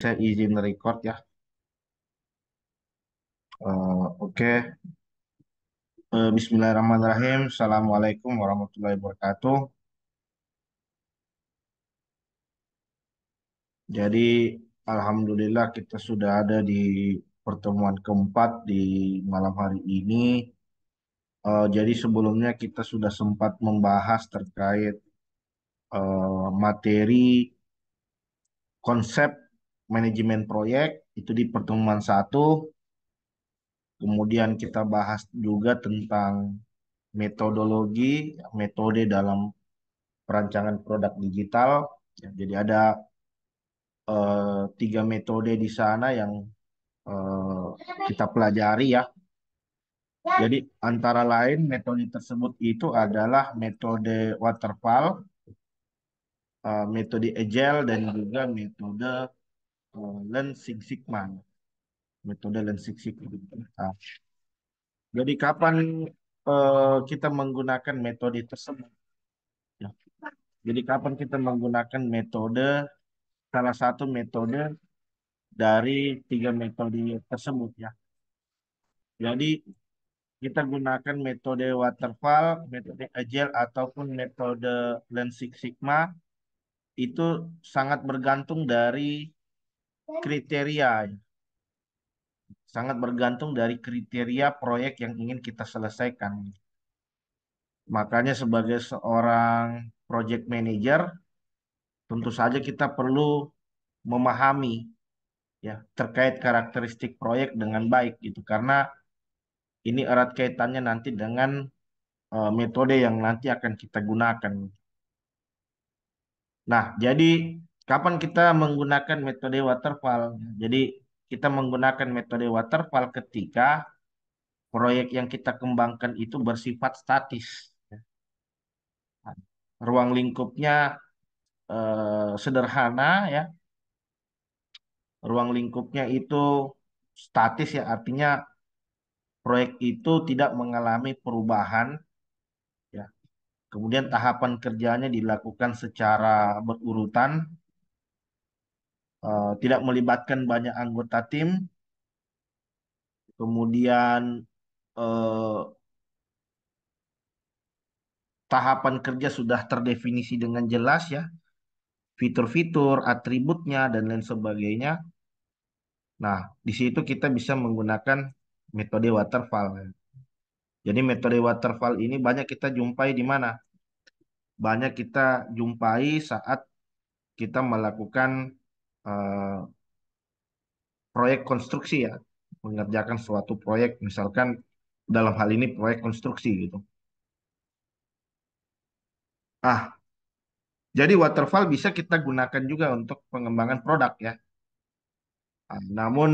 saya izin record ya. Uh, Oke. Okay. Uh, eh, Bismillahirrahmanirrahim. Assalamualaikum warahmatullahi wabarakatuh. Jadi, Alhamdulillah kita sudah ada di pertemuan keempat di malam hari ini. Uh, jadi sebelumnya kita sudah sempat membahas terkait uh, materi konsep manajemen proyek itu di pertemuan satu. Kemudian kita bahas juga tentang metodologi, metode dalam perancangan produk digital. Jadi ada eh, tiga metode di sana yang eh, kita pelajari ya. Jadi antara lain metode tersebut itu adalah metode waterfall, eh, metode agile dan juga metode Oh, Lean Six Sigma. Metode Lean Six Sigma. Nah. Jadi kapan uh, kita menggunakan metode tersebut? Ya. Jadi kapan kita menggunakan metode salah satu metode dari tiga metode tersebut ya. Jadi kita gunakan metode waterfall, metode agile ataupun metode Lean Six Sigma itu sangat bergantung dari kriteria. Sangat bergantung dari kriteria proyek yang ingin kita selesaikan. Makanya sebagai seorang project manager, tentu saja kita perlu memahami ya terkait karakteristik proyek dengan baik gitu karena ini erat kaitannya nanti dengan uh, metode yang nanti akan kita gunakan. Nah, jadi Kapan kita menggunakan metode waterfall? Jadi kita menggunakan metode waterfall ketika proyek yang kita kembangkan itu bersifat statis. Ya. Ruang lingkupnya eh, sederhana ya. Ruang lingkupnya itu statis ya artinya proyek itu tidak mengalami perubahan ya. Kemudian tahapan kerjanya dilakukan secara berurutan uh, tidak melibatkan banyak anggota tim, kemudian uh, tahapan kerja sudah terdefinisi dengan jelas ya, fitur-fitur, atributnya dan lain sebagainya. Nah, di situ kita bisa menggunakan metode waterfall. Jadi metode waterfall ini banyak kita jumpai di mana? Banyak kita jumpai saat kita melakukan uh, proyek konstruksi ya mengerjakan suatu proyek misalkan dalam hal ini proyek konstruksi gitu ah jadi waterfall bisa kita gunakan juga untuk pengembangan produk ya ah, namun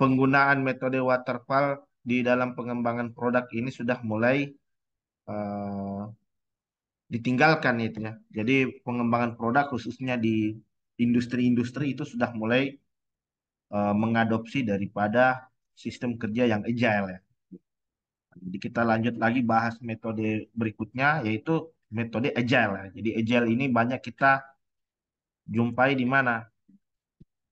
penggunaan metode waterfall di dalam pengembangan produk ini sudah mulai uh, ditinggalkan itu ya jadi pengembangan produk khususnya di industri-industri itu sudah mulai eh, mengadopsi daripada sistem kerja yang agile ya. Jadi kita lanjut lagi bahas metode berikutnya yaitu metode agile. Ya. Jadi agile ini banyak kita jumpai di mana?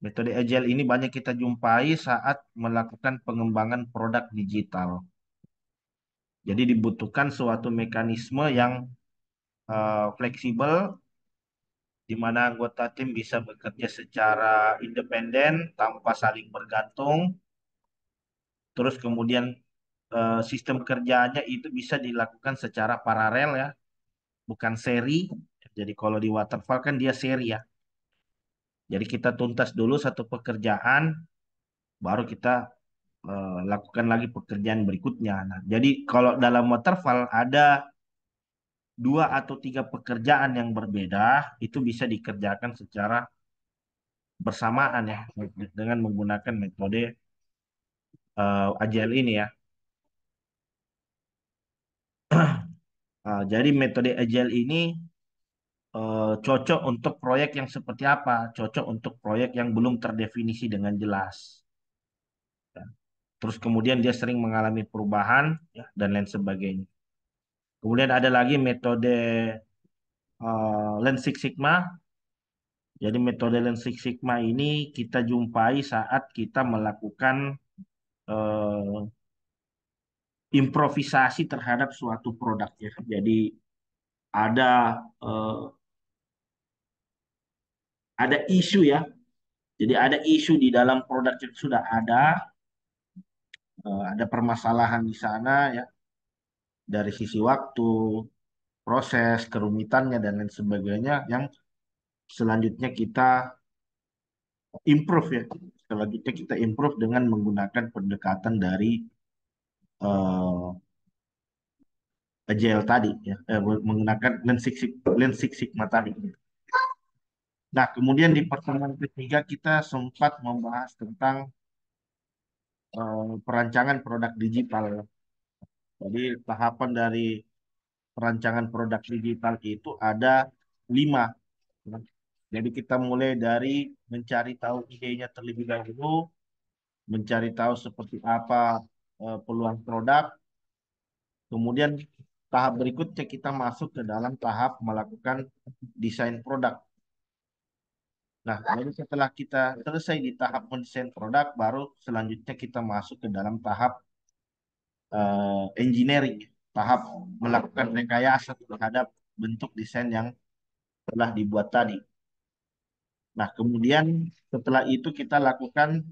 Metode agile ini banyak kita jumpai saat melakukan pengembangan produk digital. Jadi dibutuhkan suatu mekanisme yang uh, fleksibel di mana anggota tim bisa bekerja secara independen tanpa saling bergantung. Terus kemudian eh, sistem kerjanya itu bisa dilakukan secara paralel ya, bukan seri. Jadi kalau di waterfall kan dia seri ya. Jadi kita tuntas dulu satu pekerjaan, baru kita eh, lakukan lagi pekerjaan berikutnya. Nah, jadi kalau dalam waterfall ada dua atau tiga pekerjaan yang berbeda itu bisa dikerjakan secara bersamaan ya dengan menggunakan metode uh, agile ini ya. uh, jadi metode agile ini uh, cocok untuk proyek yang seperti apa? Cocok untuk proyek yang belum terdefinisi dengan jelas. Ya. Terus kemudian dia sering mengalami perubahan ya, dan lain sebagainya. Kemudian ada lagi metode uh, eh, Lean Six Sigma. Jadi metode Lean Six Sigma ini kita jumpai saat kita melakukan uh, improvisasi terhadap suatu produk ya. Jadi ada uh, ada isu ya. Jadi ada isu di dalam produk yang sudah ada, uh, ada permasalahan di sana ya dari sisi waktu, proses, kerumitannya dan lain sebagainya yang selanjutnya kita improve ya. Selanjutnya kita improve dengan menggunakan pendekatan dari uh, agile tadi ya, eh, menggunakan Lean Six Sigma, tadi. Nah, kemudian di pertemuan ketiga kita sempat membahas tentang eh, perancangan produk digital jadi tahapan dari perancangan produk digital itu ada lima. Jadi kita mulai dari mencari tahu idenya terlebih dahulu, mencari tahu seperti apa eh, peluang produk, kemudian tahap berikutnya kita masuk ke dalam tahap melakukan desain produk. Nah, lalu setelah kita selesai di tahap mendesain produk, baru selanjutnya kita masuk ke dalam tahap uh, engineering, tahap melakukan rekayasa terhadap bentuk desain yang telah dibuat tadi. Nah, kemudian setelah itu kita lakukan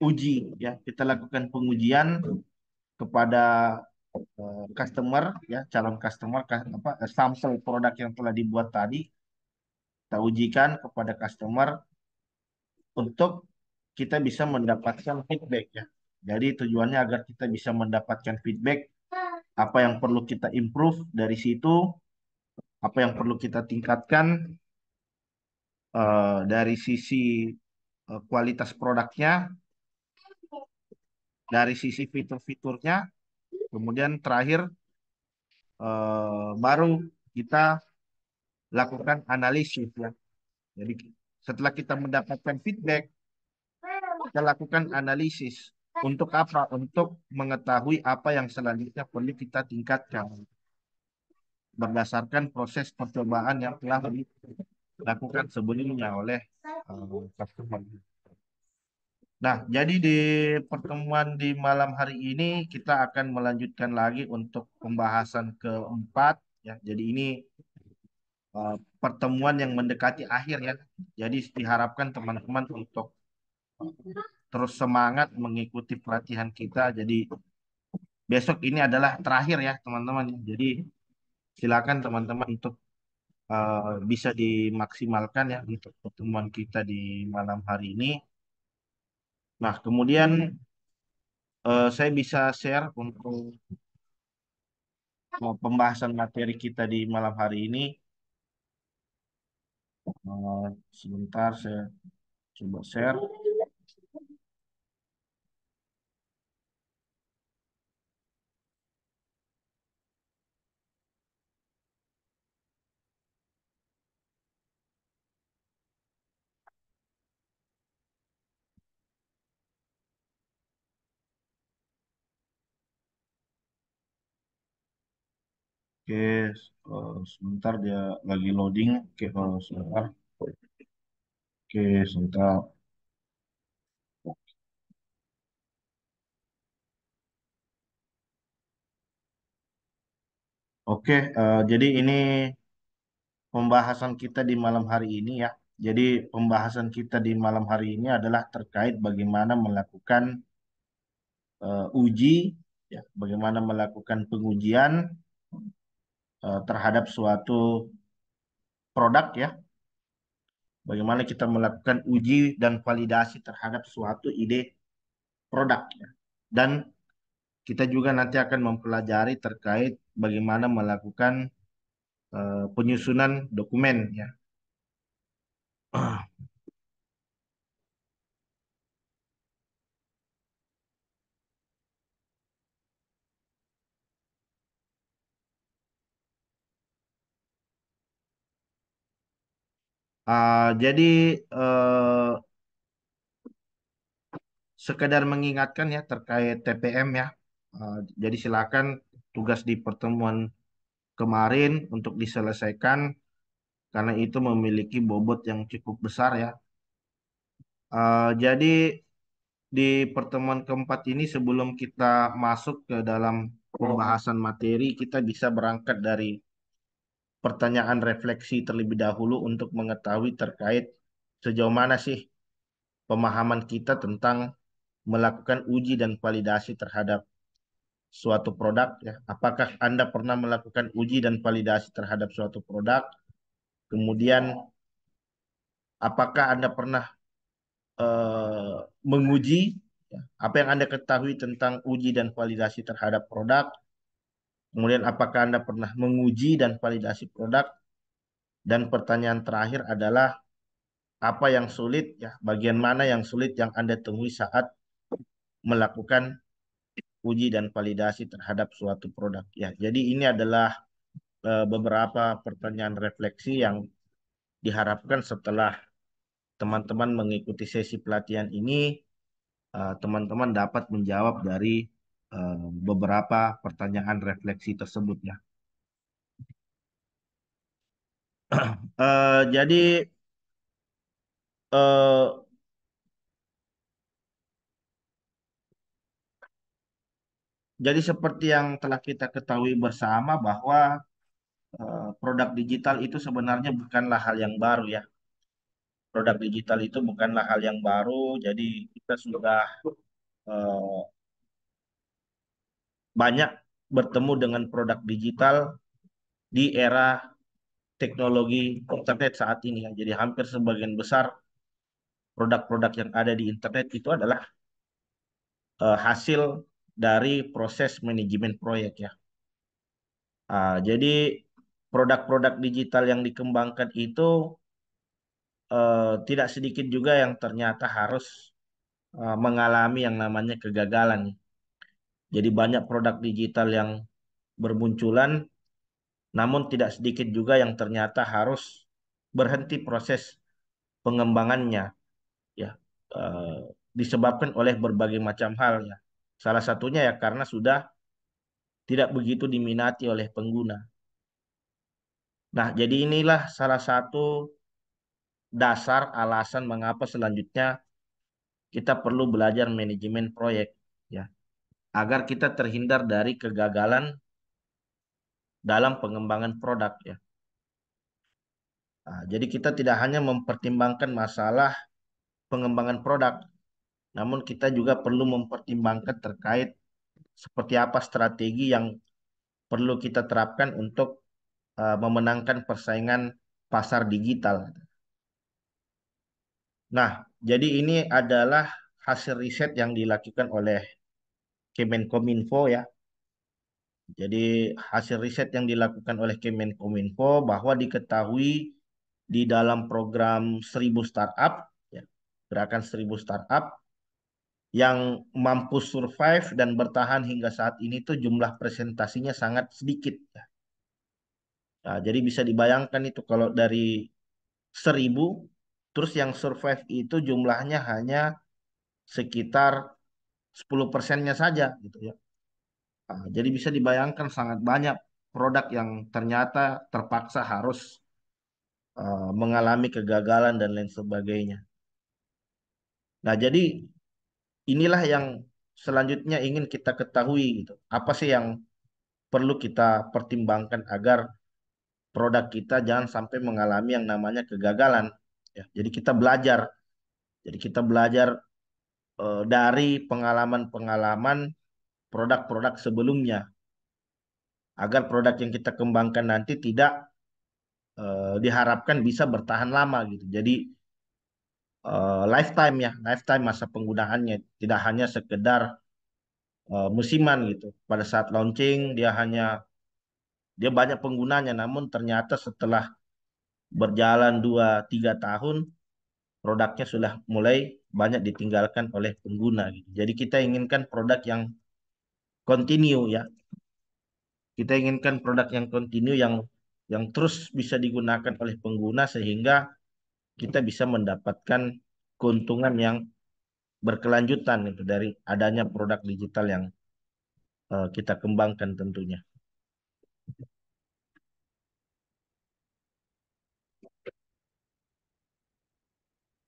uji ya, kita lakukan pengujian kepada eh, customer ya, calon customer apa eh, sampel produk yang telah dibuat tadi kita ujikan kepada customer untuk kita bisa mendapatkan feedback ya jadi tujuannya agar kita bisa mendapatkan feedback apa yang perlu kita improve dari situ, apa yang perlu kita tingkatkan uh, dari sisi uh, kualitas produknya, dari sisi fitur-fiturnya, kemudian terakhir uh, baru kita lakukan analisis ya. Jadi setelah kita mendapatkan feedback, kita lakukan analisis untuk apa? Untuk mengetahui apa yang selanjutnya perlu kita tingkatkan berdasarkan proses percobaan yang telah dilakukan sebelumnya oleh eh, customer. Nah, jadi di pertemuan di malam hari ini kita akan melanjutkan lagi untuk pembahasan keempat ya. Jadi ini eh, pertemuan yang mendekati akhir ya. Jadi diharapkan teman-teman untuk terus semangat mengikuti pelatihan kita. Jadi besok ini adalah terakhir ya teman-teman. Jadi silakan teman-teman untuk uh, bisa dimaksimalkan ya untuk pertemuan kita di malam hari ini. Nah kemudian uh, saya bisa share untuk eh, pembahasan materi kita di malam hari ini. Uh, sebentar saya coba share. Oke, uh, sebentar dia lagi loading. Oke, kalau sebentar. Oke, sebentar. Oke, uh, jadi ini pembahasan kita di malam hari ini ya. Jadi pembahasan kita di malam hari ini adalah terkait bagaimana melakukan uh, uji, ya, bagaimana melakukan pengujian Eh, terhadap suatu produk ya. Bagaimana kita melakukan uji dan validasi terhadap suatu ide produk ya. Dan kita juga nanti akan mempelajari terkait bagaimana melakukan uh, penyusunan dokumen ya. Uh, jadi uh, sekedar mengingatkan ya terkait TPM ya. Uh, jadi silakan tugas di pertemuan kemarin untuk diselesaikan karena itu memiliki bobot yang cukup besar ya. Uh, jadi di pertemuan keempat ini sebelum kita masuk ke dalam pembahasan materi kita bisa berangkat dari pertanyaan refleksi terlebih dahulu untuk mengetahui terkait sejauh mana sih pemahaman kita tentang melakukan uji dan validasi terhadap suatu produk ya. Apakah Anda pernah melakukan uji dan validasi terhadap suatu produk? Kemudian apakah Anda pernah uh, menguji ya, apa yang Anda ketahui tentang uji dan validasi terhadap produk? Kemudian apakah Anda pernah menguji dan validasi produk? Dan pertanyaan terakhir adalah apa yang sulit ya, bagian mana yang sulit yang Anda temui saat melakukan uji dan validasi terhadap suatu produk ya. Jadi ini adalah eh, beberapa pertanyaan refleksi yang diharapkan setelah teman-teman mengikuti sesi pelatihan ini eh, teman-teman dapat menjawab dari Eh, beberapa pertanyaan refleksi tersebut ya. Uh, jadi uh, Jadi seperti yang telah kita ketahui bersama bahwa uh, produk digital itu sebenarnya bukanlah hal yang baru ya. Produk digital itu bukanlah hal yang baru. Jadi kita sudah uh, banyak bertemu dengan produk digital di era teknologi internet saat ini. Jadi hampir sebagian besar produk-produk yang ada di internet itu adalah uh, hasil dari proses manajemen proyek ya. Uh, jadi produk-produk digital yang dikembangkan itu uh, tidak sedikit juga yang ternyata harus uh, mengalami yang namanya kegagalan. Jadi banyak produk digital yang bermunculan, namun tidak sedikit juga yang ternyata harus berhenti proses pengembangannya, ya eh, disebabkan oleh berbagai macam hal ya. Salah satunya ya karena sudah tidak begitu diminati oleh pengguna. Nah, jadi inilah salah satu dasar alasan mengapa selanjutnya kita perlu belajar manajemen proyek agar kita terhindar dari kegagalan dalam pengembangan produk ya. Nah, jadi kita tidak hanya mempertimbangkan masalah pengembangan produk, namun kita juga perlu mempertimbangkan terkait seperti apa strategi yang perlu kita terapkan untuk uh, memenangkan persaingan pasar digital. Nah, jadi ini adalah hasil riset yang dilakukan oleh Kemenkominfo ya. Jadi hasil riset yang dilakukan oleh Kemenkominfo bahwa diketahui di dalam program Seribu startup ya, gerakan 1000 startup yang mampu survive dan bertahan hingga saat ini tuh jumlah presentasinya sangat sedikit. Ya. Nah, jadi bisa dibayangkan itu kalau dari seribu, terus yang survive itu jumlahnya hanya sekitar 10 persennya saja gitu ya. Nah, jadi bisa dibayangkan sangat banyak produk yang ternyata terpaksa harus uh, mengalami kegagalan dan lain sebagainya. Nah, jadi inilah yang selanjutnya ingin kita ketahui gitu. Apa sih yang perlu kita pertimbangkan agar produk kita jangan sampai mengalami yang namanya kegagalan. Ya, jadi kita belajar. Jadi kita belajar uh, dari pengalaman-pengalaman produk-produk sebelumnya agar produk yang kita kembangkan nanti tidak uh, diharapkan bisa bertahan lama gitu. Jadi uh, lifetime ya, lifetime masa penggunaannya tidak hanya sekedar uh, musiman gitu. Pada saat launching dia hanya dia banyak penggunanya namun ternyata setelah berjalan 2 3 tahun produknya sudah mulai banyak ditinggalkan oleh pengguna. Gitu. Jadi kita iya. inginkan produk yang kontinu ya. Kita inginkan produk yang kontinu yang yang terus bisa digunakan oleh pengguna sehingga kita bisa mendapatkan keuntungan yang berkelanjutan itu dari adanya produk digital yang eh, kita kembangkan tentunya.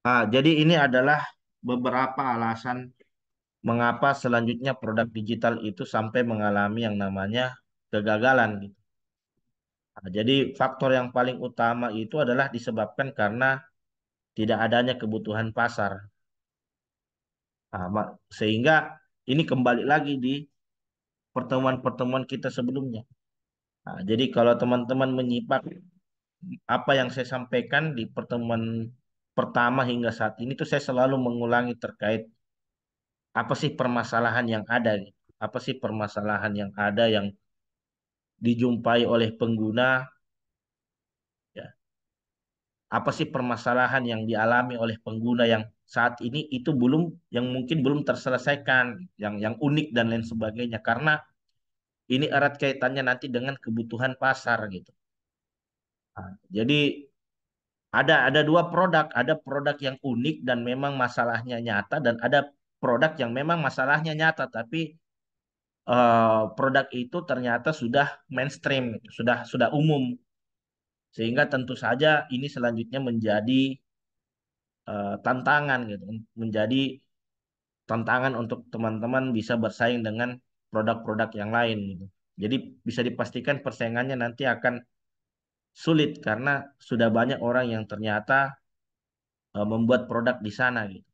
Nah, jadi ini adalah beberapa alasan mengapa selanjutnya produk digital itu sampai mengalami yang namanya kegagalan Nah, jadi faktor yang paling utama itu adalah disebabkan karena tidak adanya kebutuhan pasar. Nah, sehingga ini kembali lagi di pertemuan-pertemuan kita sebelumnya. Nah, jadi kalau teman-teman menyimak apa yang saya sampaikan di pertemuan pertama hingga saat ini tuh saya selalu mengulangi terkait apa sih permasalahan yang ada apa sih permasalahan yang ada yang dijumpai oleh pengguna ya apa sih permasalahan yang dialami oleh pengguna yang saat ini itu belum yang mungkin belum terselesaikan yang yang unik dan lain sebagainya karena ini erat kaitannya nanti dengan kebutuhan pasar gitu nah, jadi ada ada dua produk, ada produk yang unik dan memang masalahnya nyata dan ada produk yang memang masalahnya nyata tapi uh, produk itu ternyata sudah mainstream, sudah sudah umum. Sehingga tentu saja ini selanjutnya menjadi uh, tantangan gitu, menjadi tantangan untuk teman-teman bisa bersaing dengan produk-produk yang lain gitu. Jadi bisa dipastikan persaingannya nanti akan sulit karena sudah banyak orang yang ternyata eh, membuat produk di sana gitu.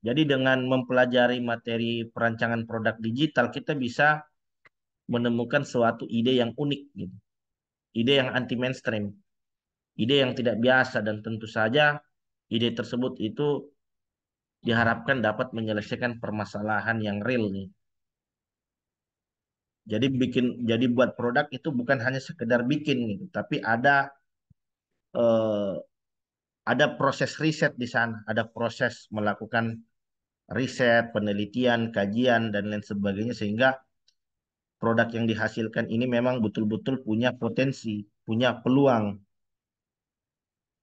Jadi dengan mempelajari materi perancangan produk digital kita bisa menemukan suatu ide yang unik gitu. Ide yang anti mainstream. Ide yang tidak biasa dan tentu saja ide tersebut itu diharapkan dapat menyelesaikan permasalahan yang real nih. Gitu. Jadi bikin jadi buat produk itu bukan hanya sekedar bikin gitu, tapi ada eh, ada proses riset di sana, ada proses melakukan riset, penelitian, kajian dan lain sebagainya sehingga produk yang dihasilkan ini memang betul-betul punya potensi, punya peluang.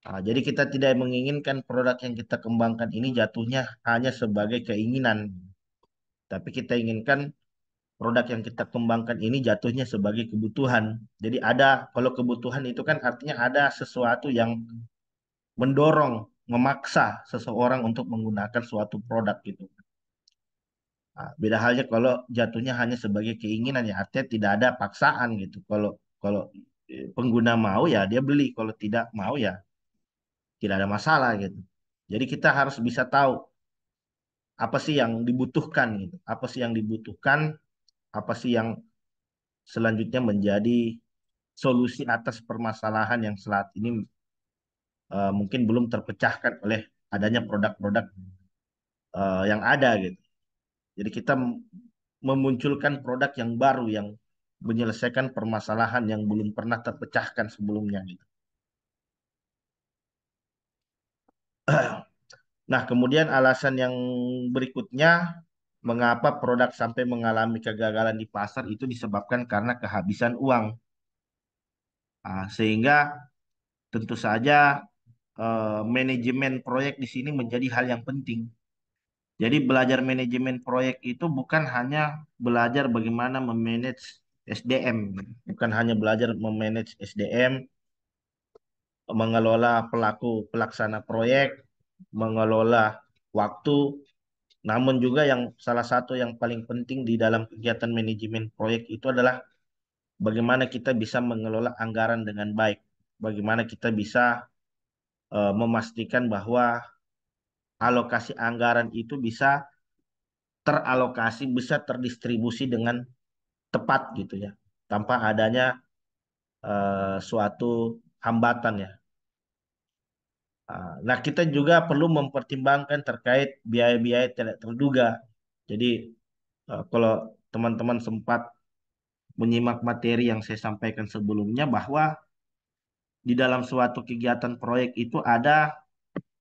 Nah, jadi kita tidak menginginkan produk yang kita kembangkan ini jatuhnya hanya sebagai keinginan. Tapi kita inginkan produk yang kita kembangkan ini jatuhnya sebagai kebutuhan. Jadi ada kalau kebutuhan itu kan artinya ada sesuatu yang mendorong, memaksa seseorang untuk menggunakan suatu produk gitu. Nah, beda halnya kalau jatuhnya hanya sebagai keinginan ya artinya tidak ada paksaan gitu. Kalau kalau pengguna mau ya dia beli, kalau tidak mau ya tidak ada masalah gitu. Jadi kita harus bisa tahu apa sih yang dibutuhkan gitu apa sih yang dibutuhkan apa sih yang selanjutnya menjadi solusi atas permasalahan yang saat ini uh, mungkin belum terpecahkan oleh adanya produk-produk uh, yang ada gitu. Jadi kita memunculkan produk yang baru yang menyelesaikan permasalahan yang belum pernah terpecahkan sebelumnya gitu. Nah, kemudian alasan yang berikutnya mengapa produk sampai mengalami kegagalan di pasar itu disebabkan karena kehabisan uang. Nah, sehingga tentu saja eh, manajemen proyek di sini menjadi hal yang penting. Jadi belajar manajemen proyek itu bukan hanya belajar bagaimana memanage SDM, bukan hanya belajar memanage SDM, mengelola pelaku pelaksana proyek, mengelola waktu, namun juga yang salah satu yang paling penting di dalam kegiatan manajemen proyek itu adalah bagaimana kita bisa mengelola anggaran dengan baik, bagaimana kita bisa uh, memastikan bahwa alokasi anggaran itu bisa teralokasi, bisa terdistribusi dengan tepat gitu ya, tanpa adanya uh, suatu hambatan ya Ah, nah, kita juga perlu mempertimbangkan terkait biaya-biaya tidak terduga. Jadi, eh, kalau teman-teman sempat menyimak materi yang saya sampaikan sebelumnya bahwa di dalam suatu kegiatan proyek itu ada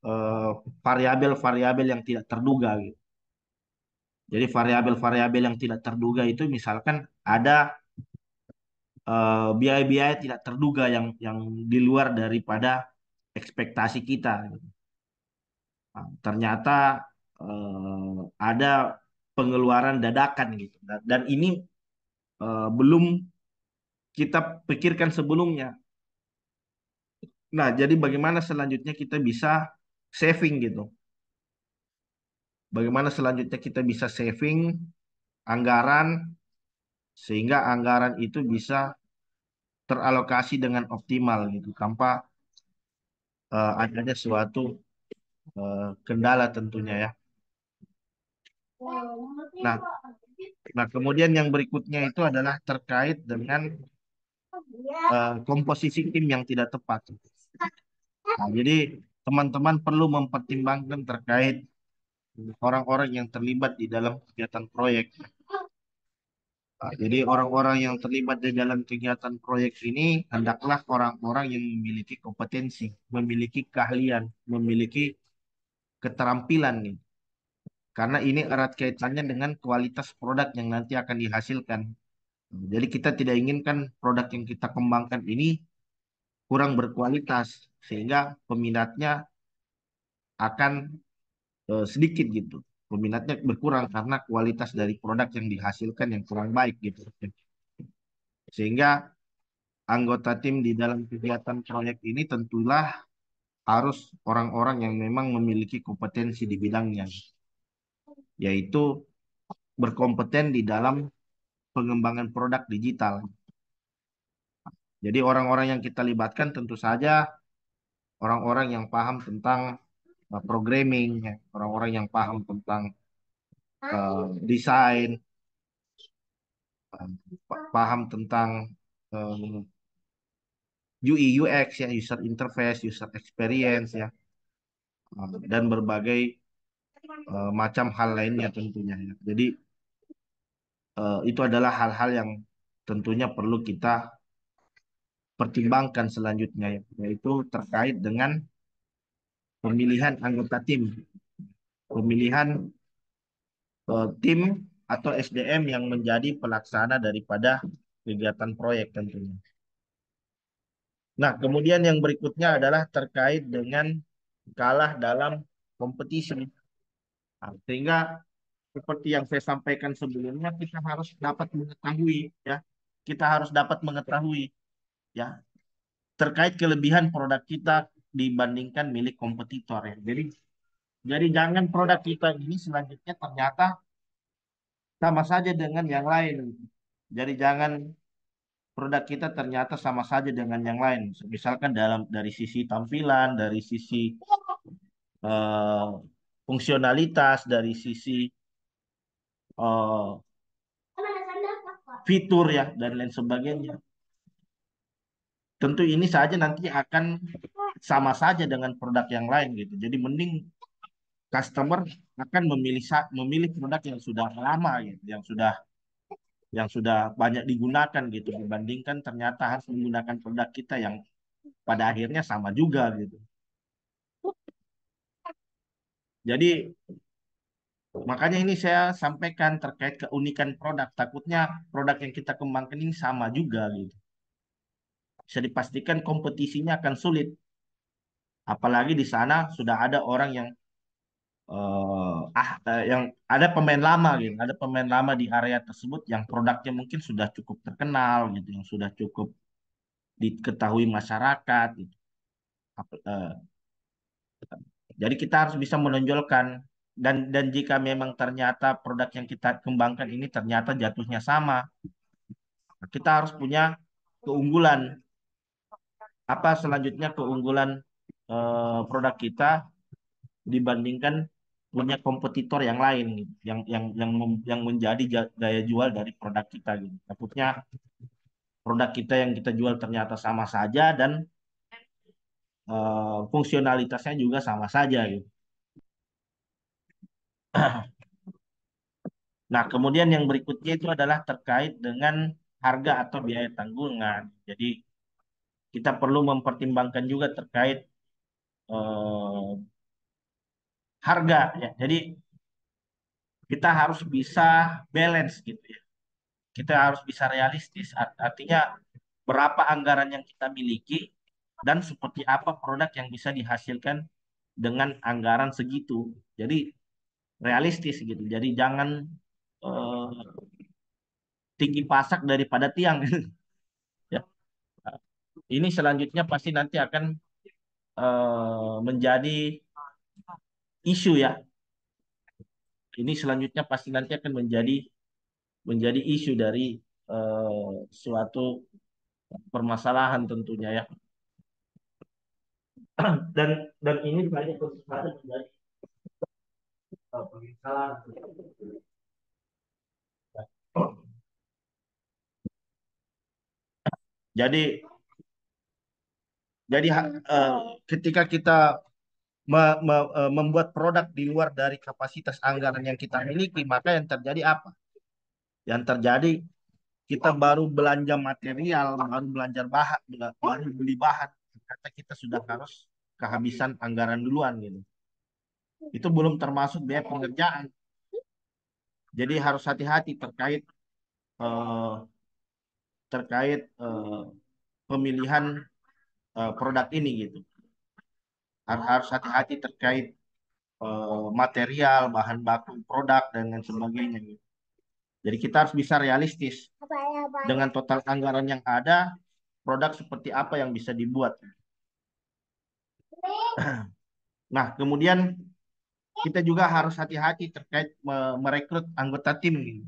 eh, variabel-variabel yang tidak terduga gitu. Jadi variabel-variabel yang tidak terduga itu misalkan ada eh, biaya-biaya tidak terduga yang yang di luar daripada ekspektasi kita. Gitu. Nah, ternyata eh, ada pengeluaran dadakan gitu, dan ini eh, belum kita pikirkan sebelumnya. Nah, jadi bagaimana selanjutnya kita bisa saving gitu? Bagaimana selanjutnya kita bisa saving anggaran sehingga anggaran itu bisa teralokasi dengan optimal gitu tanpa uh, adanya suatu uh, kendala tentunya ya. Nah, nah kemudian yang berikutnya itu adalah terkait dengan uh, komposisi tim yang tidak tepat. Nah, jadi teman-teman perlu mempertimbangkan terkait orang-orang yang terlibat di dalam kegiatan proyek. Nah, jadi orang-orang yang terlibat di dalam kegiatan proyek ini hendaklah orang-orang yang memiliki kompetensi, memiliki keahlian, memiliki keterampilan nih. Karena ini erat kaitannya dengan kualitas produk yang nanti akan dihasilkan. Jadi kita tidak inginkan produk yang kita kembangkan ini kurang berkualitas sehingga peminatnya akan eh, sedikit gitu peminatnya berkurang karena kualitas dari produk yang dihasilkan yang kurang baik gitu. Sehingga anggota tim di dalam kegiatan proyek ini tentulah harus orang-orang yang memang memiliki kompetensi di bidangnya, yaitu berkompeten di dalam pengembangan produk digital. Jadi orang-orang yang kita libatkan tentu saja orang-orang yang paham tentang Uh, programming, ya. orang-orang yang paham tentang uh, desain, paham tentang um, UI UX ya user interface, user experience ya uh, dan berbagai uh, macam hal lainnya tentunya ya. Jadi uh, itu adalah hal-hal yang tentunya perlu kita pertimbangkan selanjutnya ya. yaitu terkait dengan pemilihan anggota tim, pemilihan uh, tim atau SDM yang menjadi pelaksana daripada kegiatan proyek tentunya. Nah, kemudian yang berikutnya adalah terkait dengan kalah dalam kompetisi. Nah, sehingga seperti yang saya sampaikan sebelumnya, kita harus dapat mengetahui ya, kita harus dapat mengetahui ya terkait kelebihan produk kita, dibandingkan milik kompetitor ya. Jadi jadi jangan produk kita ini selanjutnya ternyata sama saja dengan yang lain. Jadi jangan produk kita ternyata sama saja dengan yang lain. Misalkan dalam dari sisi tampilan, dari sisi uh, fungsionalitas, dari sisi uh, fitur ya dan lain sebagainya. Tentu ini saja nanti akan sama saja dengan produk yang lain gitu. Jadi mending customer akan memilih memilih produk yang sudah lama gitu, yang sudah yang sudah banyak digunakan gitu dibandingkan ternyata harus menggunakan produk kita yang pada akhirnya sama juga gitu. Jadi makanya ini saya sampaikan terkait keunikan produk. Takutnya produk yang kita kembangkan ini sama juga gitu. Bisa dipastikan kompetisinya akan sulit apalagi di sana sudah ada orang yang uh, ah uh, yang ada pemain lama gitu ada pemain lama di area tersebut yang produknya mungkin sudah cukup terkenal gitu yang sudah cukup diketahui masyarakat gitu. Uh, jadi kita harus bisa menonjolkan dan dan jika memang ternyata produk yang kita kembangkan ini ternyata jatuhnya sama kita harus punya keunggulan apa selanjutnya keunggulan Eh, produk kita dibandingkan punya kompetitor yang lain yang yang yang yang menjadi daya jual dari produk kita gitu. Takutnya produk kita yang kita jual ternyata sama saja dan uh, fungsionalitasnya juga sama saja gitu. Nah, kemudian yang berikutnya itu adalah terkait dengan harga atau biaya tanggungan. Jadi kita perlu mempertimbangkan juga terkait eh, harga ya. Jadi kita harus bisa balance gitu ya. Kita harus bisa realistis artinya berapa anggaran yang kita miliki dan seperti apa produk yang bisa dihasilkan dengan anggaran segitu. Jadi realistis gitu. Jadi jangan eh, tinggi pasak daripada tiang. ya. Ini selanjutnya pasti nanti akan Eh, menjadi isu ya. Ini selanjutnya pasti nanti akan menjadi menjadi isu dari uh, suatu permasalahan tentunya ya. dan dan ini banyak kesempatan menjadi permasalahan. Eh, Jadi jadi uh, ketika kita me, me, eh, membuat produk di luar dari kapasitas anggaran yang kita miliki, maka yang terjadi apa? Yang terjadi kita baru belanja material, baru belanja bahan, baru beli bahan, kata kita sudah harus kehabisan anggaran duluan gitu. Itu belum termasuk biaya pengerjaan. Jadi harus hati-hati terkait uh, terkait uh, pemilihan Eh, produk ini gitu. Oh. Harus hati-hati terkait eh, material, bahan baku, produk dan lain sebagainya gitu. Jadi kita harus bisa realistis ya, ya? dengan total anggaran yang ada, produk seperti apa yang bisa dibuat. Nah, kemudian kita juga harus hati-hati terkait merekrut anggota tim. Gitu.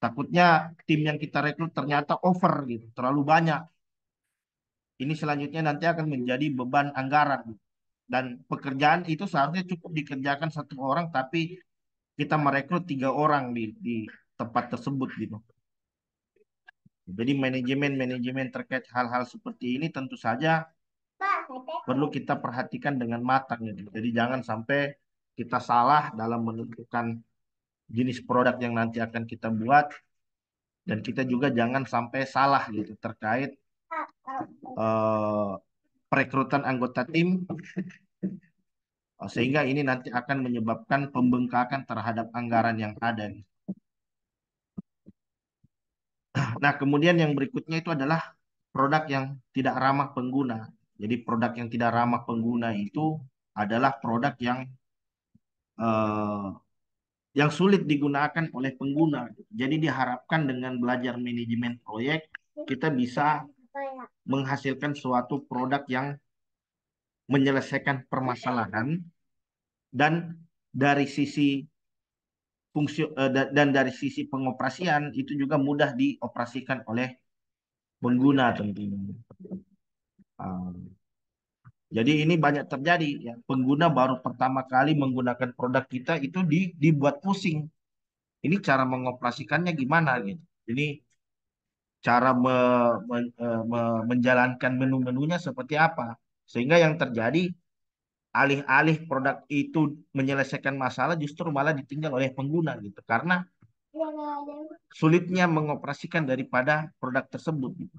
Takutnya tim yang kita rekrut ternyata over gitu, terlalu banyak ini selanjutnya nanti akan menjadi beban anggaran. Dan pekerjaan itu seharusnya cukup dikerjakan satu orang, tapi kita merekrut tiga orang di, di tempat tersebut gitu. Jadi manajemen-manajemen terkait hal-hal seperti ini tentu saja perlu kita perhatikan dengan matang. Gitu. Jadi jangan sampai kita salah dalam menentukan jenis produk yang nanti akan kita buat dan kita juga jangan sampai salah gitu terkait uh, perekrutan anggota tim oh, sehingga ini nanti akan menyebabkan pembengkakan terhadap anggaran yang ada. Nah, kemudian yang berikutnya itu adalah produk yang tidak ramah pengguna. Jadi produk yang tidak ramah pengguna itu adalah produk yang uh, yang sulit digunakan oleh pengguna. Jadi diharapkan dengan belajar manajemen proyek kita bisa menghasilkan suatu produk yang menyelesaikan permasalahan dan dari sisi fungsi eh, dan dari sisi pengoperasian itu juga mudah dioperasikan oleh pengguna tentunya. Ehm, jadi ini banyak terjadi ya pengguna baru pertama kali menggunakan produk kita itu dibuat pusing. Ini cara mengoperasikannya gimana gitu. Ini cara me, me, e, me, menjalankan menu-menunya seperti apa sehingga yang terjadi alih-alih produk itu menyelesaikan masalah justru malah ditinggal oleh pengguna gitu karena sulitnya mengoperasikan daripada produk tersebut gitu.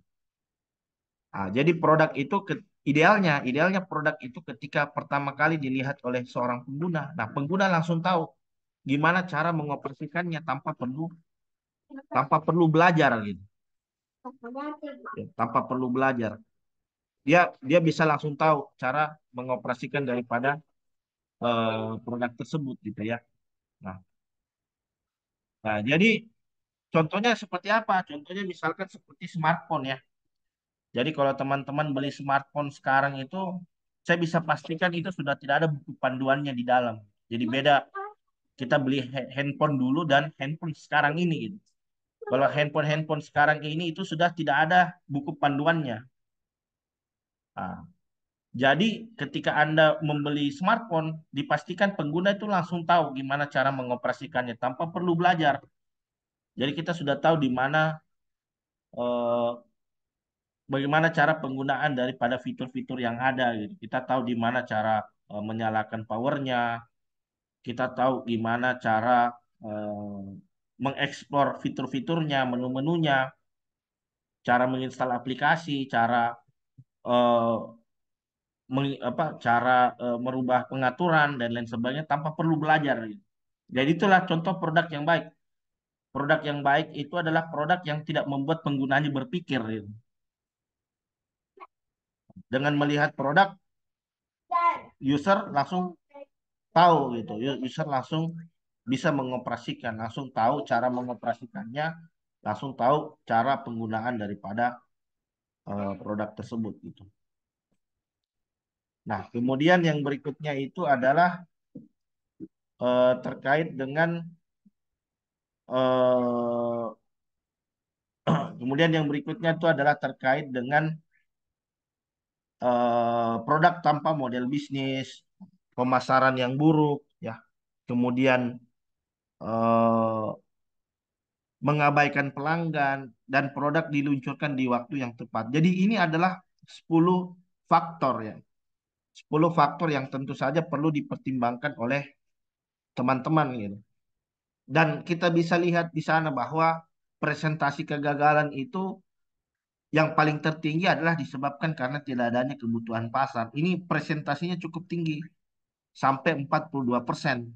Nah, jadi produk itu ke, idealnya idealnya produk itu ketika pertama kali dilihat oleh seorang pengguna nah pengguna langsung tahu gimana cara mengoperasikannya tanpa perlu tanpa perlu belajar gitu ya, tanpa perlu belajar dia dia bisa langsung tahu cara mengoperasikan daripada uh, produk tersebut gitu ya nah nah jadi contohnya seperti apa contohnya misalkan seperti smartphone ya jadi kalau teman-teman beli smartphone sekarang itu saya bisa pastikan itu sudah tidak ada buku panduannya di dalam jadi beda kita beli handphone dulu dan handphone sekarang ini gitu. Kalau handphone-handphone sekarang ini itu sudah tidak ada buku panduannya. Nah, jadi ketika Anda membeli smartphone, dipastikan pengguna itu langsung tahu gimana cara mengoperasikannya tanpa perlu belajar. Jadi kita sudah tahu di mana eh, bagaimana cara penggunaan daripada fitur-fitur yang ada. Gitu. Kita tahu di mana cara eh, menyalakan powernya, kita tahu gimana cara eh, mengeksplor fitur-fiturnya, menu-menunya, cara menginstal aplikasi, cara eh, meng, apa cara eh, merubah pengaturan dan lain sebagainya tanpa perlu belajar. Jadi itulah contoh produk yang baik. Produk yang baik itu adalah produk yang tidak membuat penggunanya berpikir. Ya. Dengan melihat produk, user langsung tahu gitu. User langsung bisa mengoperasikan, langsung tahu cara mengoperasikannya, langsung tahu cara penggunaan daripada eh, produk tersebut gitu. Nah, kemudian yang berikutnya itu adalah eh, terkait dengan eh, kemudian yang berikutnya itu adalah terkait dengan produk tanpa model bisnis, pemasaran yang buruk, ya. Kemudian Eh, mengabaikan pelanggan dan produk diluncurkan di waktu yang tepat. Jadi ini adalah 10 faktor ya. 10 faktor yang tentu saja perlu dipertimbangkan oleh teman-teman gitu. Dan kita bisa lihat di sana bahwa presentasi kegagalan itu yang paling tertinggi adalah disebabkan karena tidak adanya kebutuhan pasar. Ini presentasinya cukup tinggi sampai 42 persen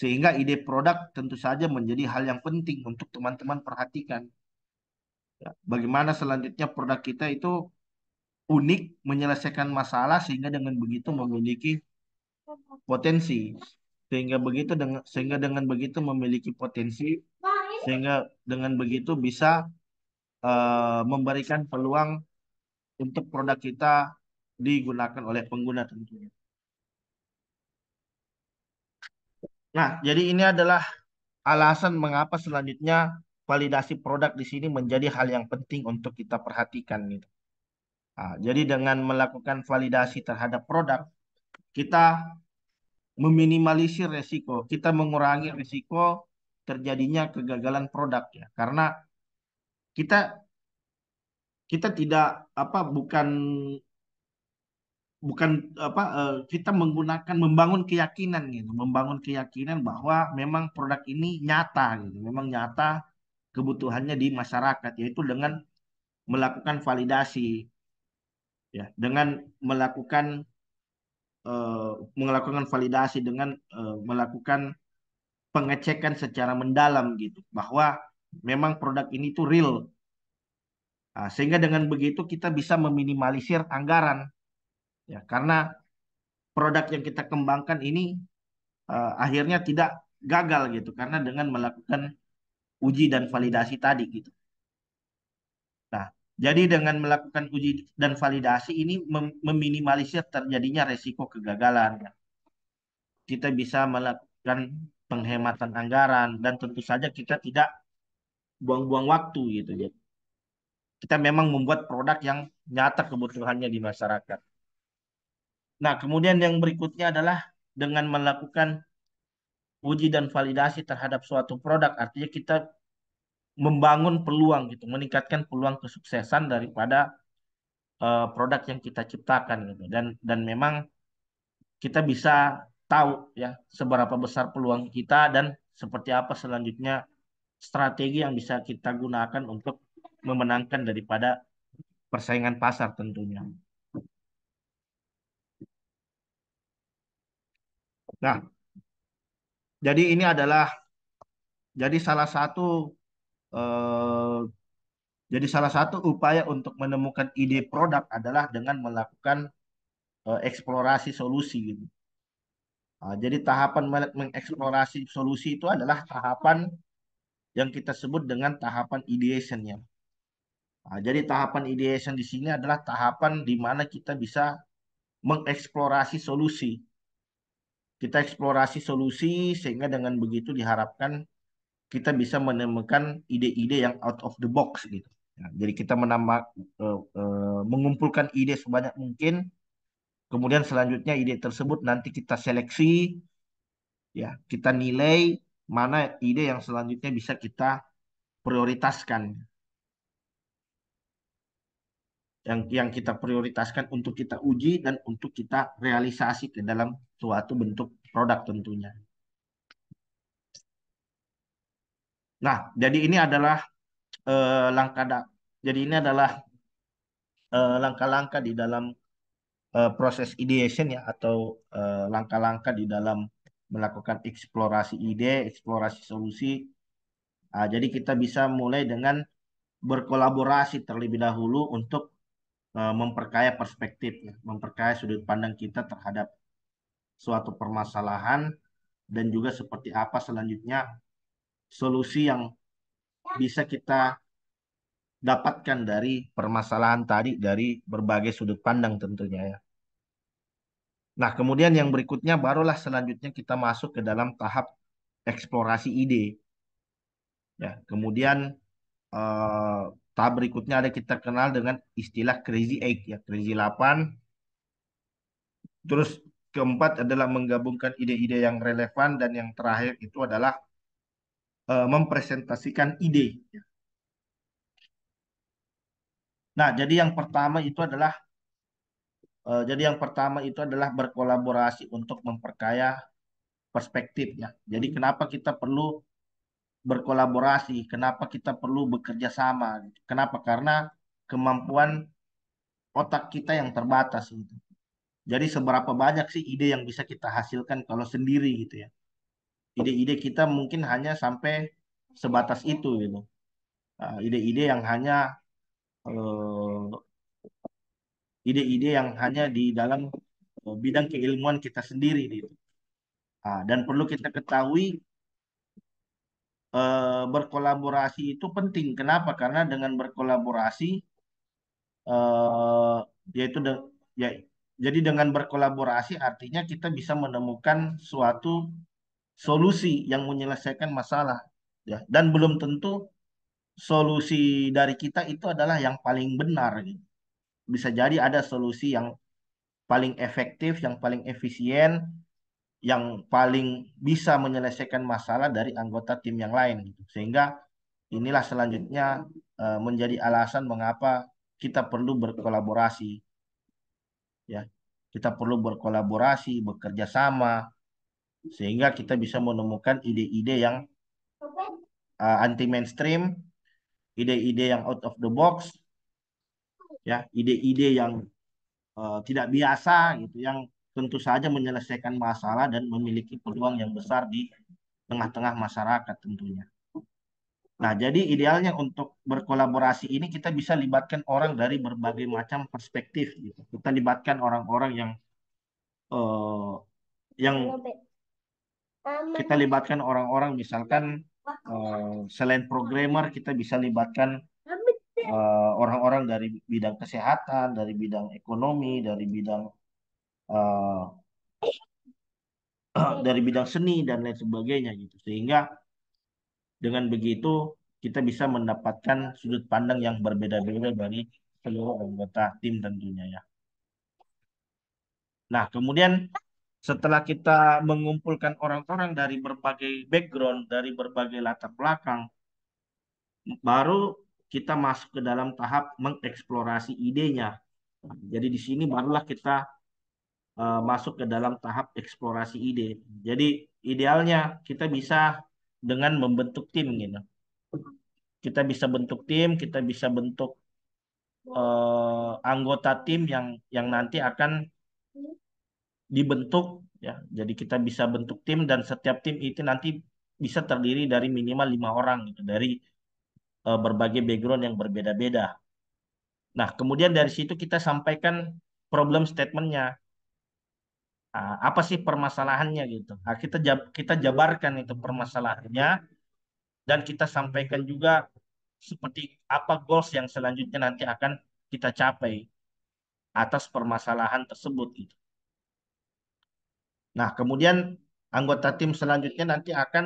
sehingga ide produk tentu saja menjadi hal yang penting untuk teman-teman perhatikan. Ya, bagaimana selanjutnya produk kita itu unik, menyelesaikan masalah sehingga dengan begitu memiliki potensi. Sehingga begitu dengan sehingga dengan begitu memiliki potensi sehingga dengan begitu bisa uh, memberikan peluang untuk produk kita digunakan oleh pengguna tentunya. Nah, jadi ini adalah alasan mengapa selanjutnya validasi produk di sini menjadi hal yang penting untuk kita perhatikan gitu. Nah, jadi dengan melakukan validasi terhadap produk, kita meminimalisir resiko, kita mengurangi resiko terjadinya kegagalan produk ya. Karena kita kita tidak apa bukan bukan apa eh, kita menggunakan membangun keyakinan gitu, membangun keyakinan bahwa memang produk ini nyata gitu, memang nyata kebutuhannya di masyarakat yaitu dengan melakukan validasi ya, dengan melakukan uh, melakukan validasi dengan eh, melakukan pengecekan secara mendalam gitu bahwa memang produk ini tuh real. Nah, sehingga dengan begitu kita bisa meminimalisir anggaran ya karena produk yang kita kembangkan ini uh, akhirnya tidak gagal gitu karena dengan melakukan uji dan validasi tadi gitu. Nah, jadi dengan melakukan uji dan validasi ini mem meminimalisir terjadinya resiko kegagalan. Ya. Kita bisa melakukan penghematan anggaran dan tentu saja kita tidak buang-buang waktu gitu. ya. kita memang membuat produk yang nyata kebutuhannya di masyarakat. Nah, kemudian yang berikutnya adalah dengan melakukan uji dan validasi terhadap suatu produk. Artinya kita membangun peluang gitu, meningkatkan peluang kesuksesan daripada uh, produk yang kita ciptakan gitu. Dan dan memang kita bisa tahu ya seberapa besar peluang kita dan seperti apa selanjutnya strategi yang bisa kita gunakan untuk memenangkan daripada persaingan pasar tentunya. Nah, jadi ini adalah jadi salah satu eh, jadi salah satu upaya untuk menemukan ide produk adalah dengan melakukan eh, eksplorasi solusi gitu. Nah, jadi tahapan mengeksplorasi solusi itu adalah tahapan yang kita sebut dengan tahapan ideationnya. Nah, jadi tahapan ideation di sini adalah tahapan di mana kita bisa mengeksplorasi solusi kita eksplorasi solusi sehingga dengan begitu diharapkan kita bisa menemukan ide-ide yang out of the box gitu. Nah, jadi kita menambah uh, e, uh, e, mengumpulkan ide sebanyak mungkin, kemudian selanjutnya ide tersebut nanti kita seleksi, ya kita nilai mana ide yang selanjutnya bisa kita prioritaskan. Yang yang kita prioritaskan untuk kita uji dan untuk kita realisasi ke dalam suatu bentuk produk tentunya. Nah, jadi ini adalah eh, langkah jadi ini adalah eh, langkah-langkah eh, di dalam eh, proses ideation ya atau eh, langkah-langkah di dalam melakukan eksplorasi ide, eksplorasi solusi. Nah, jadi kita bisa mulai dengan berkolaborasi terlebih dahulu untuk eh, memperkaya perspektif, ya, memperkaya sudut pandang kita terhadap suatu permasalahan dan juga seperti apa selanjutnya solusi yang bisa kita dapatkan dari permasalahan tadi dari berbagai sudut pandang tentunya ya. Nah, kemudian yang berikutnya barulah selanjutnya kita masuk ke dalam tahap eksplorasi ide. Ya, kemudian eh, tahap berikutnya ada kita kenal dengan istilah crazy eight ya, crazy 8. Terus keempat adalah menggabungkan ide-ide yang relevan dan yang terakhir itu adalah uh, mempresentasikan ide. Nah, jadi yang pertama itu adalah uh, jadi yang pertama itu adalah berkolaborasi untuk memperkaya perspektif ya. Jadi kenapa kita perlu berkolaborasi, kenapa kita perlu bekerja sama? Kenapa? Karena kemampuan otak kita yang terbatas itu. Jadi seberapa banyak sih ide yang bisa kita hasilkan kalau sendiri gitu ya. Ide-ide kita mungkin hanya sampai sebatas itu gitu. Nah, ide-ide yang hanya eh, ide-ide yang hanya di dalam eh, bidang keilmuan kita sendiri gitu. Uh, dan perlu kita ketahui uh, berkolaborasi itu penting. Kenapa? Karena dengan berkolaborasi uh, yaitu de ya jadi dengan berkolaborasi artinya kita bisa menemukan suatu solusi yang menyelesaikan masalah ya dan belum tentu solusi dari kita itu adalah yang paling benar gitu. Bisa jadi ada solusi yang paling efektif, yang paling efisien, yang paling bisa menyelesaikan masalah dari anggota tim yang lain gitu. Sehingga inilah selanjutnya eh, menjadi alasan mengapa kita perlu berkolaborasi ya kita perlu berkolaborasi bekerja sama sehingga kita bisa menemukan ide-ide yang uh, anti mainstream ide-ide yang out of the box ya ide-ide yang uh, tidak biasa gitu yang tentu saja menyelesaikan masalah dan memiliki peluang yang besar di tengah-tengah masyarakat tentunya Nah, jadi idealnya untuk berkolaborasi ini kita bisa libatkan orang dari berbagai macam perspektif. Gitu. Kita libatkan orang-orang yang uh, yang iya, kita libatkan orang-orang misalkan uh, selain programmer kita bisa libatkan eh, orang-orang uh, dari bidang kesehatan, dari bidang ekonomi, dari bidang uh, dari bidang seni dan lain sebagainya gitu sehingga dengan begitu, kita bisa mendapatkan sudut pandang yang berbeda-beda dari seluruh anggota tim tentunya ya. Nah, kemudian setelah kita mengumpulkan orang-orang dari berbagai background, dari berbagai latar belakang, baru kita masuk ke dalam tahap mengeksplorasi idenya. Jadi di sini barulah kita eh, masuk ke dalam tahap eksplorasi ide. Jadi idealnya kita bisa dengan membentuk tim gitu. Kita bisa bentuk tim, kita bisa bentuk uh, anggota tim yang yang nanti akan dibentuk ya. Jadi kita bisa bentuk tim dan setiap tim itu nanti bisa terdiri dari minimal lima orang gitu dari uh, berbagai background yang berbeda-beda. Nah, kemudian dari situ kita sampaikan problem statementnya. Ah, apa sih permasalahannya gitu. Nah, kita jab, kita jabarkan itu permasalahannya dan kita sampaikan juga seperti apa goals yang selanjutnya nanti akan kita capai atas permasalahan tersebut itu Nah, kemudian anggota tim selanjutnya nanti akan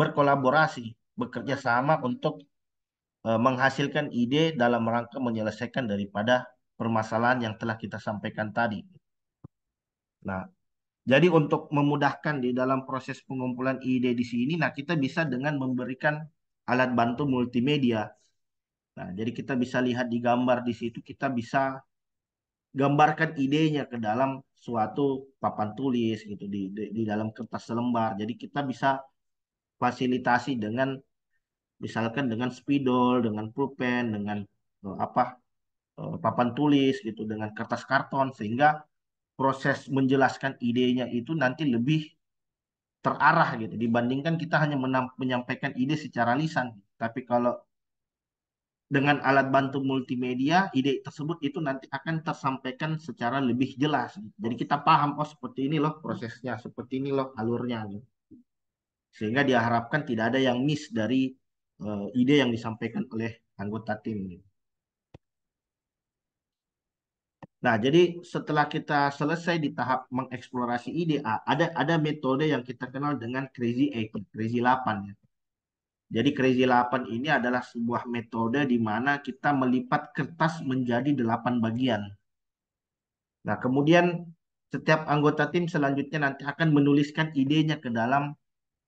berkolaborasi, bekerja sama untuk eh, menghasilkan ide dalam rangka menyelesaikan daripada permasalahan yang telah kita sampaikan tadi. Nah, jadi untuk memudahkan di dalam proses pengumpulan ide di sini, nah kita bisa dengan memberikan alat bantu multimedia. Nah, jadi kita bisa lihat di gambar di situ, kita bisa gambarkan idenya ke dalam suatu papan tulis gitu di, di, di dalam kertas selembar. Jadi kita bisa fasilitasi dengan misalkan dengan spidol, dengan pulpen, dengan eh, apa eh, papan tulis gitu, dengan kertas karton sehingga proses menjelaskan idenya itu nanti lebih terarah gitu dibandingkan kita hanya menyampaikan ide secara lisan. Tapi kalau dengan alat bantu multimedia, ide tersebut itu nanti akan tersampaikan secara lebih jelas. Jadi kita paham, oh seperti ini loh prosesnya, seperti ini loh alurnya. Gitu. Sehingga diharapkan tidak ada yang miss dari eh, ide yang disampaikan oleh anggota tim. Gitu. Nah, jadi setelah kita selesai di tahap mengeksplorasi ide, ada ada metode yang kita kenal dengan Crazy eight Crazy 8 ya. Jadi Crazy 8 ini adalah sebuah metode di mana kita melipat kertas menjadi 8 bagian. Nah, kemudian setiap anggota tim selanjutnya nanti akan menuliskan idenya ke dalam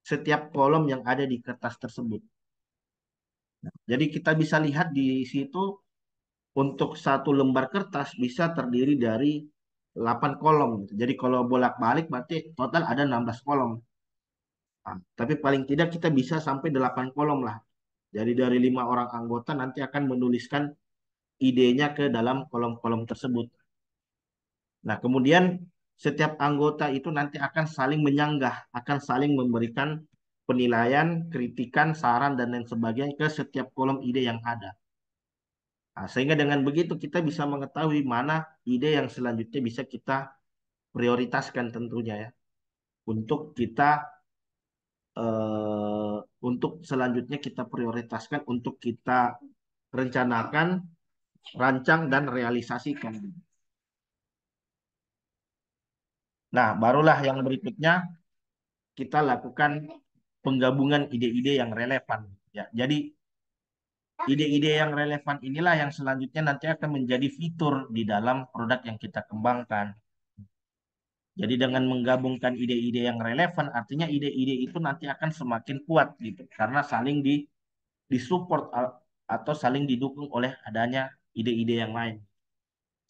setiap kolom yang ada di kertas tersebut. Nah, jadi kita bisa lihat di situ untuk satu lembar kertas bisa terdiri dari 8 kolom. Gitu. Jadi kalau bolak-balik berarti total ada 16 kolom. Nah, tapi paling tidak kita bisa sampai 8 kolom lah. Jadi dari lima orang anggota nanti akan menuliskan idenya ke dalam kolom-kolom tersebut. Nah, kemudian setiap anggota itu nanti akan saling menyanggah, akan saling memberikan penilaian, kritikan, saran, dan lain sebagainya ke setiap kolom ide yang ada. Nah, sehingga dengan begitu kita bisa mengetahui mana ide yang selanjutnya bisa kita prioritaskan tentunya ya untuk kita eh, untuk selanjutnya kita prioritaskan untuk kita rencanakan, rancang dan realisasikan. Nah, barulah yang berikutnya kita lakukan penggabungan ide-ide yang relevan. Ya, jadi ide-ide yang relevan inilah yang selanjutnya nanti akan menjadi fitur di dalam produk yang kita kembangkan. Jadi dengan menggabungkan ide-ide yang relevan, artinya ide-ide itu nanti akan semakin kuat gitu, karena saling di disupport atau saling didukung oleh adanya ide-ide yang lain.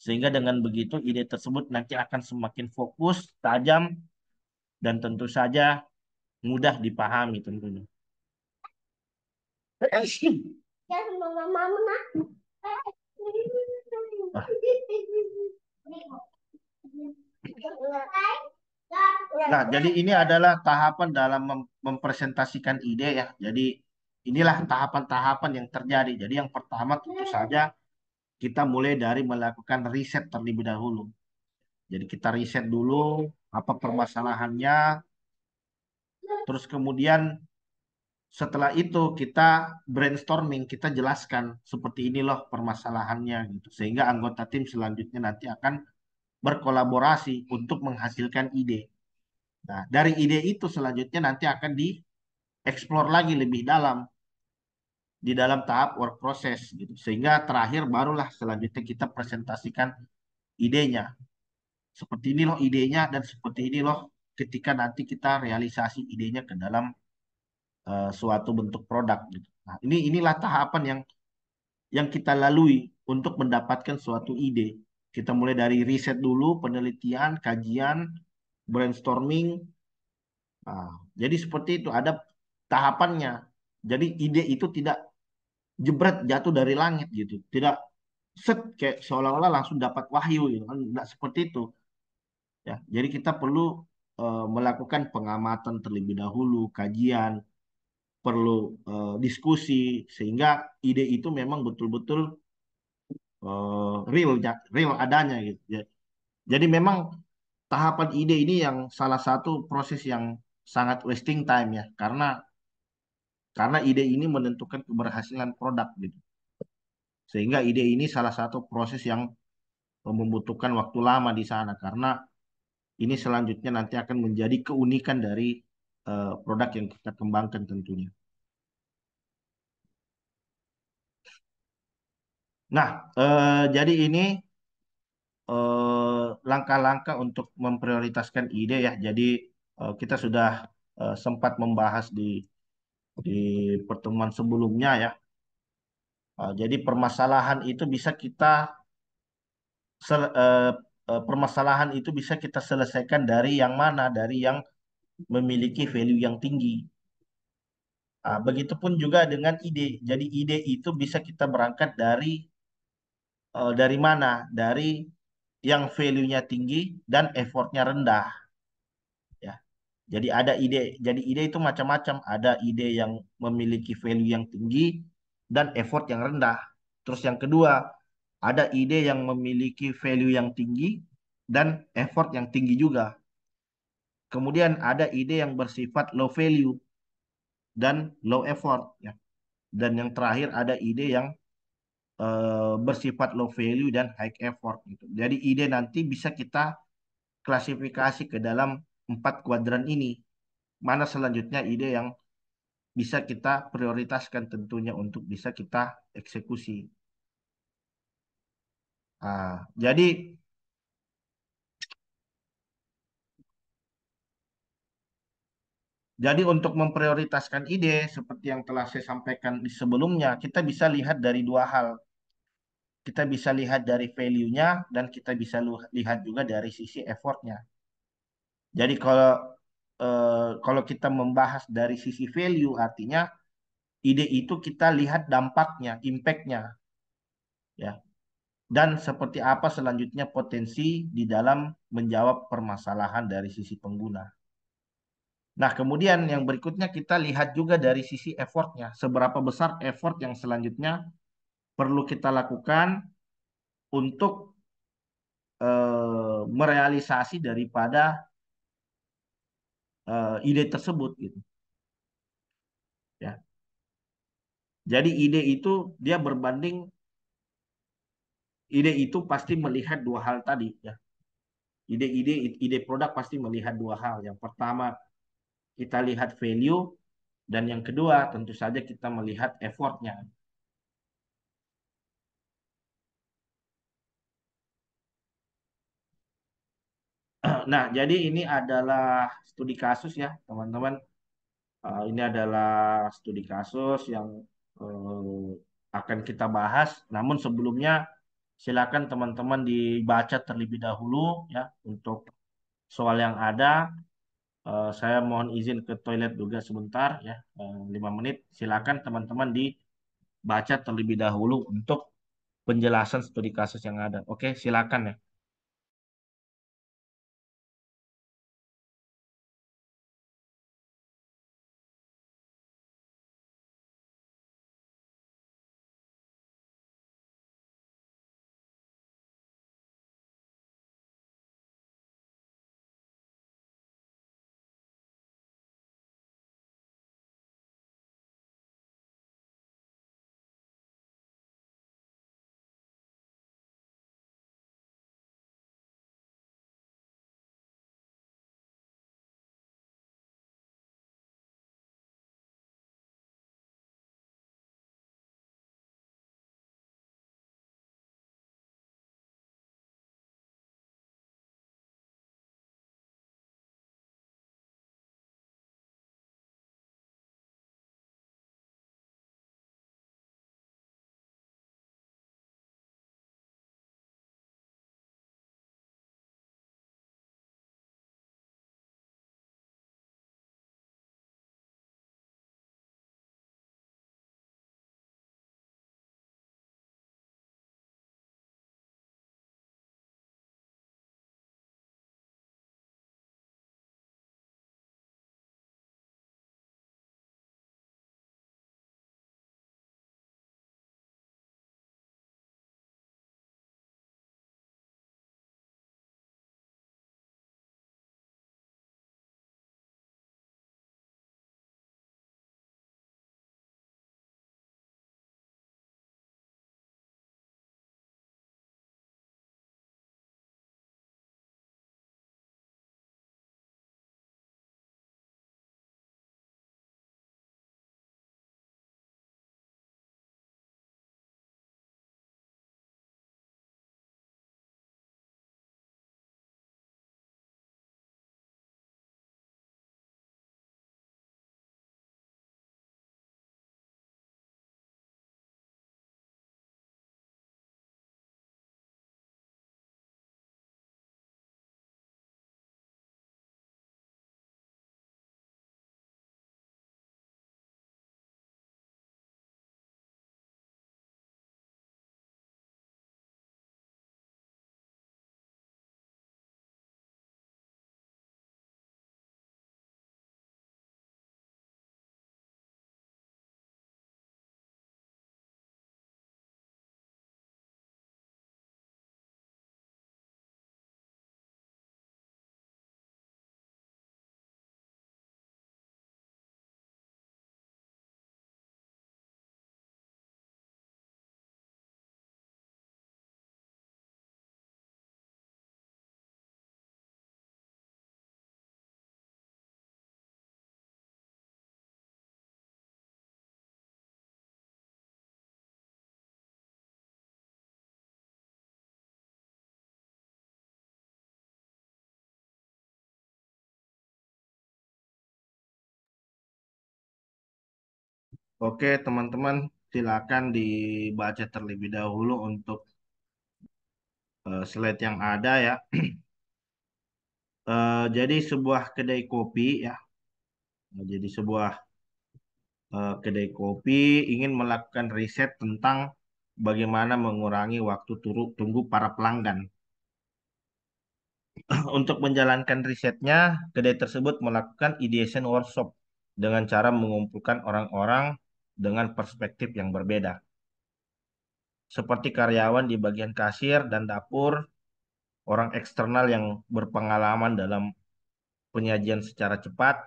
Sehingga dengan begitu ide tersebut nanti akan semakin fokus, tajam, dan tentu saja mudah dipahami tentunya. Nah, jadi ini adalah tahapan dalam mem mempresentasikan ide ya. Jadi inilah tahapan-tahapan yang terjadi. Jadi yang pertama tentu saja kita mulai dari melakukan riset terlebih dahulu. Jadi kita riset dulu apa permasalahannya. Terus kemudian setelah itu kita brainstorming, kita jelaskan seperti ini loh permasalahannya gitu. Sehingga anggota tim selanjutnya nanti akan berkolaborasi untuk menghasilkan ide. Nah, dari ide itu selanjutnya nanti akan dieksplor lagi lebih dalam di dalam tahap work process gitu. Sehingga terakhir barulah selanjutnya kita presentasikan idenya. Seperti ini loh idenya dan seperti ini loh ketika nanti kita realisasi idenya ke dalam Eh, suatu bentuk produk gitu. Nah, ini inilah tahapan yang yang kita lalui untuk mendapatkan suatu ide. Kita mulai dari riset dulu, penelitian, kajian, brainstorming. Nah, jadi seperti itu ada tahapannya. Jadi ide itu tidak jebret jatuh dari langit gitu. Tidak set kayak seolah-olah langsung dapat wahyu gitu kan. Tidak seperti itu. Ya, jadi kita perlu eh, melakukan pengamatan terlebih dahulu, kajian, perlu uh, diskusi sehingga ide itu memang betul-betul uh, real real adanya gitu. Jadi memang tahapan ide ini yang salah satu proses yang sangat wasting time ya karena karena ide ini menentukan keberhasilan produk gitu. Sehingga ide ini salah satu proses yang membutuhkan waktu lama di sana karena ini selanjutnya nanti akan menjadi keunikan dari Eh, produk yang kita kembangkan tentunya. Nah, eh, jadi ini eh, langkah-langkah eh, untuk memprioritaskan ide ya. Jadi eh, kita sudah eh, sempat membahas di di pertemuan sebelumnya ya. Eh, jadi permasalahan itu bisa kita sel, eh, eh, permasalahan itu bisa kita selesaikan dari yang mana? Dari yang memiliki value yang tinggi. Nah, begitupun juga dengan ide. Jadi ide itu bisa kita berangkat dari uh, dari mana? Dari yang value-nya tinggi dan effort-nya rendah. Ya. Jadi ada ide. Jadi ide itu macam-macam. Ada ide yang memiliki value yang tinggi dan effort yang rendah. Terus yang kedua, ada ide yang memiliki value yang tinggi dan effort yang tinggi juga. Kemudian ada ide yang bersifat low value dan low effort ya. Dan yang terakhir ada ide yang uh, bersifat low value dan high effort gitu. Jadi ide nanti bisa kita klasifikasi ke dalam empat kuadran ini. Mana selanjutnya ide yang bisa kita prioritaskan tentunya untuk bisa kita eksekusi. Nah, jadi Jadi untuk memprioritaskan ide seperti yang telah saya sampaikan di sebelumnya, kita bisa lihat dari dua hal. Kita bisa lihat dari value-nya dan kita bisa lihat juga dari sisi effort-nya. Jadi kalau eh, kalau kita membahas dari sisi value artinya ide itu kita lihat dampaknya, impact-nya. Ya. Dan seperti apa selanjutnya potensi di dalam menjawab permasalahan dari sisi pengguna. Nah, kemudian yang berikutnya kita lihat juga dari sisi effortnya. Seberapa besar effort yang selanjutnya perlu kita lakukan untuk eh, merealisasi daripada eh, ide tersebut. Gitu. Ya. Jadi ide itu dia berbanding ide itu pasti melihat dua hal tadi. ya Ide-ide ide produk pasti melihat dua hal. Yang pertama kita lihat value, dan yang kedua tentu saja kita melihat effortnya. Nah, jadi ini adalah studi kasus ya, teman-teman. Eh, ini adalah studi kasus yang eh, akan kita bahas. Namun sebelumnya silakan teman-teman dibaca terlebih dahulu ya untuk soal yang ada Eh, saya mohon izin ke toilet juga sebentar ya eh, lima menit. Silakan teman-teman dibaca terlebih dahulu untuk penjelasan studi kasus yang ada. Oke, silakan ya. Oke, teman-teman, silakan dibaca terlebih dahulu untuk eh, slide yang ada ya. Eh, jadi sebuah kedai kopi ya. Nah, jadi sebuah eh, kedai kopi ingin melakukan riset tentang bagaimana mengurangi waktu turu, tunggu para pelanggan. Untuk menjalankan risetnya, kedai tersebut melakukan ideation workshop dengan cara mengumpulkan orang-orang dengan perspektif yang berbeda. Seperti karyawan di bagian kasir dan dapur, orang eksternal yang berpengalaman dalam penyajian secara cepat,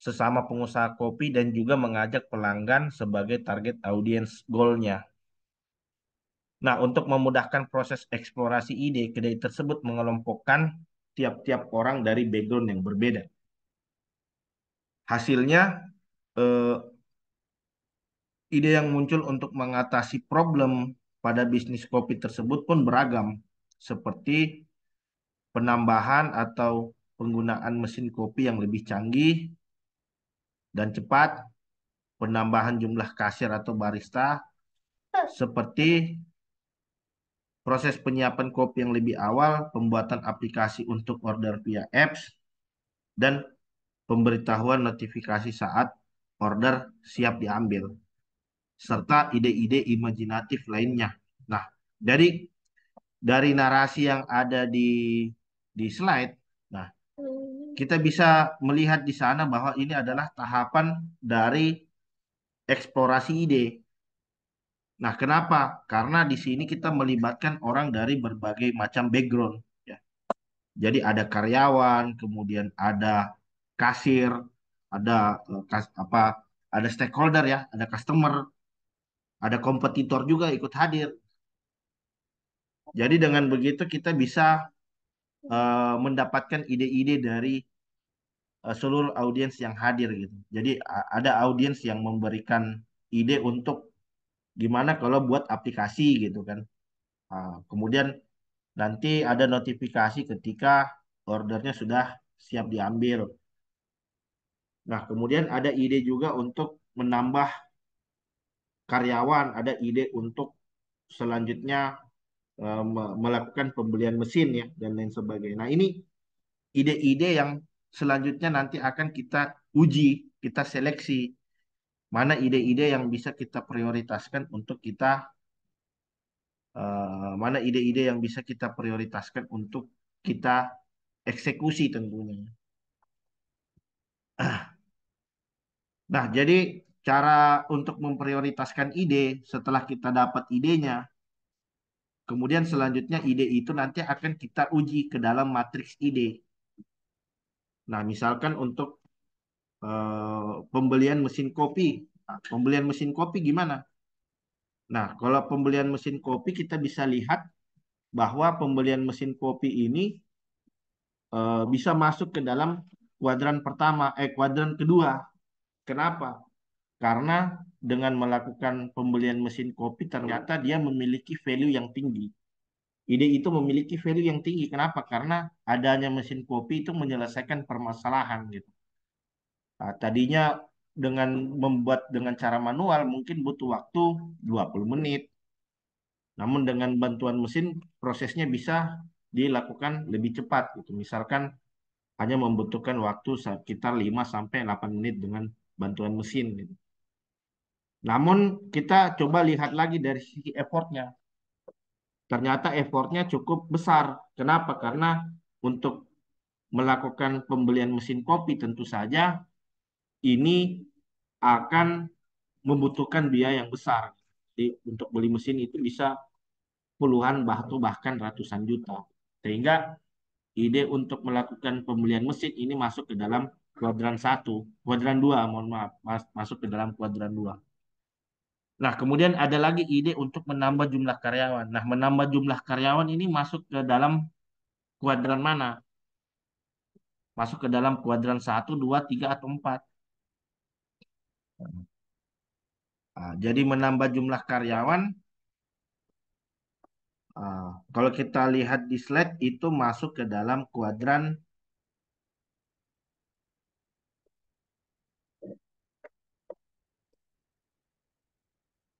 sesama pengusaha kopi dan juga mengajak pelanggan sebagai target audiens goalnya. Nah, untuk memudahkan proses eksplorasi ide, kedai tersebut mengelompokkan tiap-tiap orang dari background yang berbeda. Hasilnya, eh, ide yang muncul untuk mengatasi problem pada bisnis kopi tersebut pun beragam, seperti penambahan atau penggunaan mesin kopi yang lebih canggih dan cepat, penambahan jumlah kasir atau barista, seperti proses penyiapan kopi yang lebih awal, pembuatan aplikasi untuk order via apps, dan pemberitahuan notifikasi saat order siap diambil serta ide-ide imajinatif lainnya. Nah, dari dari narasi yang ada di di slide, nah kita bisa melihat di sana bahwa ini adalah tahapan dari eksplorasi ide. Nah, kenapa? Karena di sini kita melibatkan orang dari berbagai macam background. Ya. Jadi ada karyawan, kemudian ada kasir, ada eh, apa, ada stakeholder ya, ada customer, ada kompetitor juga ikut hadir. Jadi dengan begitu kita bisa uh, mendapatkan ide-ide dari uh, seluruh audiens yang hadir gitu. Jadi ada audiens yang memberikan ide untuk gimana kalau buat aplikasi gitu kan. Uh, kemudian nanti ada notifikasi ketika ordernya sudah siap diambil. Nah, kemudian ada ide juga untuk menambah karyawan ada ide untuk selanjutnya eh, melakukan pembelian mesin ya dan lain sebagainya. Nah, ini ide-ide yang selanjutnya nanti akan kita uji, kita seleksi mana ide-ide yang bisa kita prioritaskan untuk kita eh, mana ide-ide yang bisa kita prioritaskan untuk kita eksekusi tentunya. Ah. Nah, jadi cara untuk memprioritaskan ide setelah kita dapat idenya. Kemudian selanjutnya ide itu nanti akan kita uji ke dalam matriks ide. Nah, misalkan untuk uh, pembelian mesin kopi. Nah, pembelian mesin kopi gimana? Nah, kalau pembelian mesin kopi kita bisa lihat bahwa pembelian mesin kopi ini uh, bisa masuk ke dalam kuadran pertama, eh kuadran kedua. Kenapa? karena dengan melakukan pembelian mesin kopi ternyata dia memiliki value yang tinggi. Ide itu memiliki value yang tinggi. Kenapa? Karena adanya mesin kopi itu menyelesaikan permasalahan gitu. Nah, tadinya dengan membuat dengan cara manual mungkin butuh waktu 20 menit. Namun dengan bantuan mesin prosesnya bisa dilakukan lebih cepat gitu. Misalkan hanya membutuhkan waktu sekitar 5 sampai 8 menit dengan bantuan mesin gitu. Namun kita coba lihat lagi dari sisi effortnya. Ternyata effortnya cukup besar. Kenapa? Karena untuk melakukan pembelian mesin kopi tentu saja ini akan membutuhkan biaya yang besar. Jadi untuk beli mesin itu bisa puluhan bahkan bahkan ratusan juta. Sehingga ide untuk melakukan pembelian mesin ini masuk ke dalam kuadran satu, kuadran dua, mohon maaf, masuk ke dalam kuadran dua. Nah, kemudian ada lagi ide untuk menambah jumlah karyawan. Nah, menambah jumlah karyawan ini masuk ke dalam kuadran mana? Masuk ke dalam kuadran 1, 2, 3, atau 4. Nah, jadi menambah jumlah karyawan, ah, kalau kita lihat di slide, itu masuk ke dalam kuadran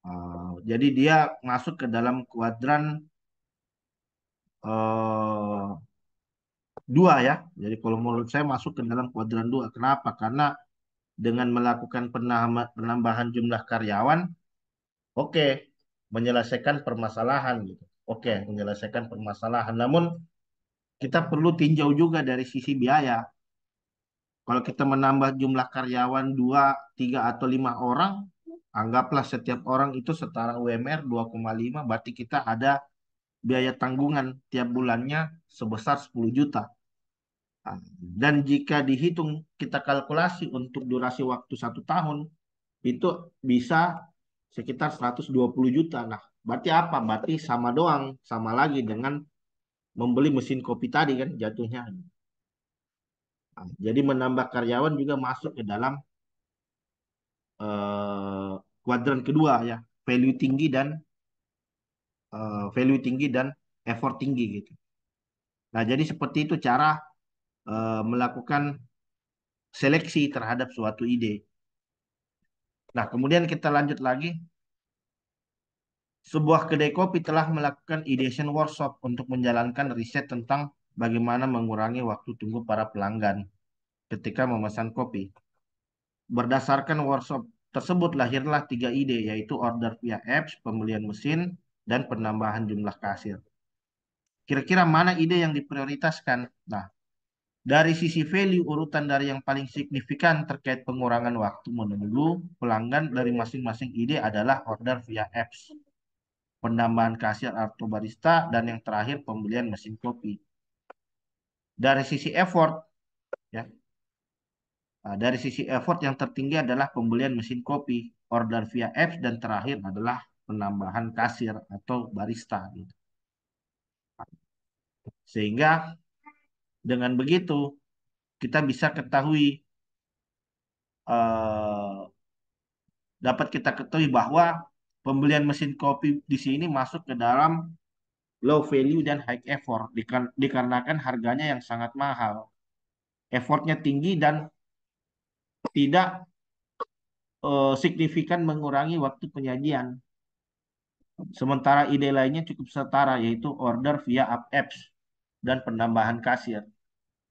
Uh, jadi dia masuk ke dalam kuadran uh, dua ya. Jadi kalau menurut saya masuk ke dalam kuadran dua. Kenapa? Karena dengan melakukan penambahan jumlah karyawan, oke, okay, menyelesaikan permasalahan gitu. Oke, okay, menyelesaikan permasalahan. Namun kita perlu tinjau juga dari sisi biaya. Kalau kita menambah jumlah karyawan dua, tiga atau lima orang, anggaplah setiap orang itu setara UMR 2,5 berarti kita ada biaya tanggungan tiap bulannya sebesar 10 juta. Ah, dan jika dihitung kita kalkulasi untuk durasi waktu satu tahun itu bisa sekitar 120 juta. Nah, berarti apa? Berarti sama doang, sama lagi dengan membeli mesin kopi tadi kan jatuhnya. Ah, jadi menambah karyawan juga masuk ke dalam uh, kedua ya value tinggi dan uh, value tinggi dan effort tinggi gitu. Nah jadi seperti itu cara uh, melakukan seleksi terhadap suatu ide. Nah, kemudian kita lanjut lagi. Sebuah kedai kopi telah melakukan ideation workshop untuk menjalankan riset tentang bagaimana mengurangi waktu tunggu para pelanggan ketika memesan kopi. Berdasarkan workshop tersebut lahirlah tiga ide yaitu order via apps, pembelian mesin, dan penambahan jumlah kasir. Kira-kira mana ide yang diprioritaskan? Nah, dari sisi value urutan dari yang paling signifikan terkait pengurangan waktu menunggu pelanggan dari masing-masing ide adalah order via apps, penambahan kasir atau barista, dan yang terakhir pembelian mesin kopi. Dari sisi effort, ya, Eh, dari sisi effort yang tertinggi adalah pembelian mesin kopi, order via apps, dan terakhir adalah penambahan kasir atau barista. Gitu. Sehingga dengan begitu kita bisa ketahui eh, dapat kita ketahui bahwa pembelian mesin kopi di sini masuk ke dalam low value dan high effort dikarenakan harganya yang sangat mahal. Effortnya tinggi dan tidak uh, signifikan mengurangi waktu penyajian. Sementara ide lainnya cukup setara yaitu order via app apps dan penambahan kasir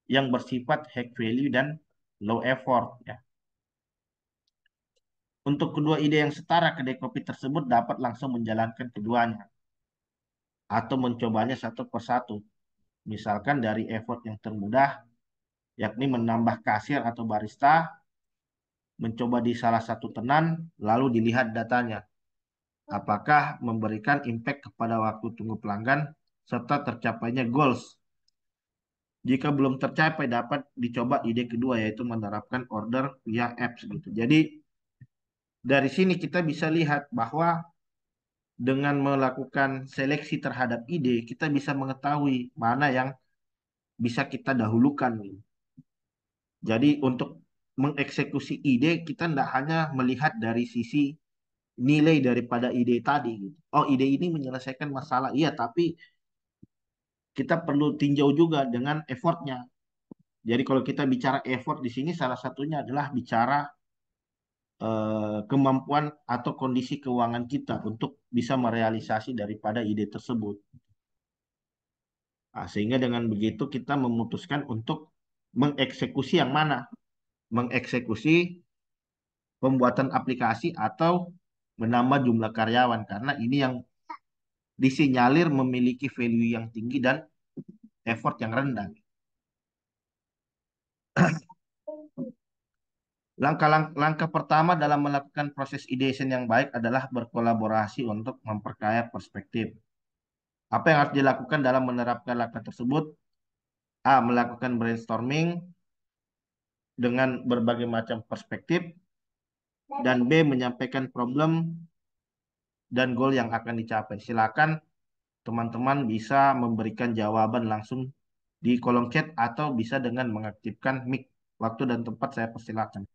yang bersifat high value dan low effort ya. Untuk kedua ide yang setara, kedai kopi tersebut dapat langsung menjalankan keduanya atau mencobanya satu persatu. Misalkan dari effort yang termudah, yakni menambah kasir atau barista, mencoba di salah satu tenan, lalu dilihat datanya. Apakah memberikan impact kepada waktu tunggu pelanggan serta tercapainya goals. Jika belum tercapai dapat dicoba ide kedua yaitu menerapkan order via apps gitu. Jadi dari sini kita bisa lihat bahwa dengan melakukan seleksi terhadap ide kita bisa mengetahui mana yang bisa kita dahulukan. Jadi untuk mengeksekusi ide kita tidak hanya melihat dari sisi nilai daripada ide tadi gitu. Oh, ide ini menyelesaikan masalah. Iya, tapi kita perlu tinjau juga dengan effortnya. Jadi kalau kita bicara effort di sini salah satunya adalah bicara eh, kemampuan atau kondisi keuangan kita untuk bisa merealisasi daripada ide tersebut. Nah, sehingga dengan begitu kita memutuskan untuk mengeksekusi yang mana mengeksekusi pembuatan aplikasi atau menambah jumlah karyawan karena ini yang disinyalir memiliki value yang tinggi dan effort yang rendah. Langkah, langkah pertama dalam melakukan proses ideation yang baik adalah berkolaborasi untuk memperkaya perspektif. Apa yang harus dilakukan dalam menerapkan langkah tersebut? A. Melakukan brainstorming dengan berbagai macam perspektif dan B menyampaikan problem dan goal yang akan dicapai. Silakan teman-teman bisa memberikan jawaban langsung di kolom chat atau bisa dengan mengaktifkan mic. Waktu dan tempat saya persilakan.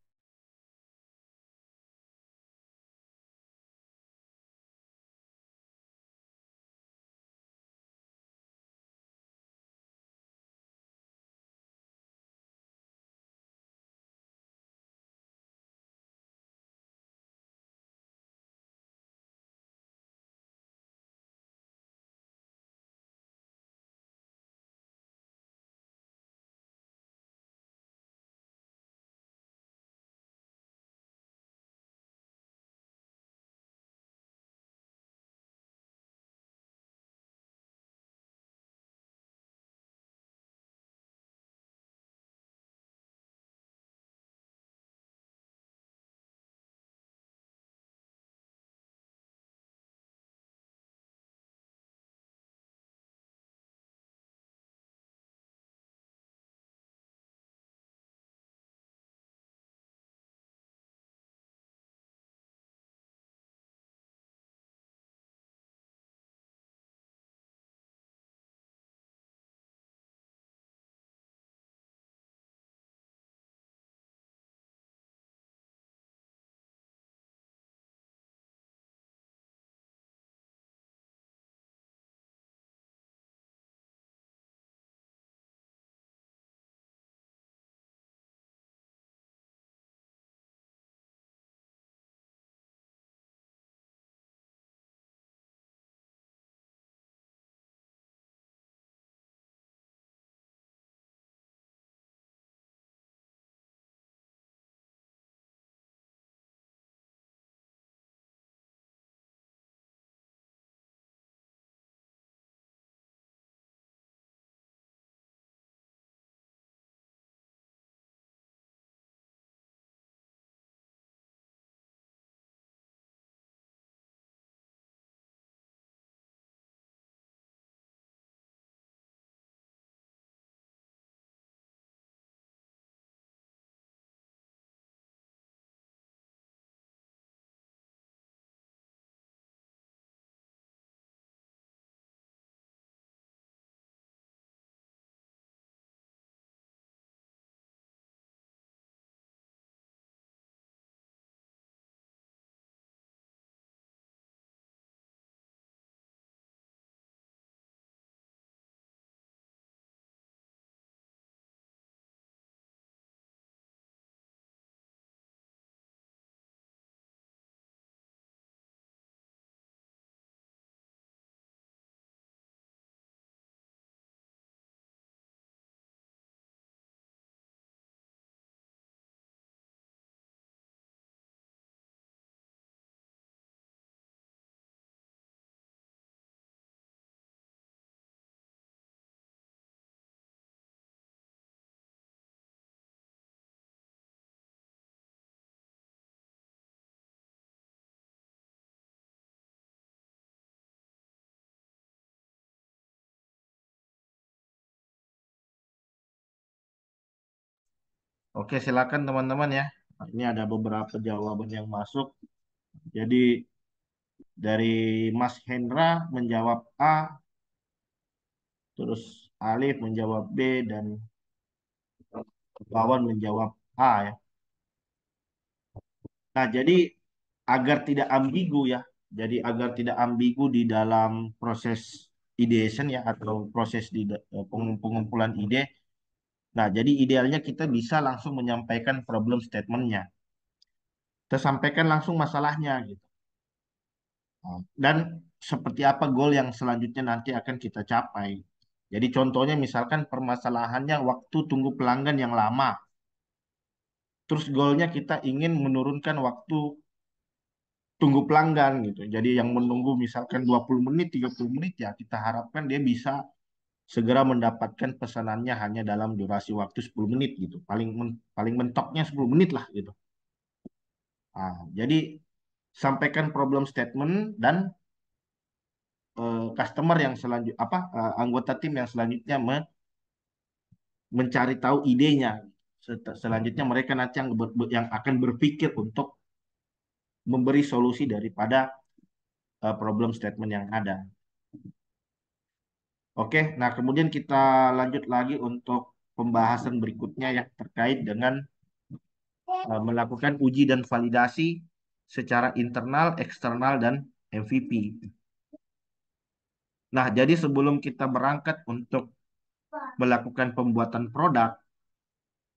Oke, silakan teman-teman ya. Ini ada beberapa jawaban yang masuk. Jadi dari Mas Hendra menjawab A, terus Alif menjawab B dan Bawan menjawab A ya. Nah, jadi agar tidak ambigu ya. Jadi agar tidak ambigu di dalam proses ideation ya atau proses di eh, pengumpulan ide Nah, jadi idealnya kita bisa langsung menyampaikan problem statementnya. Kita sampaikan langsung masalahnya gitu. Nah, dan seperti apa goal yang selanjutnya nanti akan kita capai. Jadi contohnya misalkan permasalahannya waktu tunggu pelanggan yang lama. Terus goalnya kita ingin menurunkan waktu tunggu pelanggan gitu. Jadi yang menunggu misalkan 20 menit, 30 menit ya kita harapkan dia bisa segera mendapatkan pesanannya hanya dalam durasi waktu 10 menit gitu. Paling men, paling mentoknya 10 menit lah gitu. Nah, jadi sampaikan problem statement dan uh, customer yang selanjutnya apa uh, anggota tim yang selanjutnya me, mencari tahu idenya. Selanjutnya mereka nanti yang yang akan berpikir untuk memberi solusi daripada uh, problem statement yang ada. Oke, nah kemudian kita lanjut lagi untuk pembahasan berikutnya ya terkait dengan uh, melakukan uji dan validasi secara internal, eksternal, dan MVP. Nah, jadi sebelum kita berangkat untuk melakukan pembuatan produk,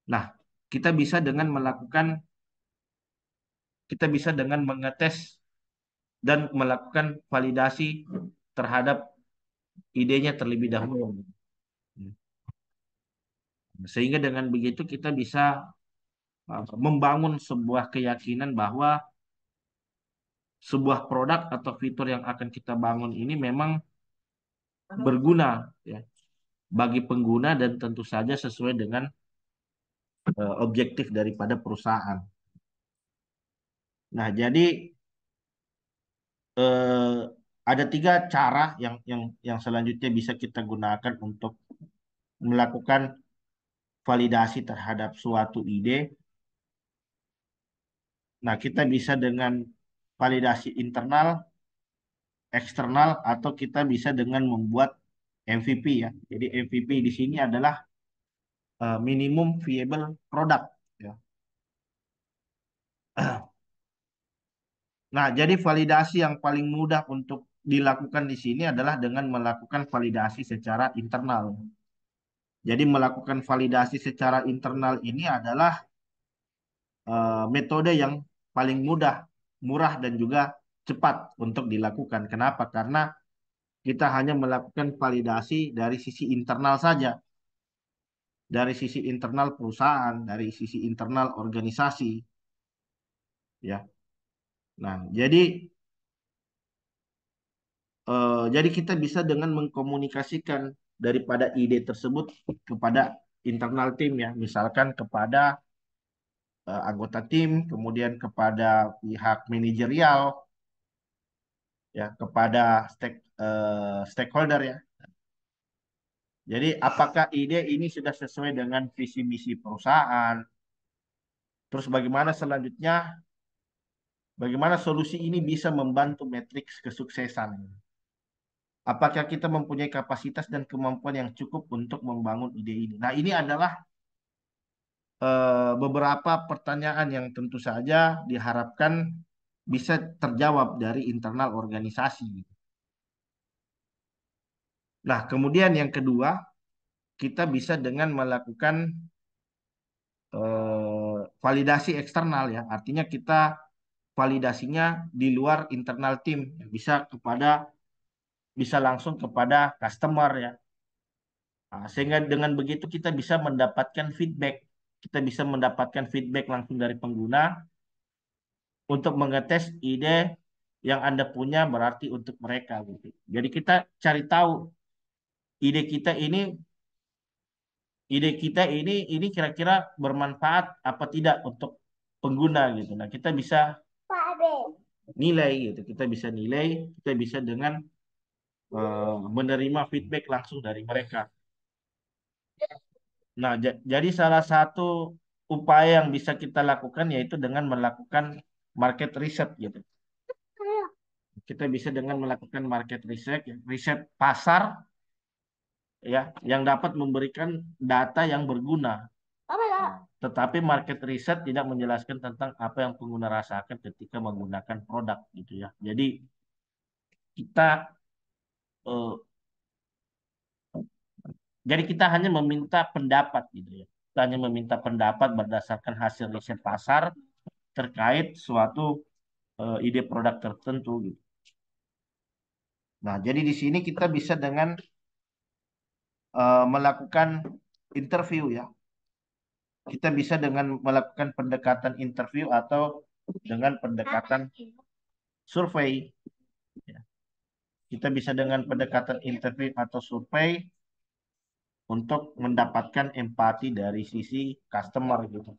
nah kita bisa dengan melakukan kita bisa dengan mengetes dan melakukan validasi terhadap idenya terlebih iya. dahulu. Hmm. Sehingga dengan begitu kita bisa eh, membangun sebuah keyakinan bahwa sebuah produk atau fitur yang akan kita bangun ini memang berguna ya bagi pengguna dan tentu saja sesuai dengan eh, objektif daripada perusahaan. Nah, jadi eh, ada tiga cara yang yang yang selanjutnya bisa kita gunakan untuk melakukan validasi terhadap suatu ide. Nah, kita bisa dengan validasi internal, eksternal, atau kita bisa dengan membuat MVP ya. Jadi MVP di sini adalah eh, minimum viable product. Ya. Nah, jadi validasi yang paling mudah untuk dilakukan di sini adalah dengan melakukan validasi secara internal. Jadi melakukan validasi secara internal ini adalah uh, metode yang paling mudah, murah dan juga cepat untuk dilakukan. Kenapa? Karena kita hanya melakukan validasi dari sisi internal saja. Dari sisi internal perusahaan, dari sisi internal organisasi. Ya. Nah, jadi Uh, jadi kita bisa dengan mengkomunikasikan daripada ide tersebut kepada internal tim ya, misalkan kepada uh, anggota tim, kemudian kepada pihak manajerial, ya kepada stake, uh, stakeholder ya. Jadi apakah ide ini sudah sesuai dengan visi misi perusahaan? Terus bagaimana selanjutnya? Bagaimana solusi ini bisa membantu matriks kesuksesan? Apakah kita mempunyai kapasitas dan kemampuan yang cukup untuk membangun ide ini? Nah, ini adalah eh, beberapa pertanyaan yang tentu saja diharapkan bisa terjawab dari internal organisasi. Nah, kemudian yang kedua, kita bisa dengan melakukan eh, validasi eksternal ya. Artinya kita validasinya di luar internal tim, bisa kepada bisa langsung kepada customer ya. Nah, sehingga dengan begitu kita bisa mendapatkan feedback. Kita bisa mendapatkan feedback langsung dari pengguna untuk mengetes ide yang Anda punya berarti untuk mereka gitu. Jadi kita cari tahu ide kita ini ide kita ini ini kira-kira bermanfaat apa tidak untuk pengguna gitu. Nah, kita bisa nilai gitu. Kita bisa nilai, kita bisa dengan Eh, menerima hmm. feedback langsung dari mereka. Nah, jadi salah satu upaya yang bisa kita lakukan yaitu dengan melakukan market research gitu. Kita bisa dengan melakukan market research, riset pasar ya, yang dapat memberikan data yang berguna. Ya? Tetapi market research tidak menjelaskan tentang apa yang pengguna rasakan ketika menggunakan produk gitu ya. Jadi kita Eh, jadi kita hanya meminta pendapat gitu ya. Kita hanya meminta pendapat berdasarkan hasil riset pasar terkait suatu uh, ide produk tertentu gitu. Nah, jadi di sini kita bisa dengan uh, melakukan interview ya. Kita bisa dengan melakukan pendekatan interview atau dengan pendekatan survei. Ya kita bisa dengan pendekatan interview atau survei untuk mendapatkan empati dari sisi customer gitu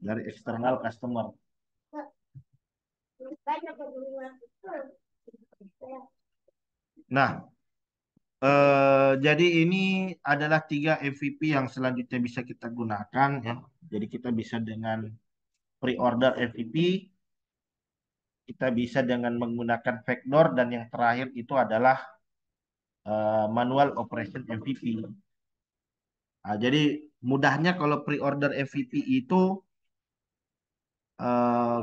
dari eksternal customer nah eh, jadi ini adalah tiga MVP yang selanjutnya bisa kita gunakan ya jadi kita bisa dengan pre-order MVP kita bisa dengan menggunakan vektor dan yang terakhir itu adalah uh, manual operation MVP. Nah, jadi mudahnya kalau pre-order MVP itu uh,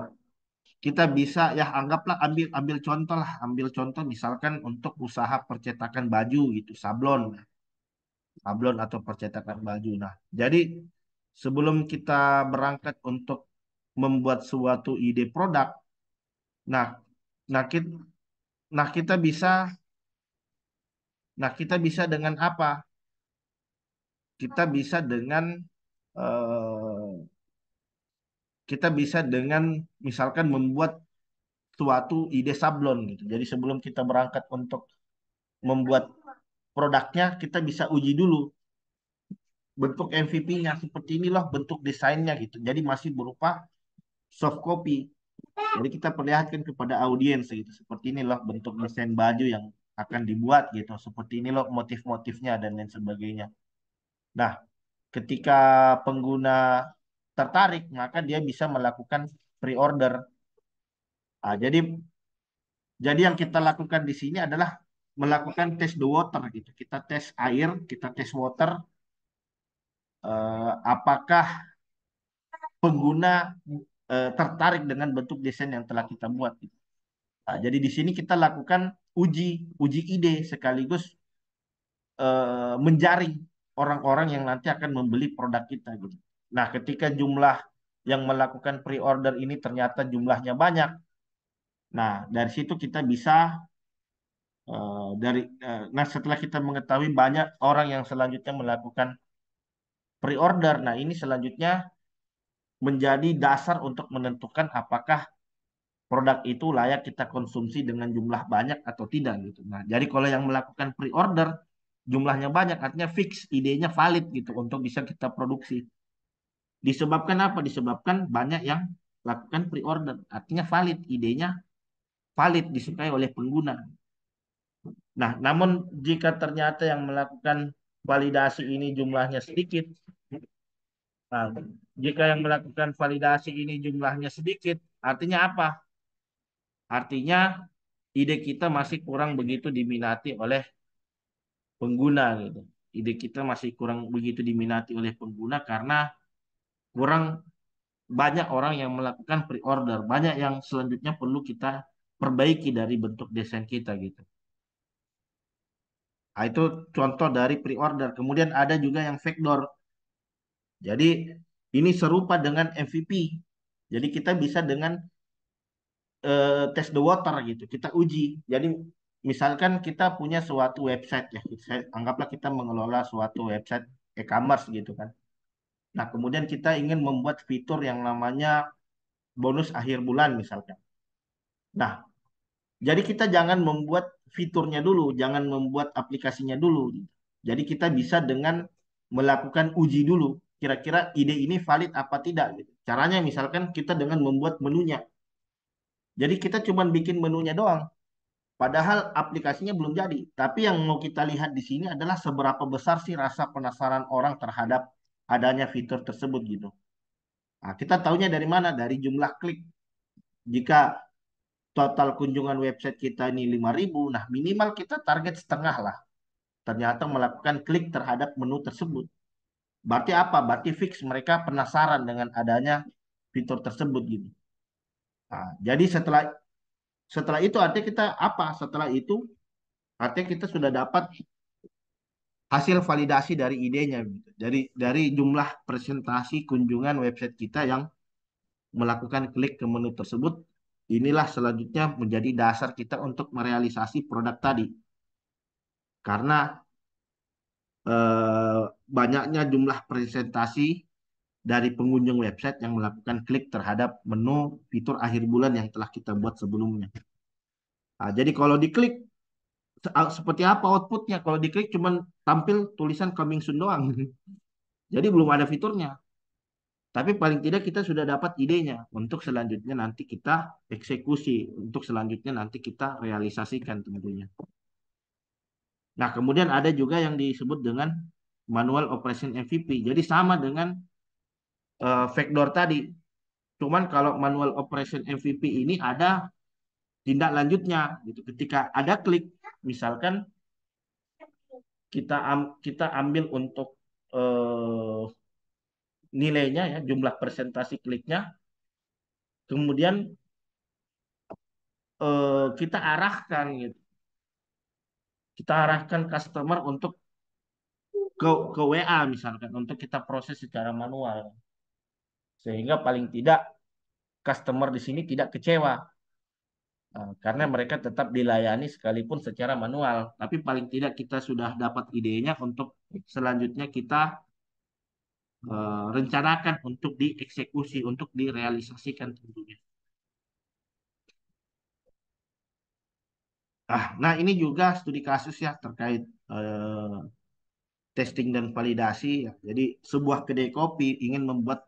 kita bisa ya anggaplah ambil ambil contoh lah ambil contoh misalkan untuk usaha percetakan baju gitu sablon sablon atau percetakan baju nah jadi sebelum kita berangkat untuk membuat suatu ide produk Nah, nah kita, nah kita bisa nah kita bisa dengan apa? Kita bisa dengan uh, kita bisa dengan misalkan membuat suatu ide sablon gitu. Jadi sebelum kita berangkat untuk membuat produknya, kita bisa uji dulu bentuk MVP-nya seperti ini loh bentuk desainnya gitu. Jadi masih berupa soft copy. Jadi kita perlihatkan kepada audiens gitu. Seperti ini loh bentuk desain baju yang akan dibuat gitu. Seperti ini loh motif-motifnya dan lain sebagainya. Nah, ketika pengguna tertarik maka dia bisa melakukan pre-order. Nah, jadi jadi yang kita lakukan di sini adalah melakukan tes the water gitu. Kita tes air, kita tes water. Eh, apakah pengguna eh, tertarik dengan bentuk desain yang telah kita buat. Gitu. Nah, jadi di sini kita lakukan uji uji ide sekaligus eh, menjaring orang-orang yang nanti akan membeli produk kita. Gitu. Nah, ketika jumlah yang melakukan pre-order ini ternyata jumlahnya banyak, nah dari situ kita bisa Uh, dari uh, nah setelah kita mengetahui banyak orang yang selanjutnya melakukan pre-order nah ini selanjutnya menjadi dasar untuk menentukan apakah produk itu layak kita konsumsi dengan jumlah banyak atau tidak gitu. Nah, jadi kalau yang melakukan pre-order jumlahnya banyak artinya fix, idenya valid gitu untuk bisa kita produksi. Disebabkan apa? Disebabkan banyak yang lakukan pre-order, artinya valid, idenya valid disukai oleh pengguna. Nah, namun jika ternyata yang melakukan validasi ini jumlahnya sedikit, nah, jika yang melakukan validasi ini jumlahnya sedikit, artinya apa? Artinya ide kita masih kurang begitu diminati oleh pengguna gitu. Ide kita masih kurang begitu diminati oleh pengguna karena kurang banyak orang yang melakukan pre-order, banyak yang selanjutnya perlu kita perbaiki dari bentuk desain kita gitu. Nah, itu contoh dari pre-order. Kemudian ada juga yang fake door, Jadi ini serupa dengan MVP. Jadi kita bisa dengan uh, test the water gitu. Kita uji. Jadi misalkan kita punya suatu website ya. anggaplah kita mengelola suatu website e-commerce gitu kan. Nah, kemudian kita ingin membuat fitur yang namanya bonus akhir bulan misalkan. Nah, jadi kita jangan membuat fiturnya dulu, jangan membuat aplikasinya dulu. Jadi kita bisa dengan melakukan uji dulu kira-kira ide ini valid apa tidak gitu. Caranya misalkan kita dengan membuat menunya. Jadi kita cuma bikin menunya doang. Padahal aplikasinya belum jadi. Tapi yang mau kita lihat di sini adalah seberapa besar sih rasa penasaran orang terhadap adanya fitur tersebut gitu. Nah, kita tahunya dari mana? Dari jumlah klik. Jika total kunjungan website kita ini 5000, nah minimal kita target setengah lah. Ternyata melakukan klik terhadap menu tersebut. Berarti apa? Berarti fix mereka penasaran dengan adanya fitur tersebut gitu. Nah, jadi setelah setelah itu artinya kita apa? Setelah itu artinya kita sudah dapat hasil validasi dari idenya gitu. Dari dari jumlah presentasi kunjungan website kita yang melakukan klik ke menu tersebut, inilah selanjutnya menjadi dasar kita untuk merealisasi produk tadi. Karena Eh, banyaknya jumlah presentasi dari pengunjung website yang melakukan klik terhadap menu fitur akhir bulan yang telah kita buat sebelumnya. Nah, jadi kalau diklik ah, seperti apa outputnya kalau diklik cuma tampil tulisan coming soon doang. Jadi belum ada fiturnya. Tapi paling tidak kita sudah dapat idenya untuk selanjutnya nanti kita eksekusi, untuk selanjutnya nanti kita realisasikan tentunya. Nah, kemudian ada juga yang disebut dengan manual operation MVP. Jadi sama dengan uh, vektor tadi. Cuman kalau manual operation MVP ini ada tindak lanjutnya gitu. Ketika ada klik misalkan kita am, kita ambil untuk uh, nilainya ya, jumlah presentasi kliknya. Kemudian uh, kita arahkan gitu kita arahkan customer untuk ke, ke WA misalkan untuk kita proses secara manual sehingga paling tidak customer di sini tidak kecewa eh, karena mereka tetap dilayani sekalipun secara manual tapi paling tidak kita sudah dapat idenya untuk selanjutnya kita uh, rencanakan untuk dieksekusi untuk direalisasikan tentunya. Ah, nah ini juga studi kasus ya terkait eh, testing dan validasi. Ya. Jadi sebuah kedai kopi ingin membuat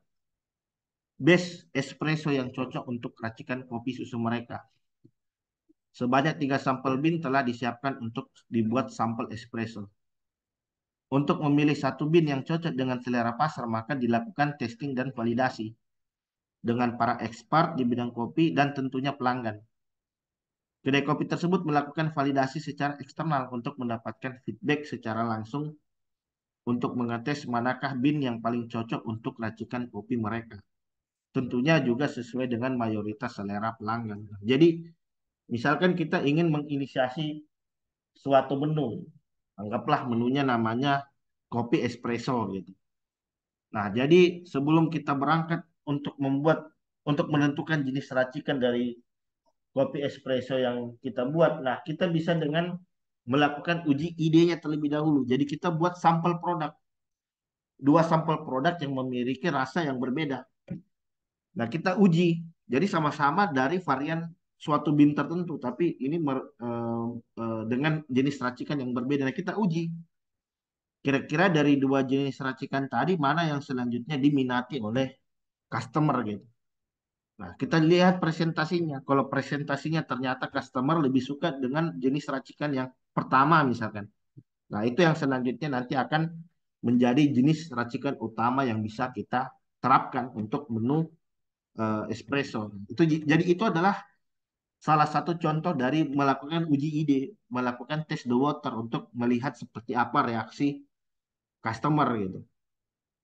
base espresso yang cocok untuk racikan kopi susu mereka. Sebanyak tiga sampel bin telah disiapkan untuk dibuat sampel espresso. Untuk memilih satu bin yang cocok dengan selera pasar, maka dilakukan testing dan validasi dengan para expert di bidang kopi dan tentunya pelanggan. Kedai kopi tersebut melakukan validasi secara eksternal untuk mendapatkan feedback secara langsung untuk mengetes manakah bin yang paling cocok untuk racikan kopi mereka. Tentunya juga sesuai dengan mayoritas selera pelanggan. Jadi, misalkan kita ingin menginisiasi suatu menu, anggaplah menunya namanya kopi espresso gitu. Nah, jadi sebelum kita berangkat untuk membuat untuk menentukan jenis racikan dari kopi espresso yang kita buat. Nah, kita bisa dengan melakukan uji idenya terlebih dahulu. Jadi kita buat sampel produk. Dua sampel produk yang memiliki rasa yang berbeda. Nah, kita uji. Jadi sama-sama dari varian suatu bin tertentu, tapi ini mer, e, e, dengan jenis racikan yang berbeda. Nah, kita uji. Kira-kira dari dua jenis racikan tadi mana yang selanjutnya diminati oleh customer gitu. Nah, kita lihat presentasinya. Kalau presentasinya ternyata customer lebih suka dengan jenis racikan yang pertama misalkan. Nah, itu yang selanjutnya nanti akan menjadi jenis racikan utama yang bisa kita terapkan untuk menu eh, espresso. Itu jadi itu adalah salah satu contoh dari melakukan uji ide, melakukan test the water untuk melihat seperti apa reaksi customer gitu.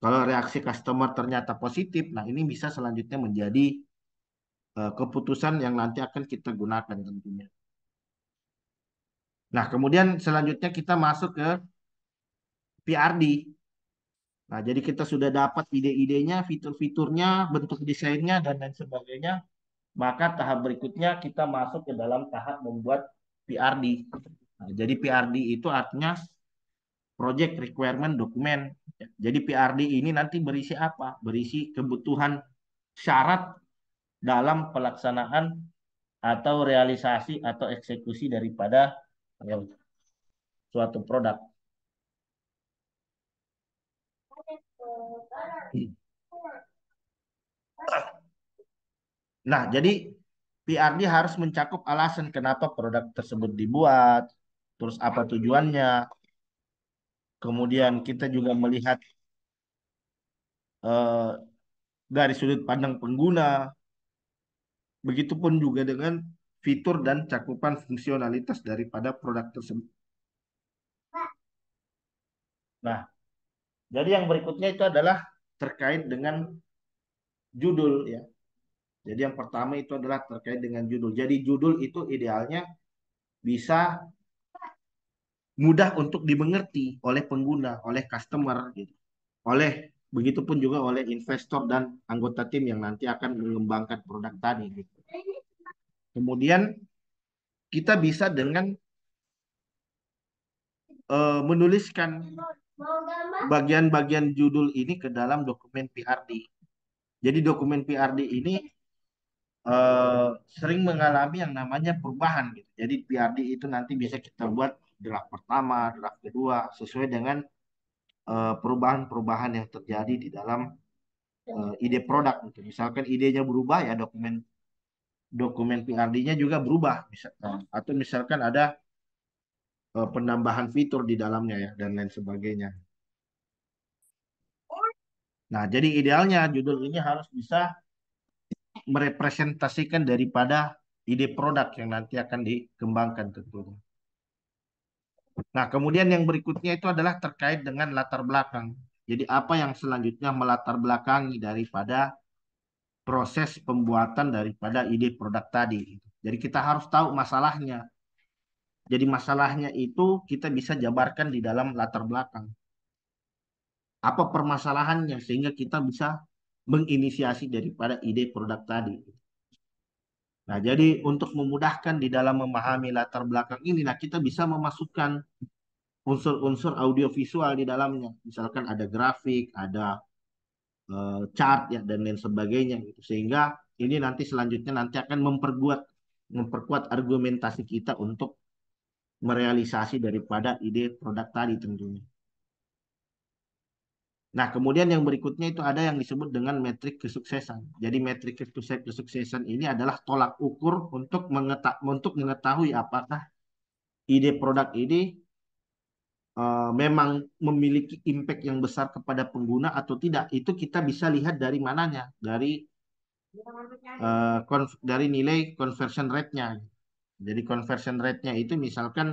Kalau reaksi customer ternyata positif, nah ini bisa selanjutnya menjadi Eh, keputusan yang nanti akan kita gunakan tentunya. Nah, kemudian selanjutnya kita masuk ke PRD. Nah, jadi kita sudah dapat ide-idenya, fitur-fiturnya, bentuk desainnya, dan lain sebagainya. Maka tahap berikutnya kita masuk ke dalam tahap membuat PRD. Nah, jadi PRD itu artinya Project Requirement Document. Jadi PRD ini nanti berisi apa? Berisi kebutuhan syarat dalam pelaksanaan atau realisasi atau eksekusi daripada ya, suatu produk. Nah, jadi PRD harus mencakup alasan kenapa produk tersebut dibuat, terus apa tujuannya. Kemudian kita juga melihat eh, dari sudut pandang pengguna, Begitupun juga dengan fitur dan cakupan fungsionalitas daripada produk tersebut. Nah, jadi yang berikutnya itu adalah terkait dengan judul ya. Jadi yang pertama itu adalah terkait dengan judul. Jadi judul itu idealnya bisa mudah untuk dimengerti oleh pengguna, oleh customer gitu. Oleh Begitupun juga oleh investor dan anggota tim yang nanti akan mengembangkan produk tadi. Gitu. Kemudian kita bisa dengan uh, menuliskan bagian-bagian judul ini ke dalam dokumen PRD. Jadi dokumen PRD ini uh, sering mengalami yang namanya perubahan gitu. Jadi PRD itu nanti bisa kita buat draft pertama, draft kedua sesuai dengan Eh, perubahan-perubahan yang terjadi di dalam uh, ide produk gitu. Misalkan idenya berubah ya dokumen dokumen PRD-nya juga berubah misalkan atau misalkan ada uh, penambahan fitur di dalamnya ya dan lain sebagainya. Oh. Nah, jadi idealnya judul ini harus bisa merepresentasikan daripada ide produk yang nanti akan dikembangkan tentunya. Nah, kemudian yang berikutnya itu adalah terkait dengan latar belakang. Jadi apa yang selanjutnya melatar belakangi daripada proses pembuatan daripada ide produk tadi. Jadi kita harus tahu masalahnya. Jadi masalahnya itu kita bisa jabarkan di dalam latar belakang. Apa permasalahannya sehingga kita bisa menginisiasi daripada ide produk tadi. Nah, jadi untuk memudahkan di dalam memahami latar belakang ini, nah kita bisa memasukkan unsur-unsur audiovisual di dalamnya. Misalkan ada grafik, ada eh, chart ya dan lain sebagainya gitu. Sehingga ini nanti selanjutnya nanti akan memperkuat memperkuat argumentasi kita untuk merealisasi daripada ide produk tadi tentunya. Nah, kemudian yang berikutnya itu ada yang disebut dengan metrik kesuksesan. Jadi metrik kesuksesan ini adalah tolak ukur untuk untuk mengetahui apakah ide produk ini uh, memang memiliki impact yang besar kepada pengguna atau tidak. Itu kita bisa lihat dari mananya, dari uh, dari nilai conversion rate-nya. Jadi conversion rate-nya itu misalkan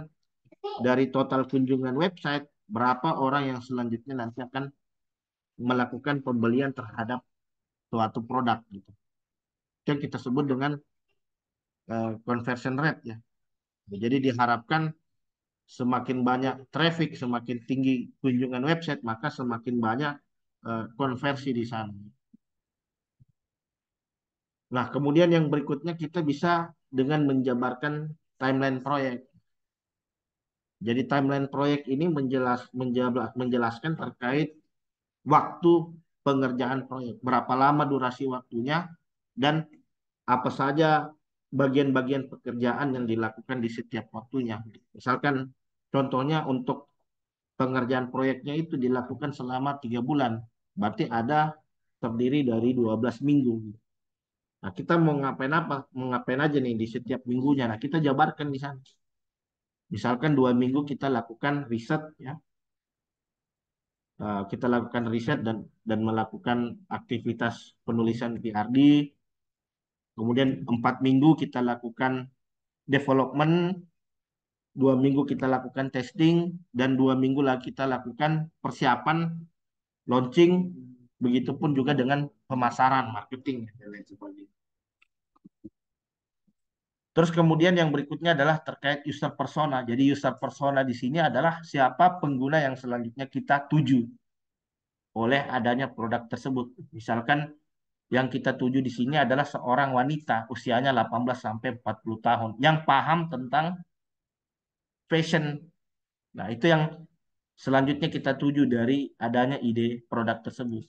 dari total kunjungan website berapa orang yang selanjutnya nanti akan melakukan pembelian terhadap suatu produk gitu. Itu yang kita sebut dengan uh, conversion rate ya. Jadi diharapkan semakin banyak traffic, semakin tinggi kunjungan website, maka semakin banyak uh, konversi di sana. Nah, kemudian yang berikutnya kita bisa dengan menjabarkan timeline proyek. Jadi timeline proyek ini menjelas, menjelaskan terkait waktu pengerjaan proyek, berapa lama durasi waktunya, dan apa saja bagian-bagian pekerjaan yang dilakukan di setiap waktunya. Misalkan contohnya untuk pengerjaan proyeknya itu dilakukan selama tiga bulan, berarti ada terdiri dari 12 minggu. Nah, kita mau ngapain apa? Mau ngapain aja nih di setiap minggunya. Nah, kita jabarkan di sana. Misalkan dua minggu kita lakukan riset ya Eh, kita lakukan riset dan dan melakukan aktivitas penulisan PRD. Kemudian empat minggu kita lakukan development, dua minggu kita lakukan testing, dan dua minggu lagi kita lakukan persiapan launching, begitupun juga dengan pemasaran, marketing dan lain sebagainya. Terus kemudian yang berikutnya adalah terkait user persona. Jadi user persona di sini adalah siapa pengguna yang selanjutnya kita tuju oleh adanya produk tersebut. Misalkan yang kita tuju di sini adalah seorang wanita usianya 18 sampai 40 tahun yang paham tentang fashion. Nah, itu yang selanjutnya kita tuju dari adanya ide produk tersebut.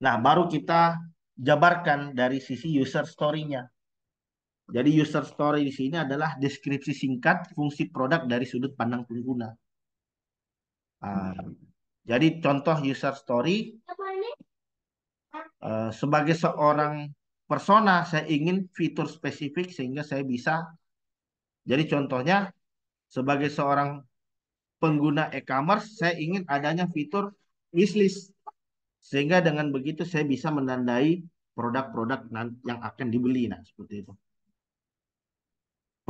Nah, baru kita jabarkan dari sisi user story-nya. Jadi user story di sini adalah deskripsi singkat fungsi produk dari sudut pandang pengguna. Uh, jadi contoh user story uh, sebagai seorang persona saya ingin fitur spesifik sehingga saya bisa. Jadi contohnya sebagai seorang pengguna e-commerce saya ingin adanya fitur wishlist sehingga dengan begitu saya bisa menandai produk-produk yang akan dibeli nah seperti itu.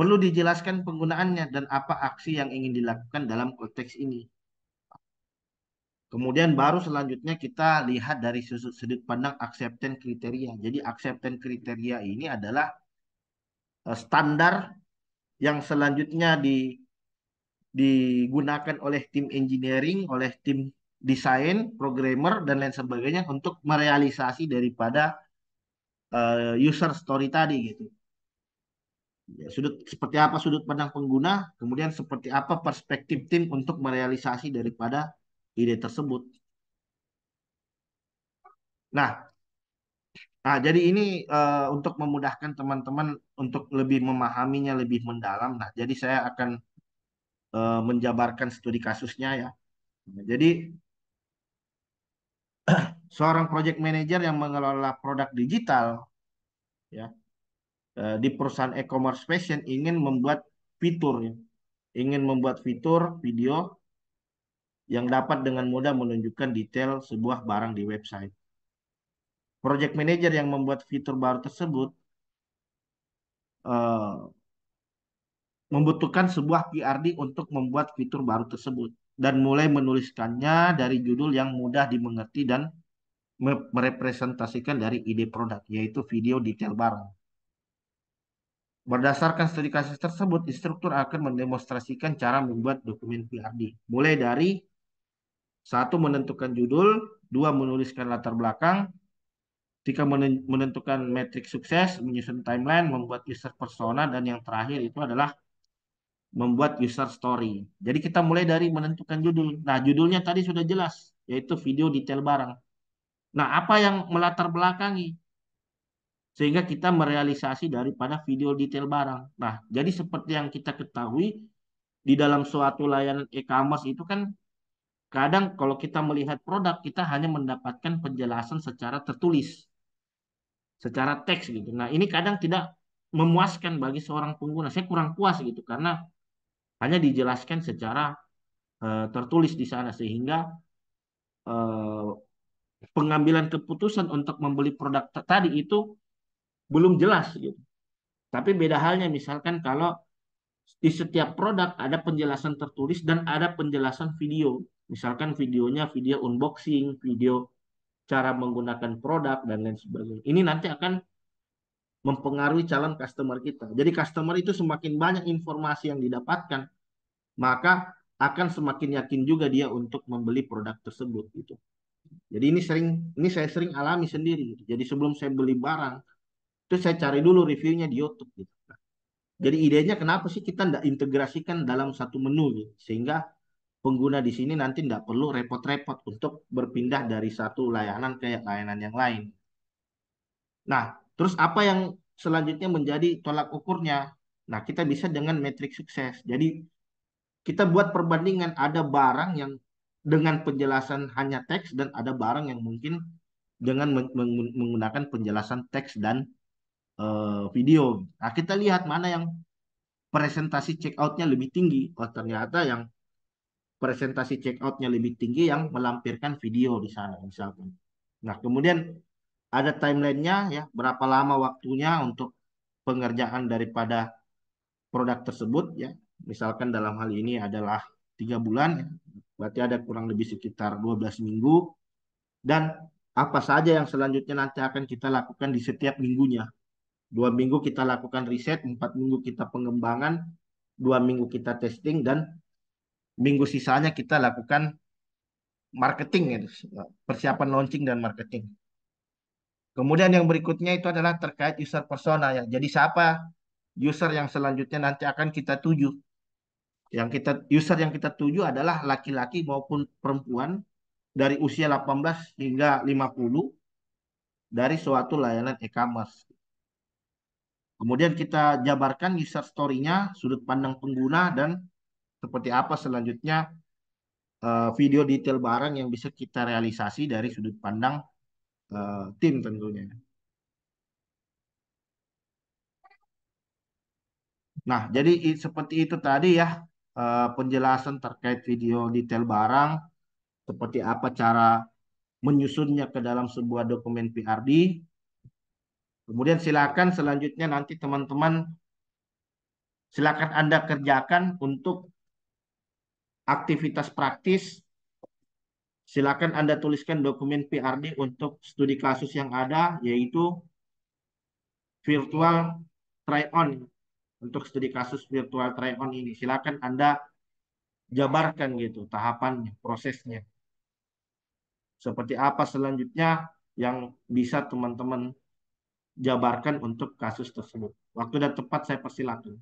Perlu dijelaskan penggunaannya dan apa aksi yang ingin dilakukan dalam konteks ini. Kemudian baru selanjutnya kita lihat dari sudut pandang acceptance kriteria. Jadi acceptance kriteria ini adalah eh, standar yang selanjutnya digunakan oleh tim engineering, oleh tim desain, programmer dan lain sebagainya untuk merealisasi daripada eh, user story tadi gitu. Ya, sudut seperti apa sudut pandang pengguna, kemudian seperti apa perspektif tim untuk merealisasi daripada ide tersebut. Nah, nah jadi ini uh, untuk memudahkan teman-teman untuk lebih memahaminya lebih mendalam. Nah, jadi saya akan uh, menjabarkan studi kasusnya ya. Nah, jadi seorang project manager yang mengelola produk digital ya Eh, di perusahaan e-commerce fashion ingin membuat fitur ya. ingin membuat fitur video yang dapat dengan mudah menunjukkan detail sebuah barang di website. Project manager yang membuat fitur baru tersebut uh, membutuhkan sebuah PRD untuk membuat fitur baru tersebut dan mulai menuliskannya dari judul yang mudah dimengerti dan merepresentasikan dari ide produk yaitu video detail barang. Berdasarkan studi kasus tersebut, instruktur akan mendemonstrasikan cara membuat dokumen PRD. Mulai dari satu menentukan judul, dua menuliskan latar belakang, tiga menentukan metrik sukses, menyusun timeline, membuat user persona, dan yang terakhir itu adalah membuat user story. Jadi kita mulai dari menentukan judul. Nah, judulnya tadi sudah jelas, yaitu video detail barang. Nah, apa yang melatar belakangi? sehingga kita merealisasi daripada video detail barang. Nah, jadi seperti yang kita ketahui di dalam suatu layanan e-commerce itu kan kadang kalau kita melihat produk kita hanya mendapatkan penjelasan secara tertulis, secara teks gitu. Nah, ini kadang tidak memuaskan bagi seorang pengguna. Saya kurang puas gitu karena hanya dijelaskan secara uh, tertulis di sana sehingga uh, pengambilan keputusan untuk membeli produk tadi itu belum jelas gitu. Tapi beda halnya misalkan kalau di setiap produk ada penjelasan tertulis dan ada penjelasan video. Misalkan videonya video unboxing, video cara menggunakan produk dan lain sebagainya. Ini nanti akan mempengaruhi calon customer kita. Jadi customer itu semakin banyak informasi yang didapatkan, maka akan semakin yakin juga dia untuk membeli produk tersebut gitu. Jadi ini sering ini saya sering alami sendiri. Gitu. Jadi sebelum saya beli barang, Terus saya cari dulu reviewnya di YouTube gitu. Jadi idenya kenapa sih kita tidak integrasikan dalam satu menu gitu. sehingga pengguna di sini nanti tidak perlu repot-repot untuk berpindah dari satu layanan ke layanan yang lain. Nah, terus apa yang selanjutnya menjadi tolak ukurnya? Nah, kita bisa dengan metrik sukses. Jadi kita buat perbandingan ada barang yang dengan penjelasan hanya teks dan ada barang yang mungkin dengan menggunakan penjelasan teks dan uh, video. Nah, kita lihat mana yang presentasi checkoutnya nya lebih tinggi. Oh, ternyata yang presentasi checkoutnya nya lebih tinggi yang melampirkan video di sana misalkan. Nah, kemudian ada timelinenya ya, berapa lama waktunya untuk pengerjaan daripada produk tersebut ya. Misalkan dalam hal ini adalah tiga bulan, ya. berarti ada kurang lebih sekitar 12 minggu dan apa saja yang selanjutnya nanti akan kita lakukan di setiap minggunya dua minggu kita lakukan riset, empat minggu kita pengembangan, dua minggu kita testing dan minggu sisanya kita lakukan marketing gitu. persiapan launching dan marketing. Kemudian yang berikutnya itu adalah terkait user persona ya. Jadi siapa user yang selanjutnya nanti akan kita tuju? Yang kita user yang kita tuju adalah laki-laki maupun perempuan dari usia 18 hingga 50 dari suatu layanan e-commerce. Kemudian kita jabarkan user story-nya, sudut pandang pengguna, dan seperti apa selanjutnya eh, video detail barang yang bisa kita realisasi dari sudut pandang eh, tim tentunya. Nah, jadi seperti itu tadi ya eh, penjelasan terkait video detail barang, seperti apa cara menyusunnya ke dalam sebuah dokumen PRD, Kemudian silakan selanjutnya nanti teman-teman silakan Anda kerjakan untuk aktivitas praktis. Silakan Anda tuliskan dokumen PRD untuk studi kasus yang ada yaitu virtual try on untuk studi kasus virtual try on ini. Silakan Anda jabarkan gitu tahapannya, prosesnya. Seperti apa selanjutnya yang bisa teman-teman jabarkan untuk kasus tersebut. Waktu dan tempat saya persilakan.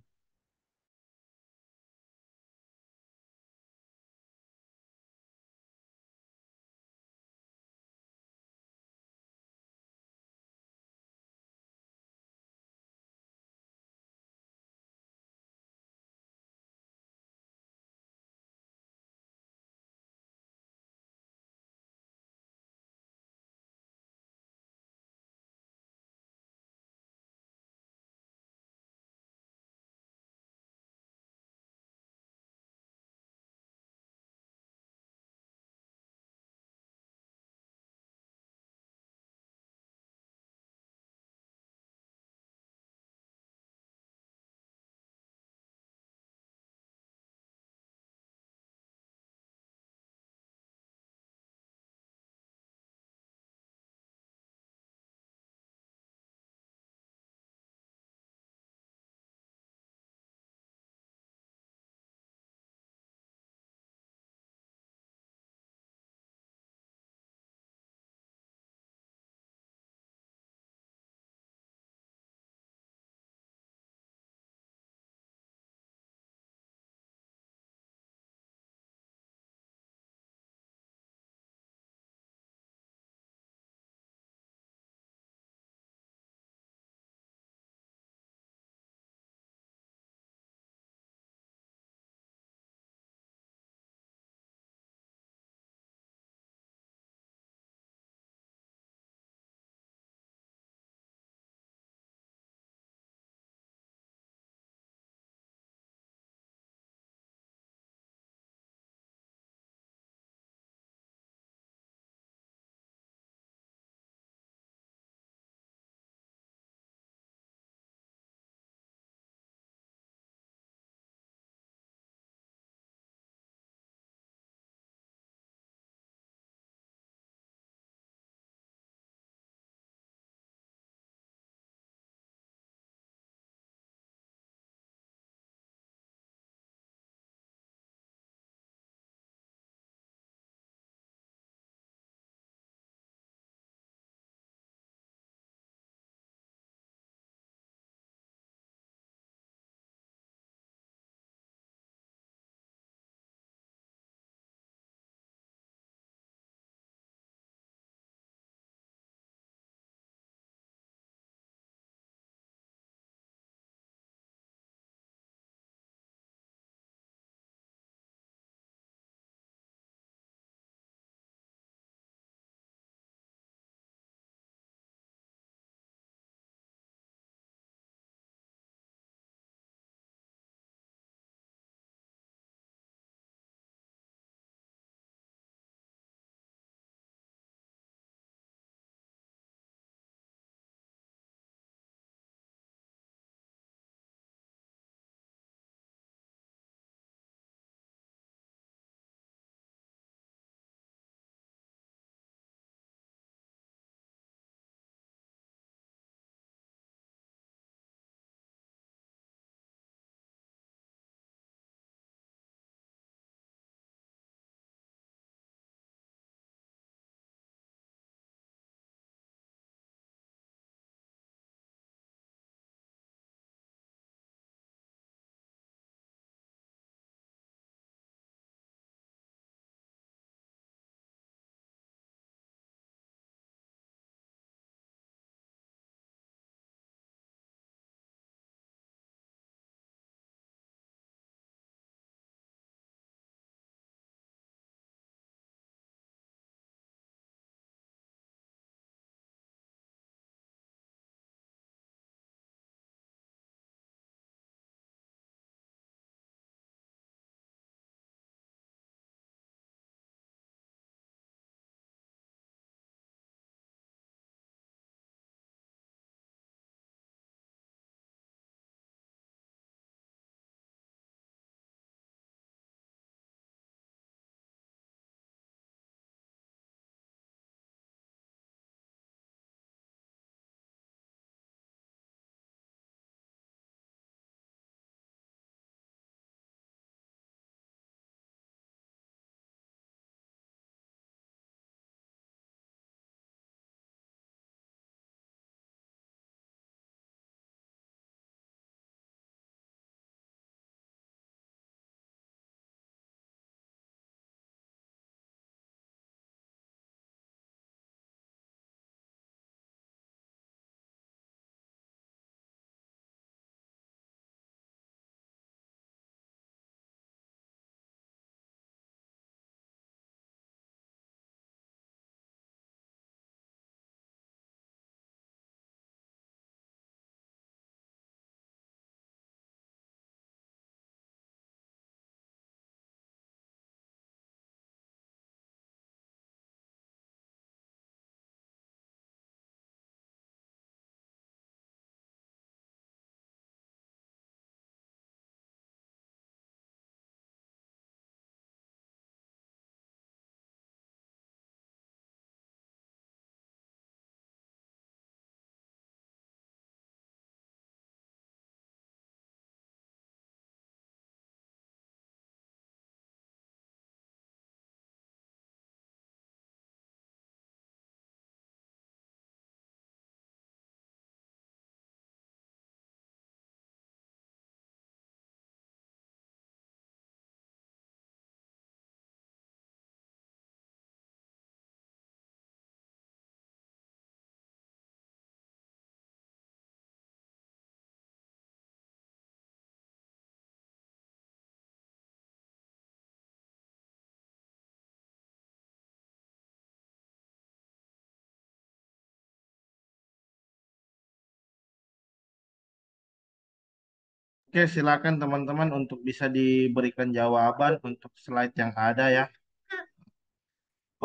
Oke, silakan teman-teman untuk bisa diberikan jawaban untuk slide yang ada ya.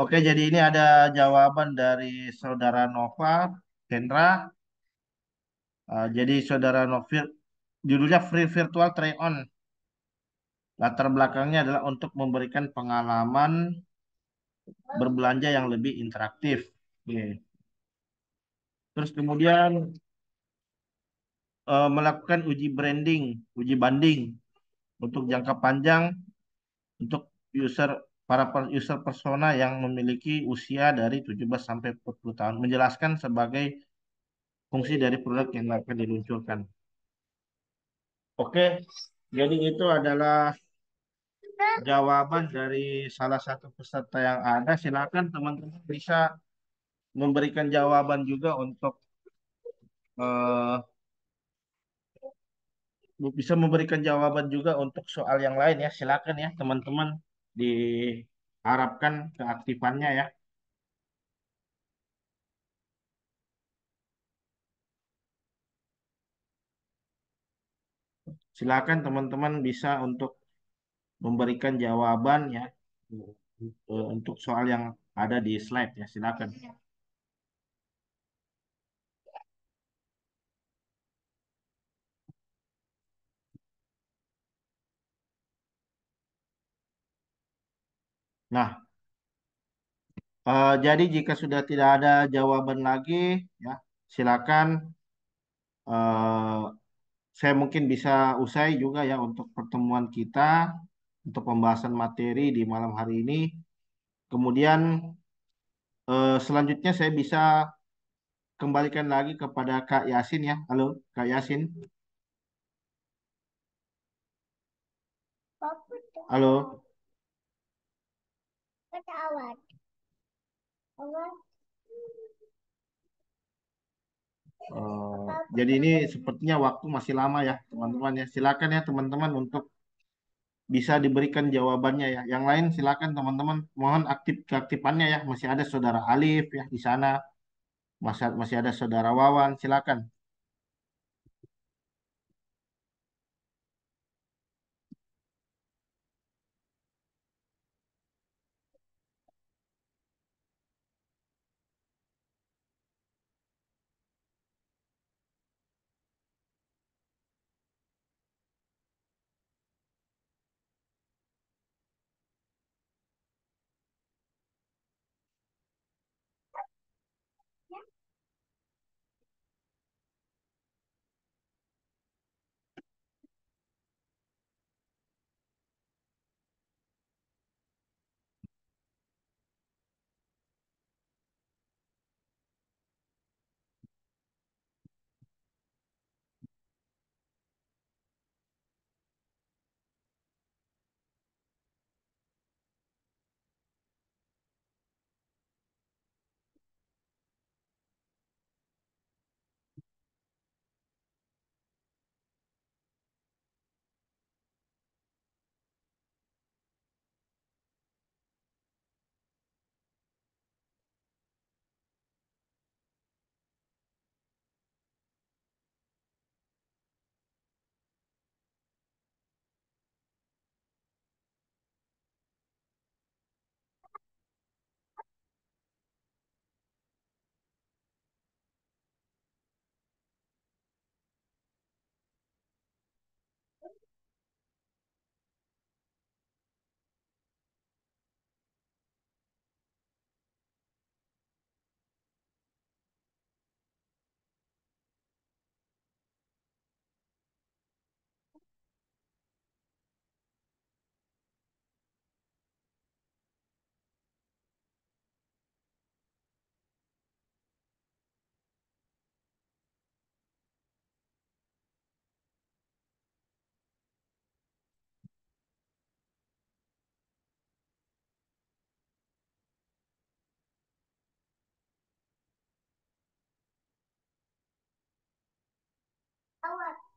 Oke, jadi ini ada jawaban dari saudara Nova, Kendra. Uh, jadi saudara Novir, judulnya Free Virtual Try-On. Latar belakangnya adalah untuk memberikan pengalaman berbelanja yang lebih interaktif. Oke. Terus kemudian uh, melakukan uji branding, uji banding untuk jangka panjang untuk user para user persona yang memiliki usia dari 17 sampai 40 tahun menjelaskan sebagai fungsi dari produk yang akan diluncurkan. Oke, jadi itu adalah jawaban dari salah satu peserta yang ada. Silakan teman-teman bisa memberikan jawaban juga untuk uh, bisa memberikan jawaban juga untuk soal yang lain ya. Silakan ya teman-teman diharapkan keaktifannya ya. Silakan teman-teman bisa untuk memberikan jawaban ya eh, untuk soal yang ada di slide ya. Silakan. Iya. Nah, Uh, jadi jika sudah tidak ada jawaban lagi, ya silakan uh, saya mungkin bisa usai juga ya untuk pertemuan kita untuk pembahasan materi di malam hari ini. Kemudian uh, selanjutnya saya bisa kembalikan lagi kepada Kak Yasin ya. Halo, Kak Yasin. Halo ketahuan. awan. Oh, jadi ini sepertinya waktu masih lama ya teman-teman ya. Silakan ya teman-teman untuk bisa diberikan jawabannya ya. Yang lain silakan teman-teman mohon aktif keaktifannya ya. Masih ada saudara Alif ya di sana. Masih masih ada saudara Wawan. Silakan.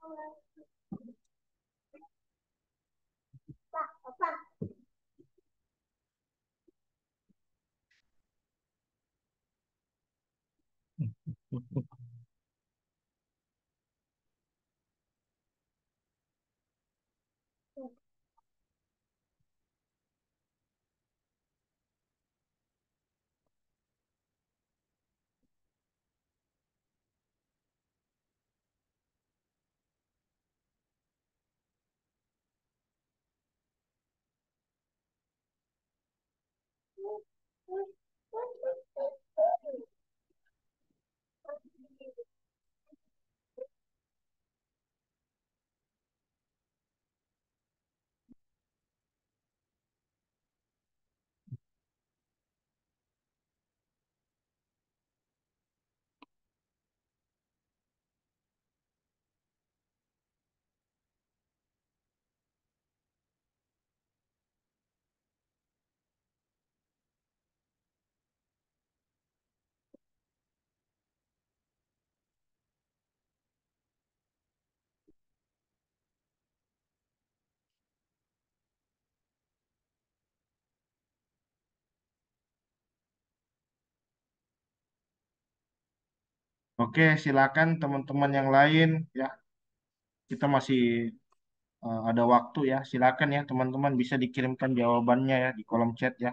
Hello. Oke, silakan teman-teman yang lain ya. Kita masih uh, ada waktu ya. Silakan ya teman-teman bisa dikirimkan jawabannya ya di kolom chat ya.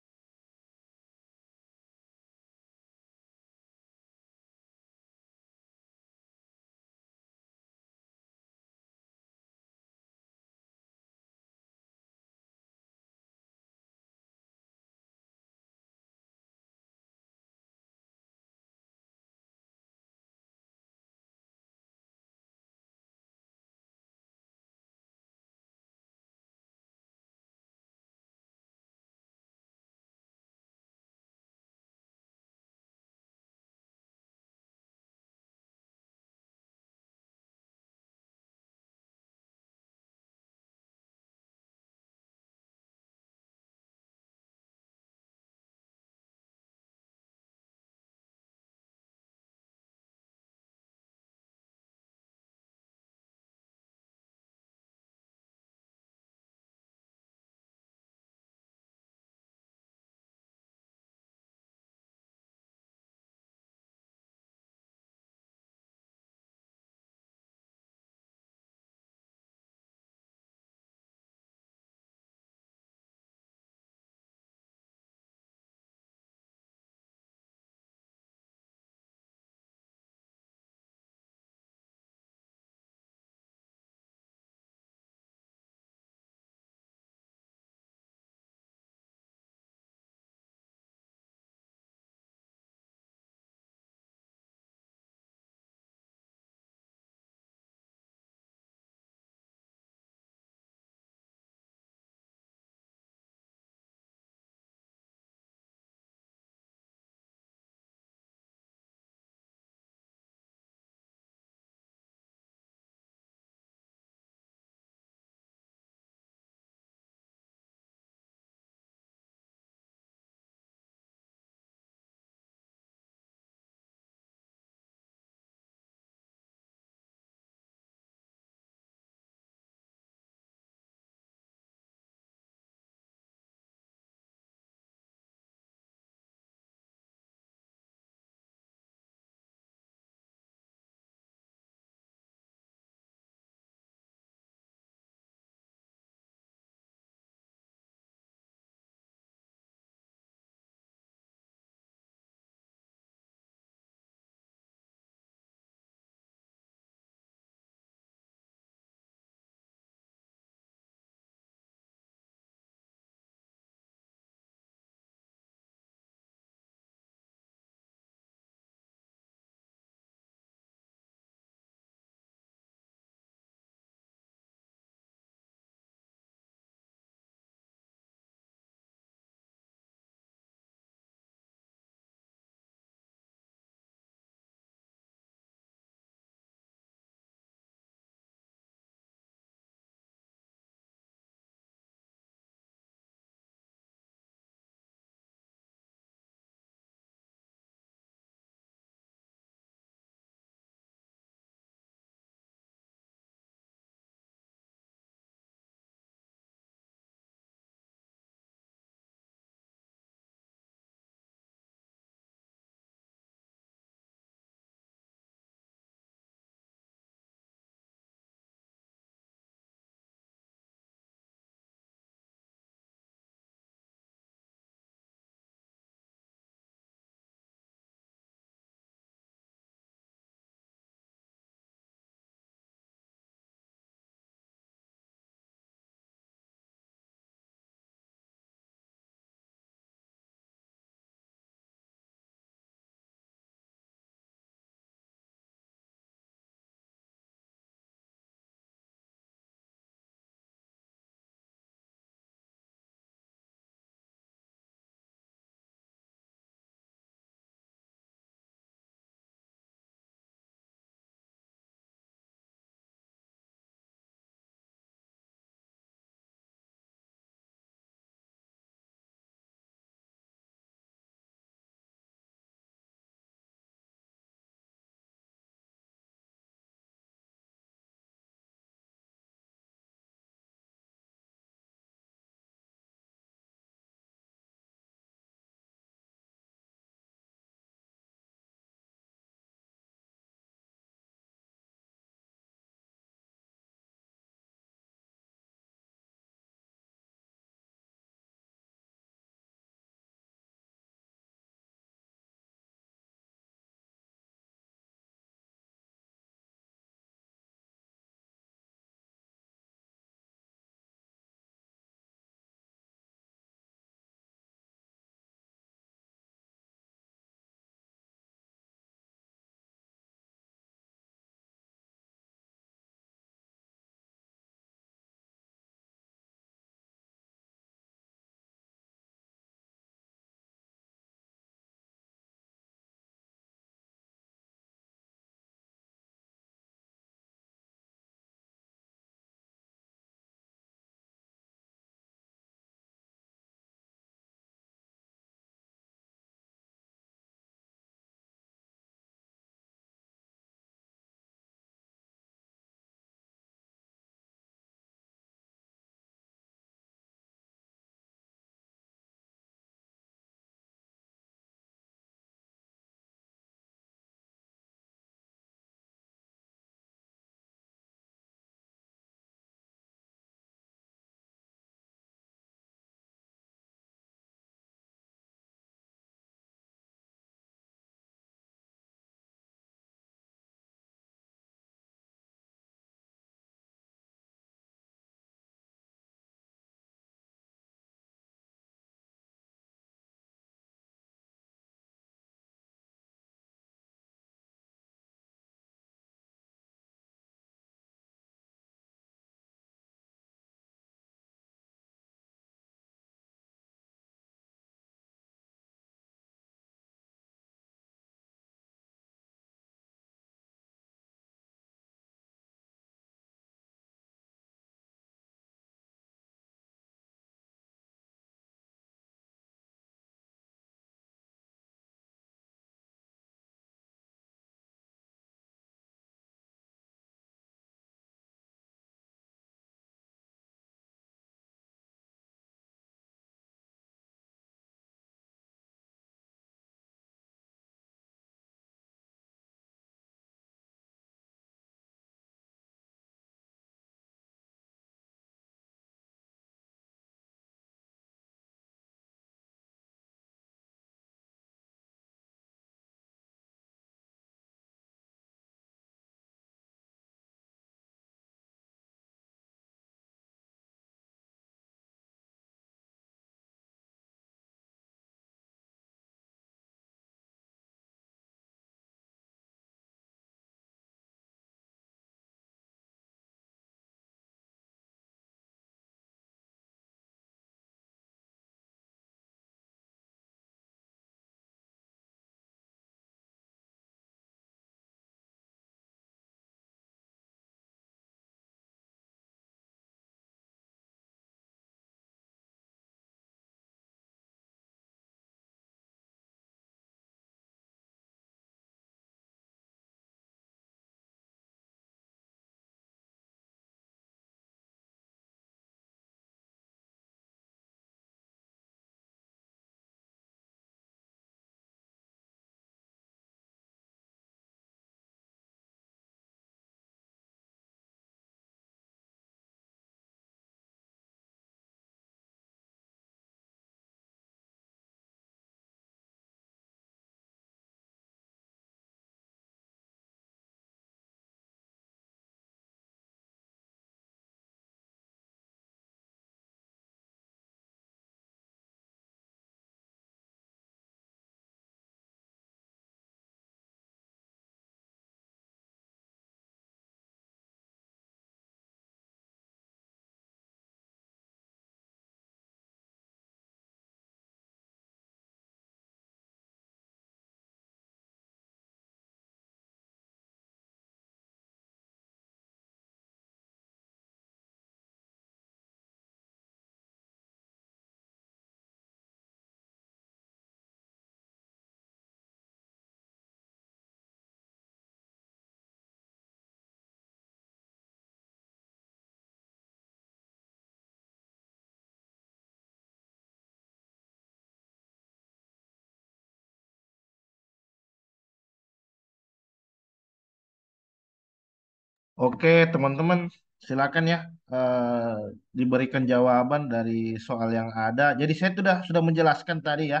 Oke, teman-teman, silakan ya eh, diberikan jawaban dari soal yang ada. Jadi saya sudah sudah menjelaskan tadi ya.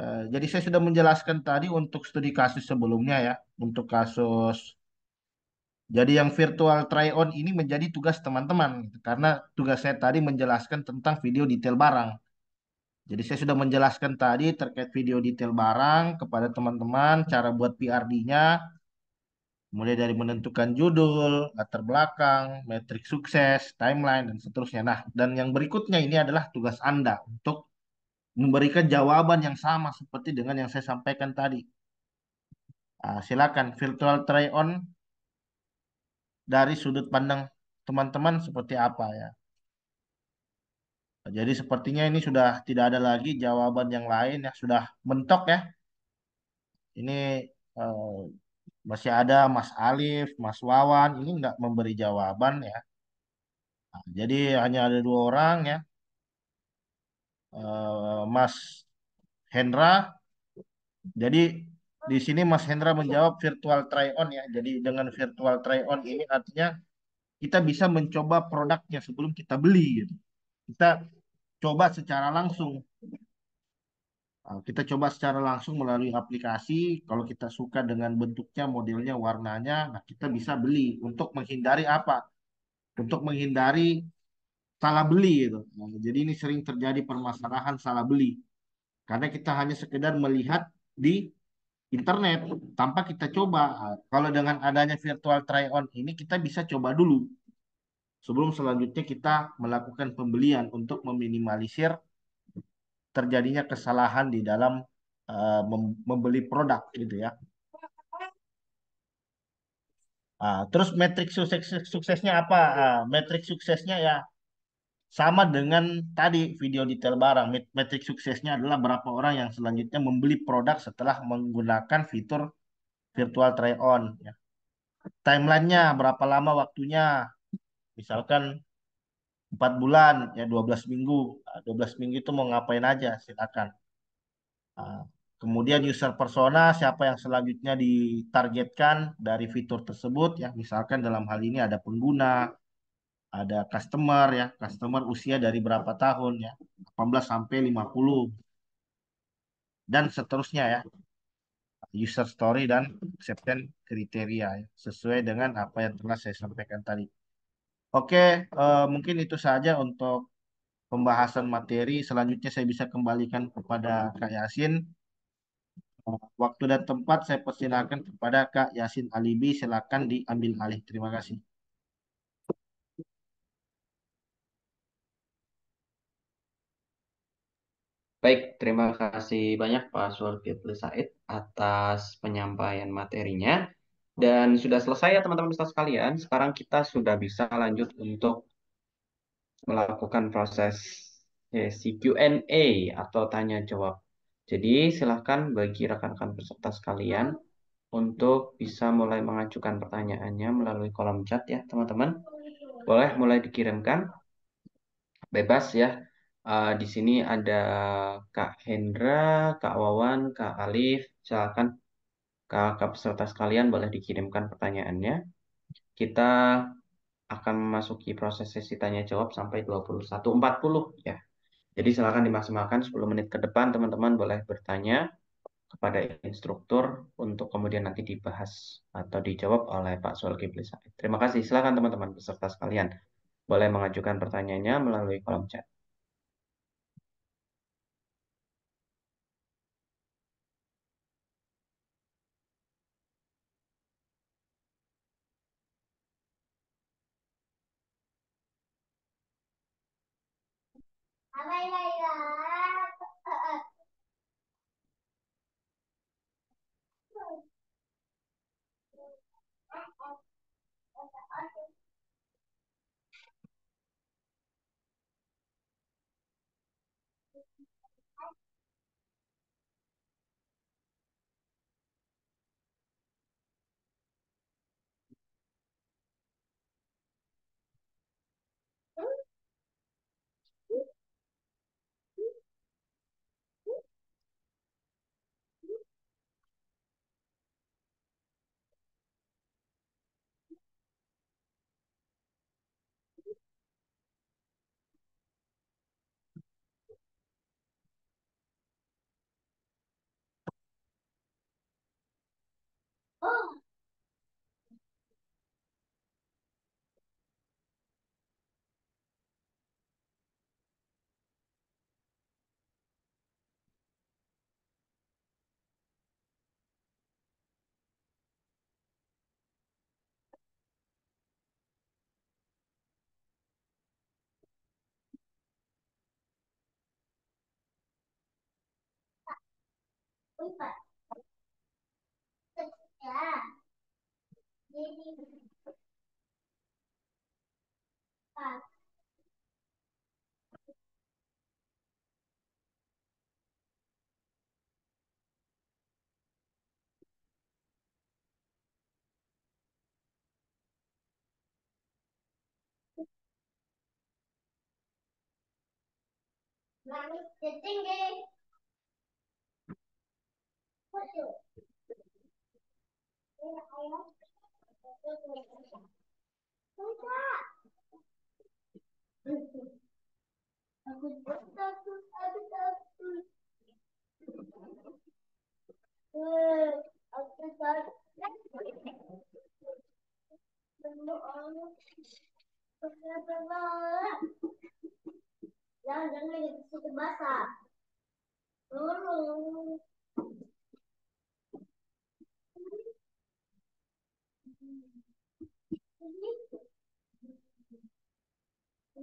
Eh, jadi saya sudah menjelaskan tadi untuk studi kasus sebelumnya ya, untuk kasus. Jadi yang virtual try on ini menjadi tugas teman-teman karena tugas saya tadi menjelaskan tentang video detail barang. Jadi saya sudah menjelaskan tadi terkait video detail barang kepada teman-teman cara buat PRD-nya, mulai dari menentukan judul, latar belakang, metrik sukses, timeline, dan seterusnya. Nah, dan yang berikutnya ini adalah tugas Anda untuk memberikan jawaban yang sama seperti dengan yang saya sampaikan tadi. Nah, silakan virtual try on dari sudut pandang teman-teman seperti apa ya. Nah, jadi sepertinya ini sudah tidak ada lagi jawaban yang lain yang sudah mentok ya. Ini eh, masih ada Mas Alif, Mas Wawan, ini nggak memberi jawaban ya. Nah, jadi hanya ada dua orang ya. Eh, Mas Hendra, jadi di sini Mas Hendra menjawab virtual try on ya. Jadi dengan virtual try on ini artinya kita bisa mencoba produknya sebelum kita beli gitu. Kita coba secara langsung Eh, kita coba secara langsung melalui aplikasi. Kalau kita suka dengan bentuknya, modelnya, warnanya, nah kita bisa beli untuk menghindari apa? Untuk menghindari salah beli gitu. Nah, jadi ini sering terjadi permasalahan salah beli. Karena kita hanya sekedar melihat di internet tanpa kita coba. Kalau dengan adanya virtual try on ini kita bisa coba dulu sebelum selanjutnya kita melakukan pembelian untuk meminimalisir terjadinya kesalahan di dalam uh, membeli produk gitu ya. Uh, terus metrik sukses suksesnya apa? Uh, metrik suksesnya ya sama dengan tadi video detail barang. Metrik suksesnya adalah berapa orang yang selanjutnya membeli produk setelah menggunakan fitur virtual try on. Ya. Timelinenya berapa lama waktunya? Misalkan 4 bulan ya 12 minggu 12 ah, minggu itu mau ngapain aja silakan ah, kemudian user persona siapa yang selanjutnya ditargetkan dari fitur tersebut ya misalkan dalam hal ini ada pengguna ada customer ya customer usia dari berapa tahun ya 18 sampai 50 dan seterusnya ya user story dan acceptance kriteria ya, sesuai dengan apa yang telah saya sampaikan tadi. Oke, eh, mungkin itu saja untuk pembahasan materi. Selanjutnya saya bisa kembalikan kepada Kak Yasin. Eh, waktu dan tempat saya persilakan kepada Kak Yasin Alibi. Silakan diambil alih. Terima kasih. Baik, terima kasih banyak Pak Zulkifli Said atas penyampaian materinya. Dan sudah selesai ya teman-teman peserta sekalian. Sekarang kita sudah bisa lanjut untuk melakukan proses sesi eh, Q&A atau tanya jawab. Jadi silahkan bagi rekan-rekan peserta sekalian untuk bisa mulai mengajukan pertanyaannya melalui kolom chat ya teman-teman. Boleh mulai dikirimkan. Bebas ya. Uh, di sini ada Kak Hendra, Kak Wawan, Kak Alif. Silahkan Kakak peserta sekalian boleh dikirimkan pertanyaannya. Kita akan memasuki proses sesi tanya jawab sampai 21.40 ya. Jadi silakan dimaksimalkan 10 menit ke depan teman-teman boleh bertanya kepada instruktur untuk kemudian nanti dibahas atau dijawab oleh Pak Soal Kibli Terima kasih. Silakan teman-teman peserta sekalian boleh mengajukan pertanyaannya melalui kolom chat. Bye bye. Mami, the thing is, Aku juga takut, aku takut. Aku takut. Jangan jangan jadi basah. Turun.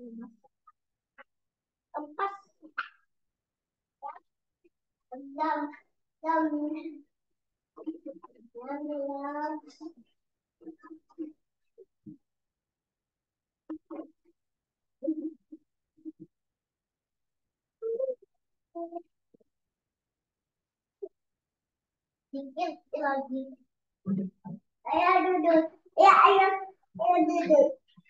Empat. Jam. Jam. Jam. lagi. Ayo duduk. Ya, ayo. Ayo duduk.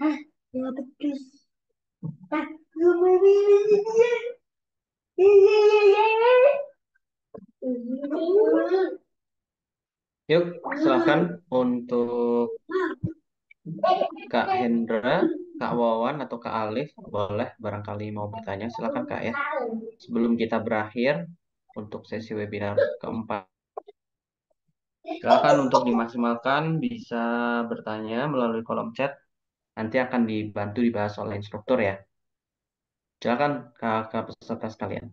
ah Yuk, silahkan untuk Kak Hendra, Kak Wawan, atau Kak Alif, boleh barangkali mau bertanya. Silahkan Kak ya. Sebelum kita berakhir untuk sesi webinar keempat, silahkan untuk dimaksimalkan bisa bertanya melalui kolom chat nanti akan dibantu dibahas oleh instruktur ya. Silakan kakak peserta sekalian.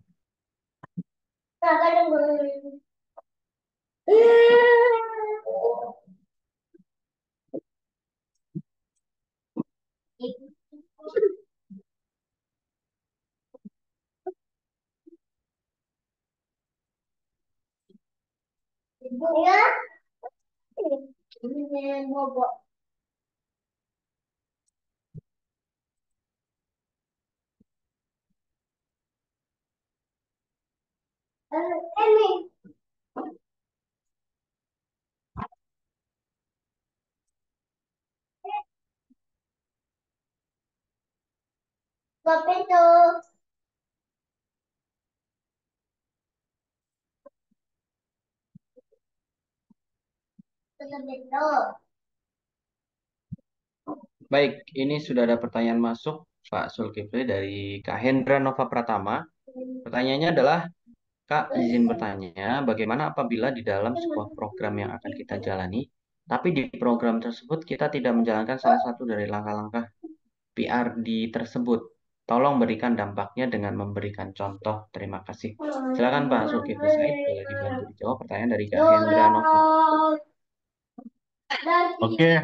Ibu ya, ini bobok. Baik, ini sudah ada pertanyaan masuk Pak Sulkifli dari Kak Hendra Nova Pratama. Pertanyaannya adalah, Kak, iya, izin iya. bertanya, bagaimana apabila di dalam iya, sebuah program yang akan kita jalani, tapi di program tersebut kita tidak menjalankan salah satu dari langkah-langkah PRD tersebut? Tolong berikan dampaknya dengan memberikan contoh. Terima kasih. Silakan Pak Suki Said, boleh dibantu dijawab pertanyaan dari Kak Hendra Novo. Oke. Okay.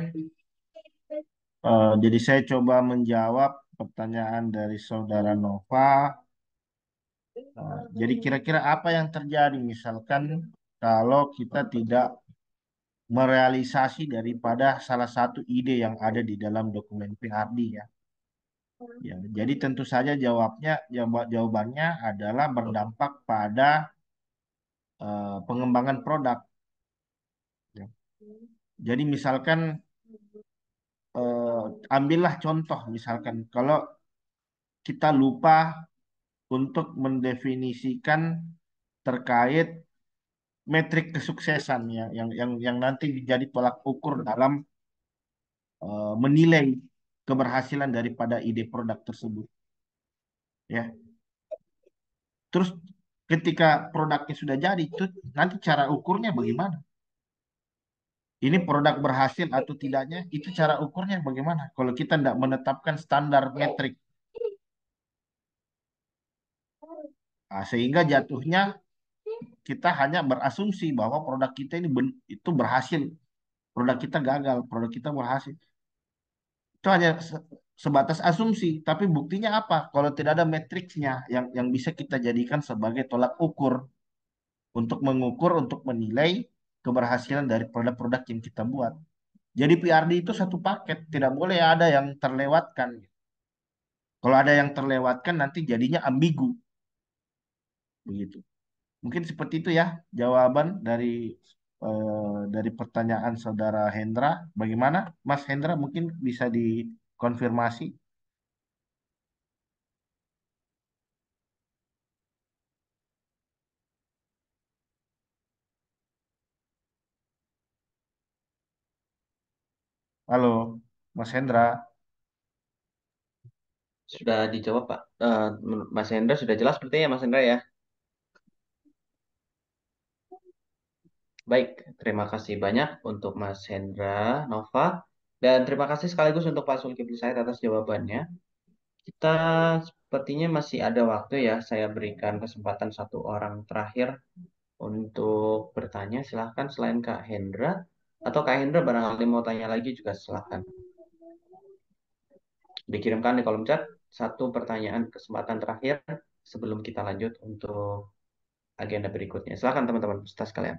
Uh, eh, jadi saya coba menjawab pertanyaan dari Saudara Nova Nah, jadi kira-kira apa yang terjadi misalkan kalau kita tidak merealisasi daripada salah satu ide yang ada di dalam dokumen PRD ya. Ya, jadi tentu saja jawabnya jawab, jawabannya adalah berdampak pada uh, pengembangan produk. Ya. Jadi misalkan uh, ambillah contoh misalkan kalau kita lupa untuk mendefinisikan terkait metrik kesuksesan ya yang yang yang nanti menjadi tolak ukur dalam uh, menilai keberhasilan daripada ide produk tersebut. Ya. Terus ketika produknya sudah jadi itu nanti cara ukurnya bagaimana? Ini produk berhasil atau tidaknya itu cara ukurnya bagaimana? Kalau kita tidak menetapkan standar metrik Nah, sehingga jatuhnya kita hanya berasumsi bahwa produk kita ini ben, itu berhasil, produk kita gagal, produk kita berhasil. Itu hanya sebatas asumsi, tapi buktinya apa? Kalau tidak ada metriknya yang yang bisa kita jadikan sebagai tolak ukur untuk mengukur, untuk menilai keberhasilan dari produk-produk yang kita buat. Jadi PRD itu satu paket, tidak boleh ada yang terlewatkan. Kalau ada yang terlewatkan nanti jadinya ambigu begitu mungkin seperti itu ya jawaban dari eh, dari pertanyaan saudara Hendra bagaimana Mas Hendra mungkin bisa dikonfirmasi Halo, Mas Hendra. Sudah dijawab, Pak. Uh, Mas Hendra sudah jelas sepertinya Mas Hendra ya. Baik, terima kasih banyak untuk Mas Hendra, Nova, dan terima kasih sekaligus untuk Pak Sulkifli saya atas jawabannya. Kita sepertinya masih ada waktu ya, saya berikan kesempatan satu orang terakhir untuk bertanya. Silahkan selain Kak Hendra, atau Kak Hendra barangkali mau tanya lagi juga silahkan. Dikirimkan di kolom chat satu pertanyaan kesempatan terakhir sebelum kita lanjut untuk agenda berikutnya. Silahkan teman-teman peserta sekalian.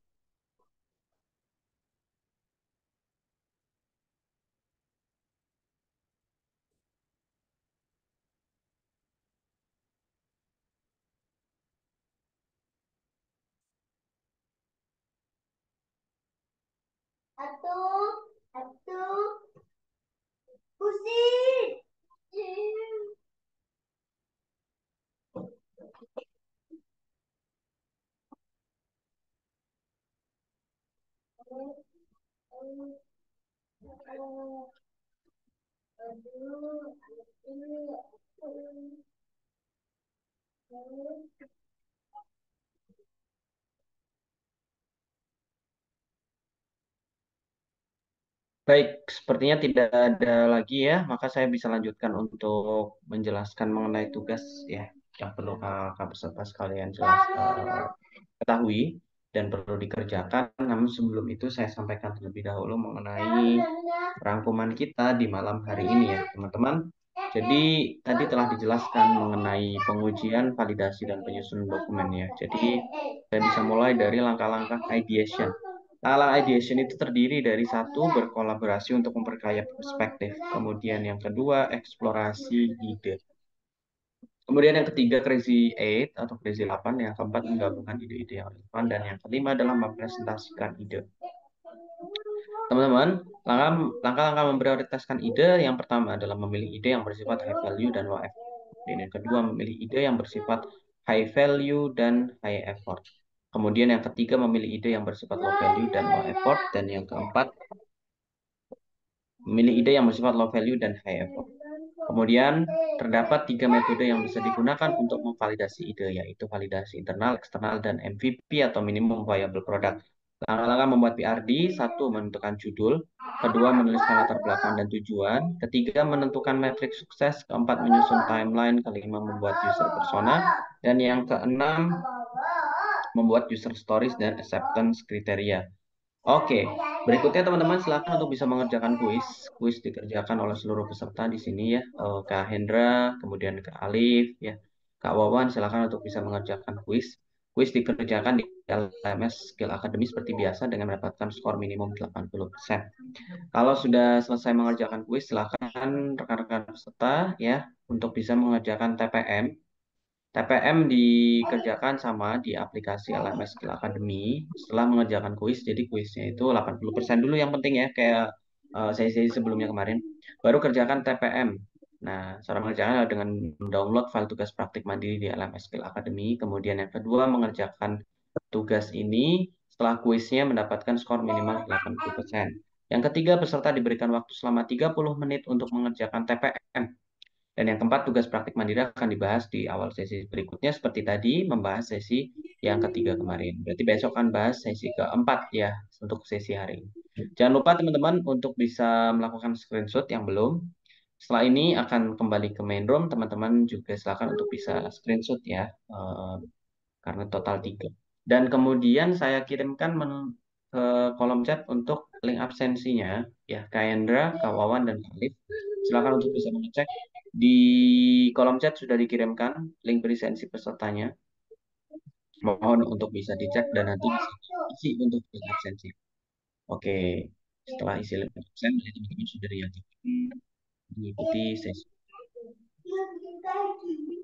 satu, satu. Pusing. Aduh, aduh, aduh. Baik, sepertinya tidak ada lagi ya, maka saya bisa lanjutkan untuk menjelaskan mengenai tugas ya yang perlu kakak peserta sekalian jelas eh, ketahui dan perlu dikerjakan. Namun sebelum itu saya sampaikan terlebih dahulu mengenai rangkuman kita di malam hari ini ya, teman-teman. Jadi tadi telah dijelaskan mengenai pengujian, validasi dan penyusunan dokumen ya. Jadi saya bisa mulai dari langkah-langkah ideation Ala ideation itu terdiri dari satu berkolaborasi untuk memperkaya perspektif, kemudian yang kedua eksplorasi ide. Kemudian yang ketiga Crazy eight atau Crazy 8, yang keempat menggabungkan ide-ide yang relevan dan yang kelima adalah mempresentasikan ide. Teman-teman, langkah-langkah memprioritaskan ide yang pertama adalah memilih ide yang bersifat high value dan low effort. Dan yang kedua memilih ide yang bersifat high value dan high effort. Kemudian yang ketiga memilih ide yang bersifat low value dan low effort. Dan yang keempat memilih ide yang bersifat low value dan high effort. Kemudian terdapat tiga metode yang bisa digunakan untuk memvalidasi ide, yaitu validasi internal, eksternal, dan MVP atau minimum viable product. Langkah-langkah membuat PRD, satu menentukan judul, kedua menuliskan latar belakang dan tujuan, ketiga menentukan metrik sukses, keempat menyusun timeline, kelima membuat user persona, dan yang keenam membuat user stories dan acceptance kriteria. Oke, okay. berikutnya teman-teman silakan untuk bisa mengerjakan kuis. Kuis dikerjakan oleh seluruh peserta di sini ya. Eh, Kak Hendra, kemudian Kak Alif, ya. Kak Wawan silakan untuk bisa mengerjakan kuis. Kuis dikerjakan di LMS Skill Academy seperti biasa dengan mendapatkan skor minimum 80%. Kalau sudah selesai mengerjakan kuis, silakan rekan-rekan peserta ya untuk bisa mengerjakan TPM TPM dikerjakan oh. sama di aplikasi LMS Skill Academy setelah mengerjakan kuis. Jadi kuisnya itu 80% dulu yang penting ya kayak uh, eh, sesi sebelumnya kemarin. Baru kerjakan TPM. Nah, cara mengerjakan adalah dengan mendownload file tugas praktik mandiri di LMS Skill Academy. Kemudian yang kedua mengerjakan tugas ini setelah kuisnya mendapatkan skor minimal 80%. Yang ketiga, peserta diberikan waktu selama 30 menit untuk mengerjakan TPM dan yang keempat, tugas praktik mandiri akan dibahas di awal sesi berikutnya seperti tadi membahas sesi yang ketiga kemarin. Berarti besok akan bahas sesi keempat ya untuk sesi hari ini. Jangan lupa teman-teman untuk bisa melakukan screenshot yang belum. Setelah ini akan kembali ke main room, teman-teman juga silakan untuk bisa screenshot ya, eh, karena total tiga. Dan kemudian saya kirimkan ke eh, kolom chat untuk link absensinya ya, Kak Endra, Kak Wawan, dan Khalif. Silakan untuk bisa mengecek di kolom chat sudah dikirimkan link presensi pesertanya. Mohon untuk bisa dicek dan nanti isi untuk link Oke, setelah isi link absen, teman-teman sudah diyakinkan mengikuti sesi.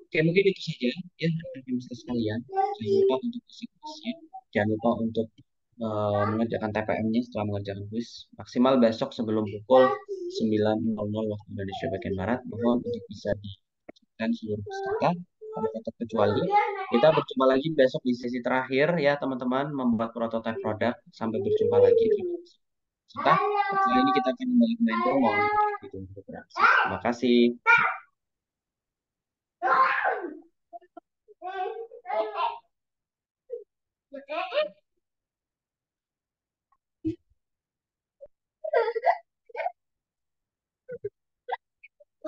Oke, mungkin itu saja ya pemirsa sekalian. Jangan lupa untuk isi kuisnya. Jangan lupa untuk uh, mengerjakan TPM-nya setelah mengerjakan kuis. Maksimal besok sebelum pukul 9.00 waktu Indonesia bagian Barat bahwa untuk bisa dan seluruh peserta kecuali kita berjumpa lagi besok di sesi terakhir ya teman-teman membuat prototipe produk sampai berjumpa lagi kita kali ini kita akan kembali main promo terima kasih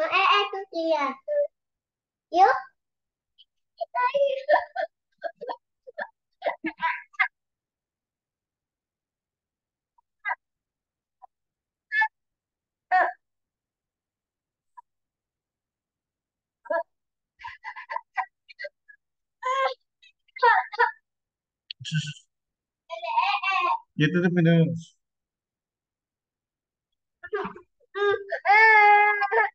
Ma e eh, e tu kia. Gitu ya, tuh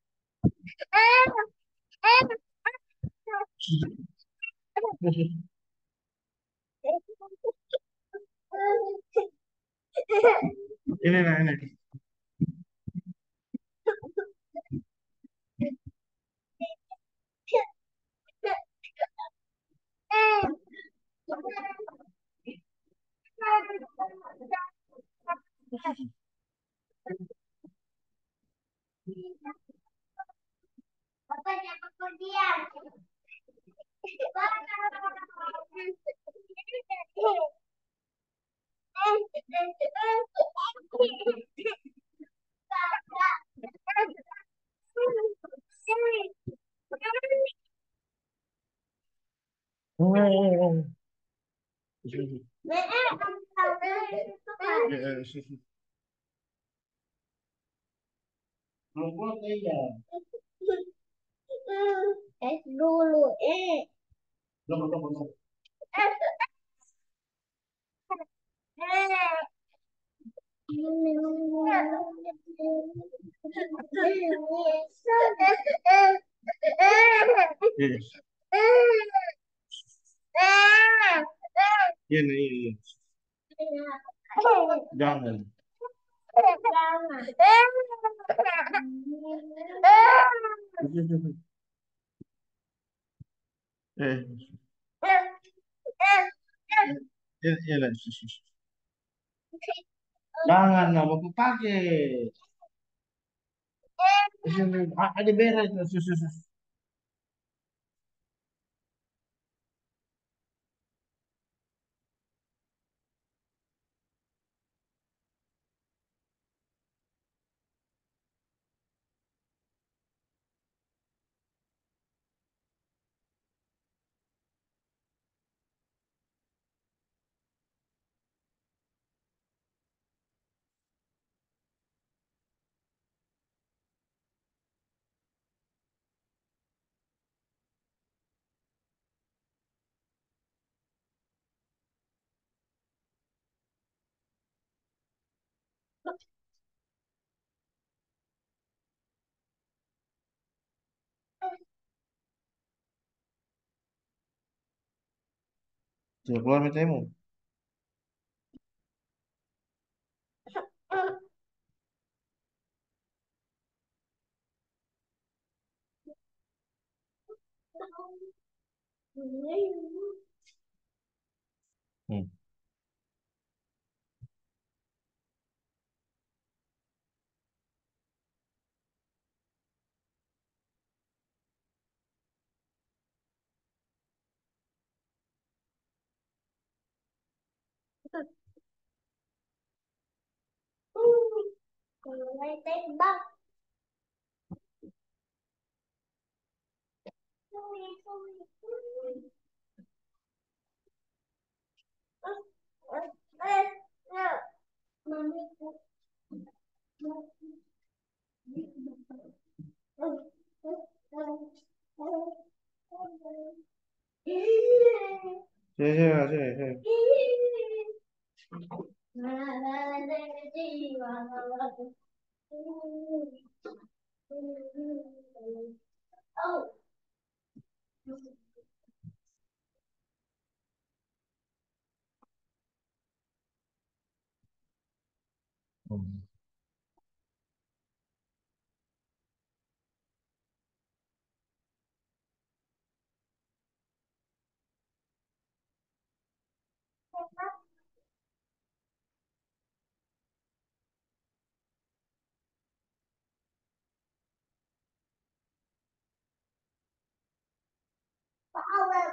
in and in it. Thank you. bukannya kemudian. Oh. Es dulu. Eh. Iya, iya, iya, Jangan. Jangan. eh, eh, Iya, iya, iya. Jangan, nggak mau pakai. Ada beres, susu, susu. Sin problema nenhum. Hum. ngay tên băng Thank you.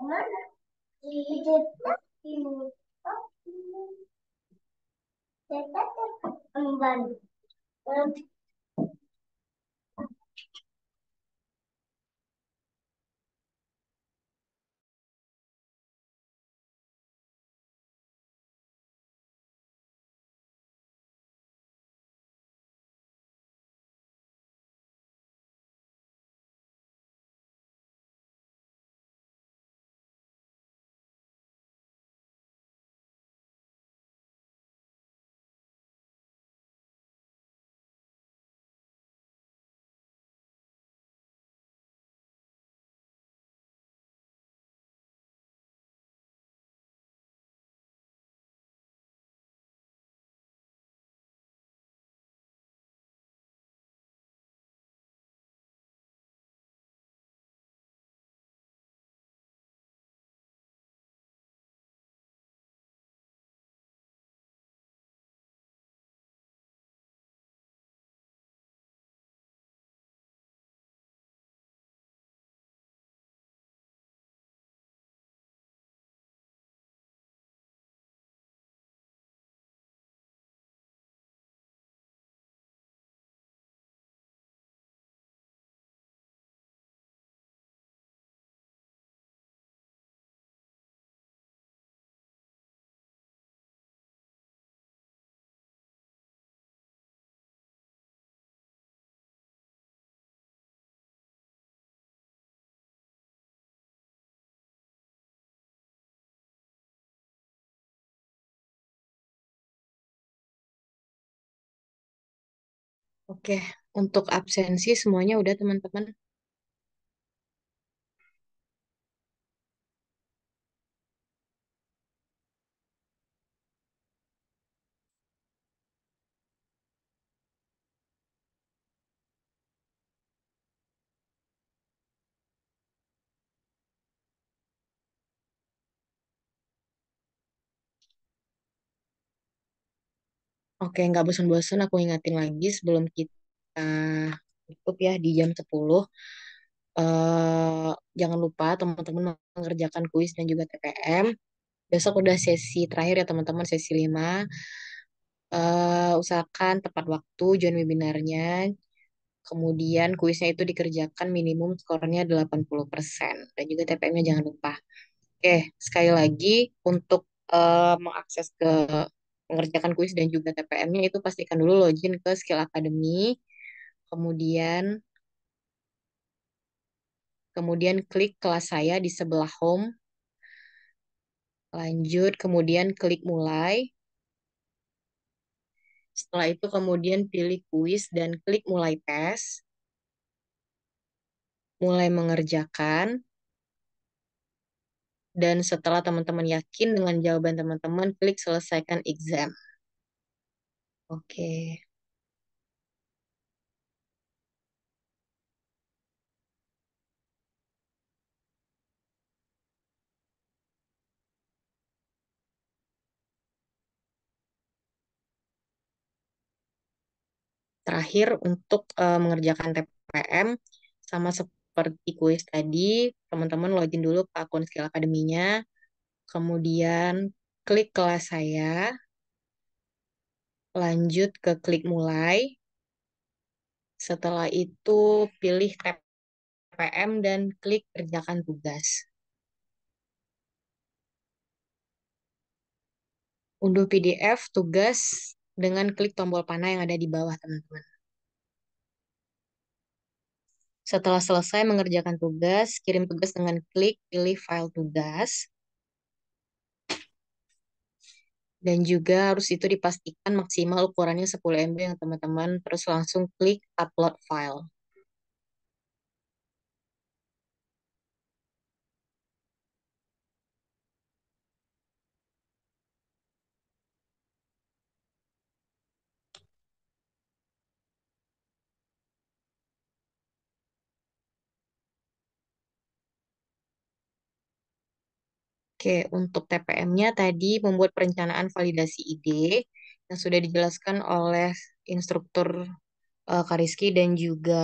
Thank you. Oke, untuk absensi semuanya udah teman-teman? Oke, nggak bosan-bosan aku ingatin lagi sebelum kita tutup ya di jam 10. Uh, eh, jangan lupa teman-teman mengerjakan kuis dan juga TPM. Besok udah sesi terakhir ya teman-teman, sesi 5. Uh, eh, usahakan tepat waktu join webinarnya. Kemudian kuisnya itu dikerjakan minimum skornya 80%. Dan juga TPM-nya jangan lupa. Oke, sekali lagi untuk uh, mengakses ke mengerjakan kuis dan juga TPM-nya itu pastikan dulu login ke Skill Academy. Kemudian kemudian klik kelas saya di sebelah home. Lanjut, kemudian klik mulai. Setelah itu kemudian pilih kuis dan klik mulai tes. Mulai mengerjakan. Dan setelah teman-teman yakin dengan jawaban teman-teman, klik selesaikan exam. Oke. Okay. Terakhir, untuk uh, mengerjakan TPM, sama seperti seperti kuis tadi, teman-teman login dulu ke akun Skill Academy-nya, kemudian klik kelas saya, lanjut ke klik mulai, setelah itu pilih TPM dan klik kerjakan tugas. Unduh PDF tugas dengan klik tombol panah yang ada di bawah, teman-teman. Setelah selesai mengerjakan tugas, kirim tugas dengan klik pilih file tugas. Dan juga harus itu dipastikan maksimal ukurannya 10 MB yang teman-teman terus langsung klik upload file. Oke, untuk TPM-nya tadi membuat perencanaan validasi ide yang sudah dijelaskan oleh instruktur uh, eh, Kariski dan juga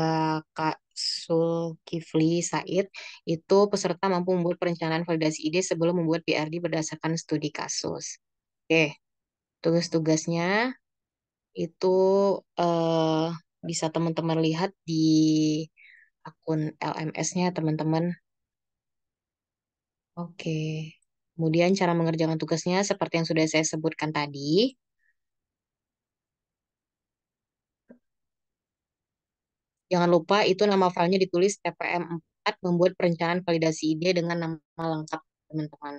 Kak Sul Kifli Said itu peserta mampu membuat perencanaan validasi ide sebelum membuat PRD berdasarkan studi kasus. Oke, tugas-tugasnya itu uh, bisa teman-teman lihat di akun LMS-nya teman-teman. Oke. Kemudian cara mengerjakan tugasnya seperti yang sudah saya sebutkan tadi. Jangan lupa itu nama filenya ditulis TPM4 membuat perencanaan validasi ide dengan nama lengkap teman-teman.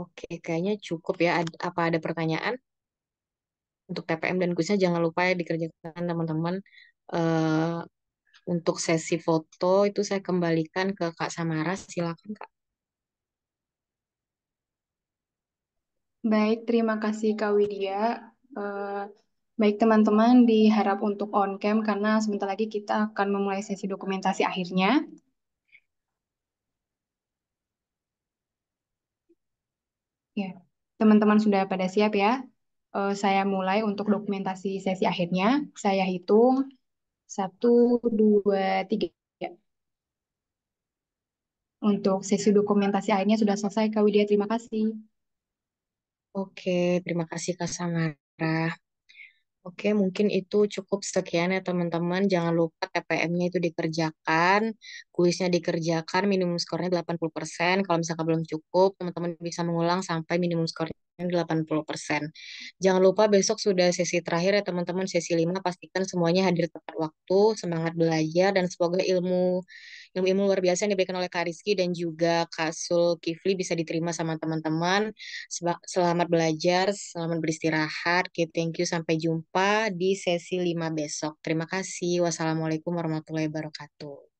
Oke, kayaknya cukup ya. Ad- Apa ada pertanyaan? Untuk TPM dan kuisnya jangan lupa ya dikerjakan teman-teman. Uh, untuk sesi foto itu saya kembalikan ke Kak Samara. Silakan Kak. Baik, terima kasih Kak Widya. Uh, baik teman-teman, diharap untuk on cam karena sebentar lagi kita akan memulai sesi dokumentasi akhirnya. Ya, teman-teman sudah pada siap ya. Uh, saya mulai untuk dokumentasi sesi akhirnya. Saya hitung satu, dua, tiga. Untuk sesi dokumentasi akhirnya sudah selesai, Kak Widya. Terima kasih. Oke, terima kasih Kak Samara. Oke, mungkin itu cukup sekian ya teman-teman. Jangan lupa TPM-nya itu dikerjakan, kuisnya dikerjakan, minimum skornya 80%. Kalau misalkan belum cukup, teman-teman bisa mengulang sampai minimum skornya 80%. Jangan lupa besok sudah sesi terakhir ya teman-teman, sesi 5 pastikan semuanya hadir tepat waktu, semangat belajar dan semoga ilmu ilmu-ilmu luar biasa yang diberikan oleh Kariski dan juga Kak Kifli bisa diterima sama teman-teman. Selamat belajar, selamat beristirahat. Okay, thank you sampai jumpa di sesi 5 besok. Terima kasih. Wassalamualaikum warahmatullahi wabarakatuh.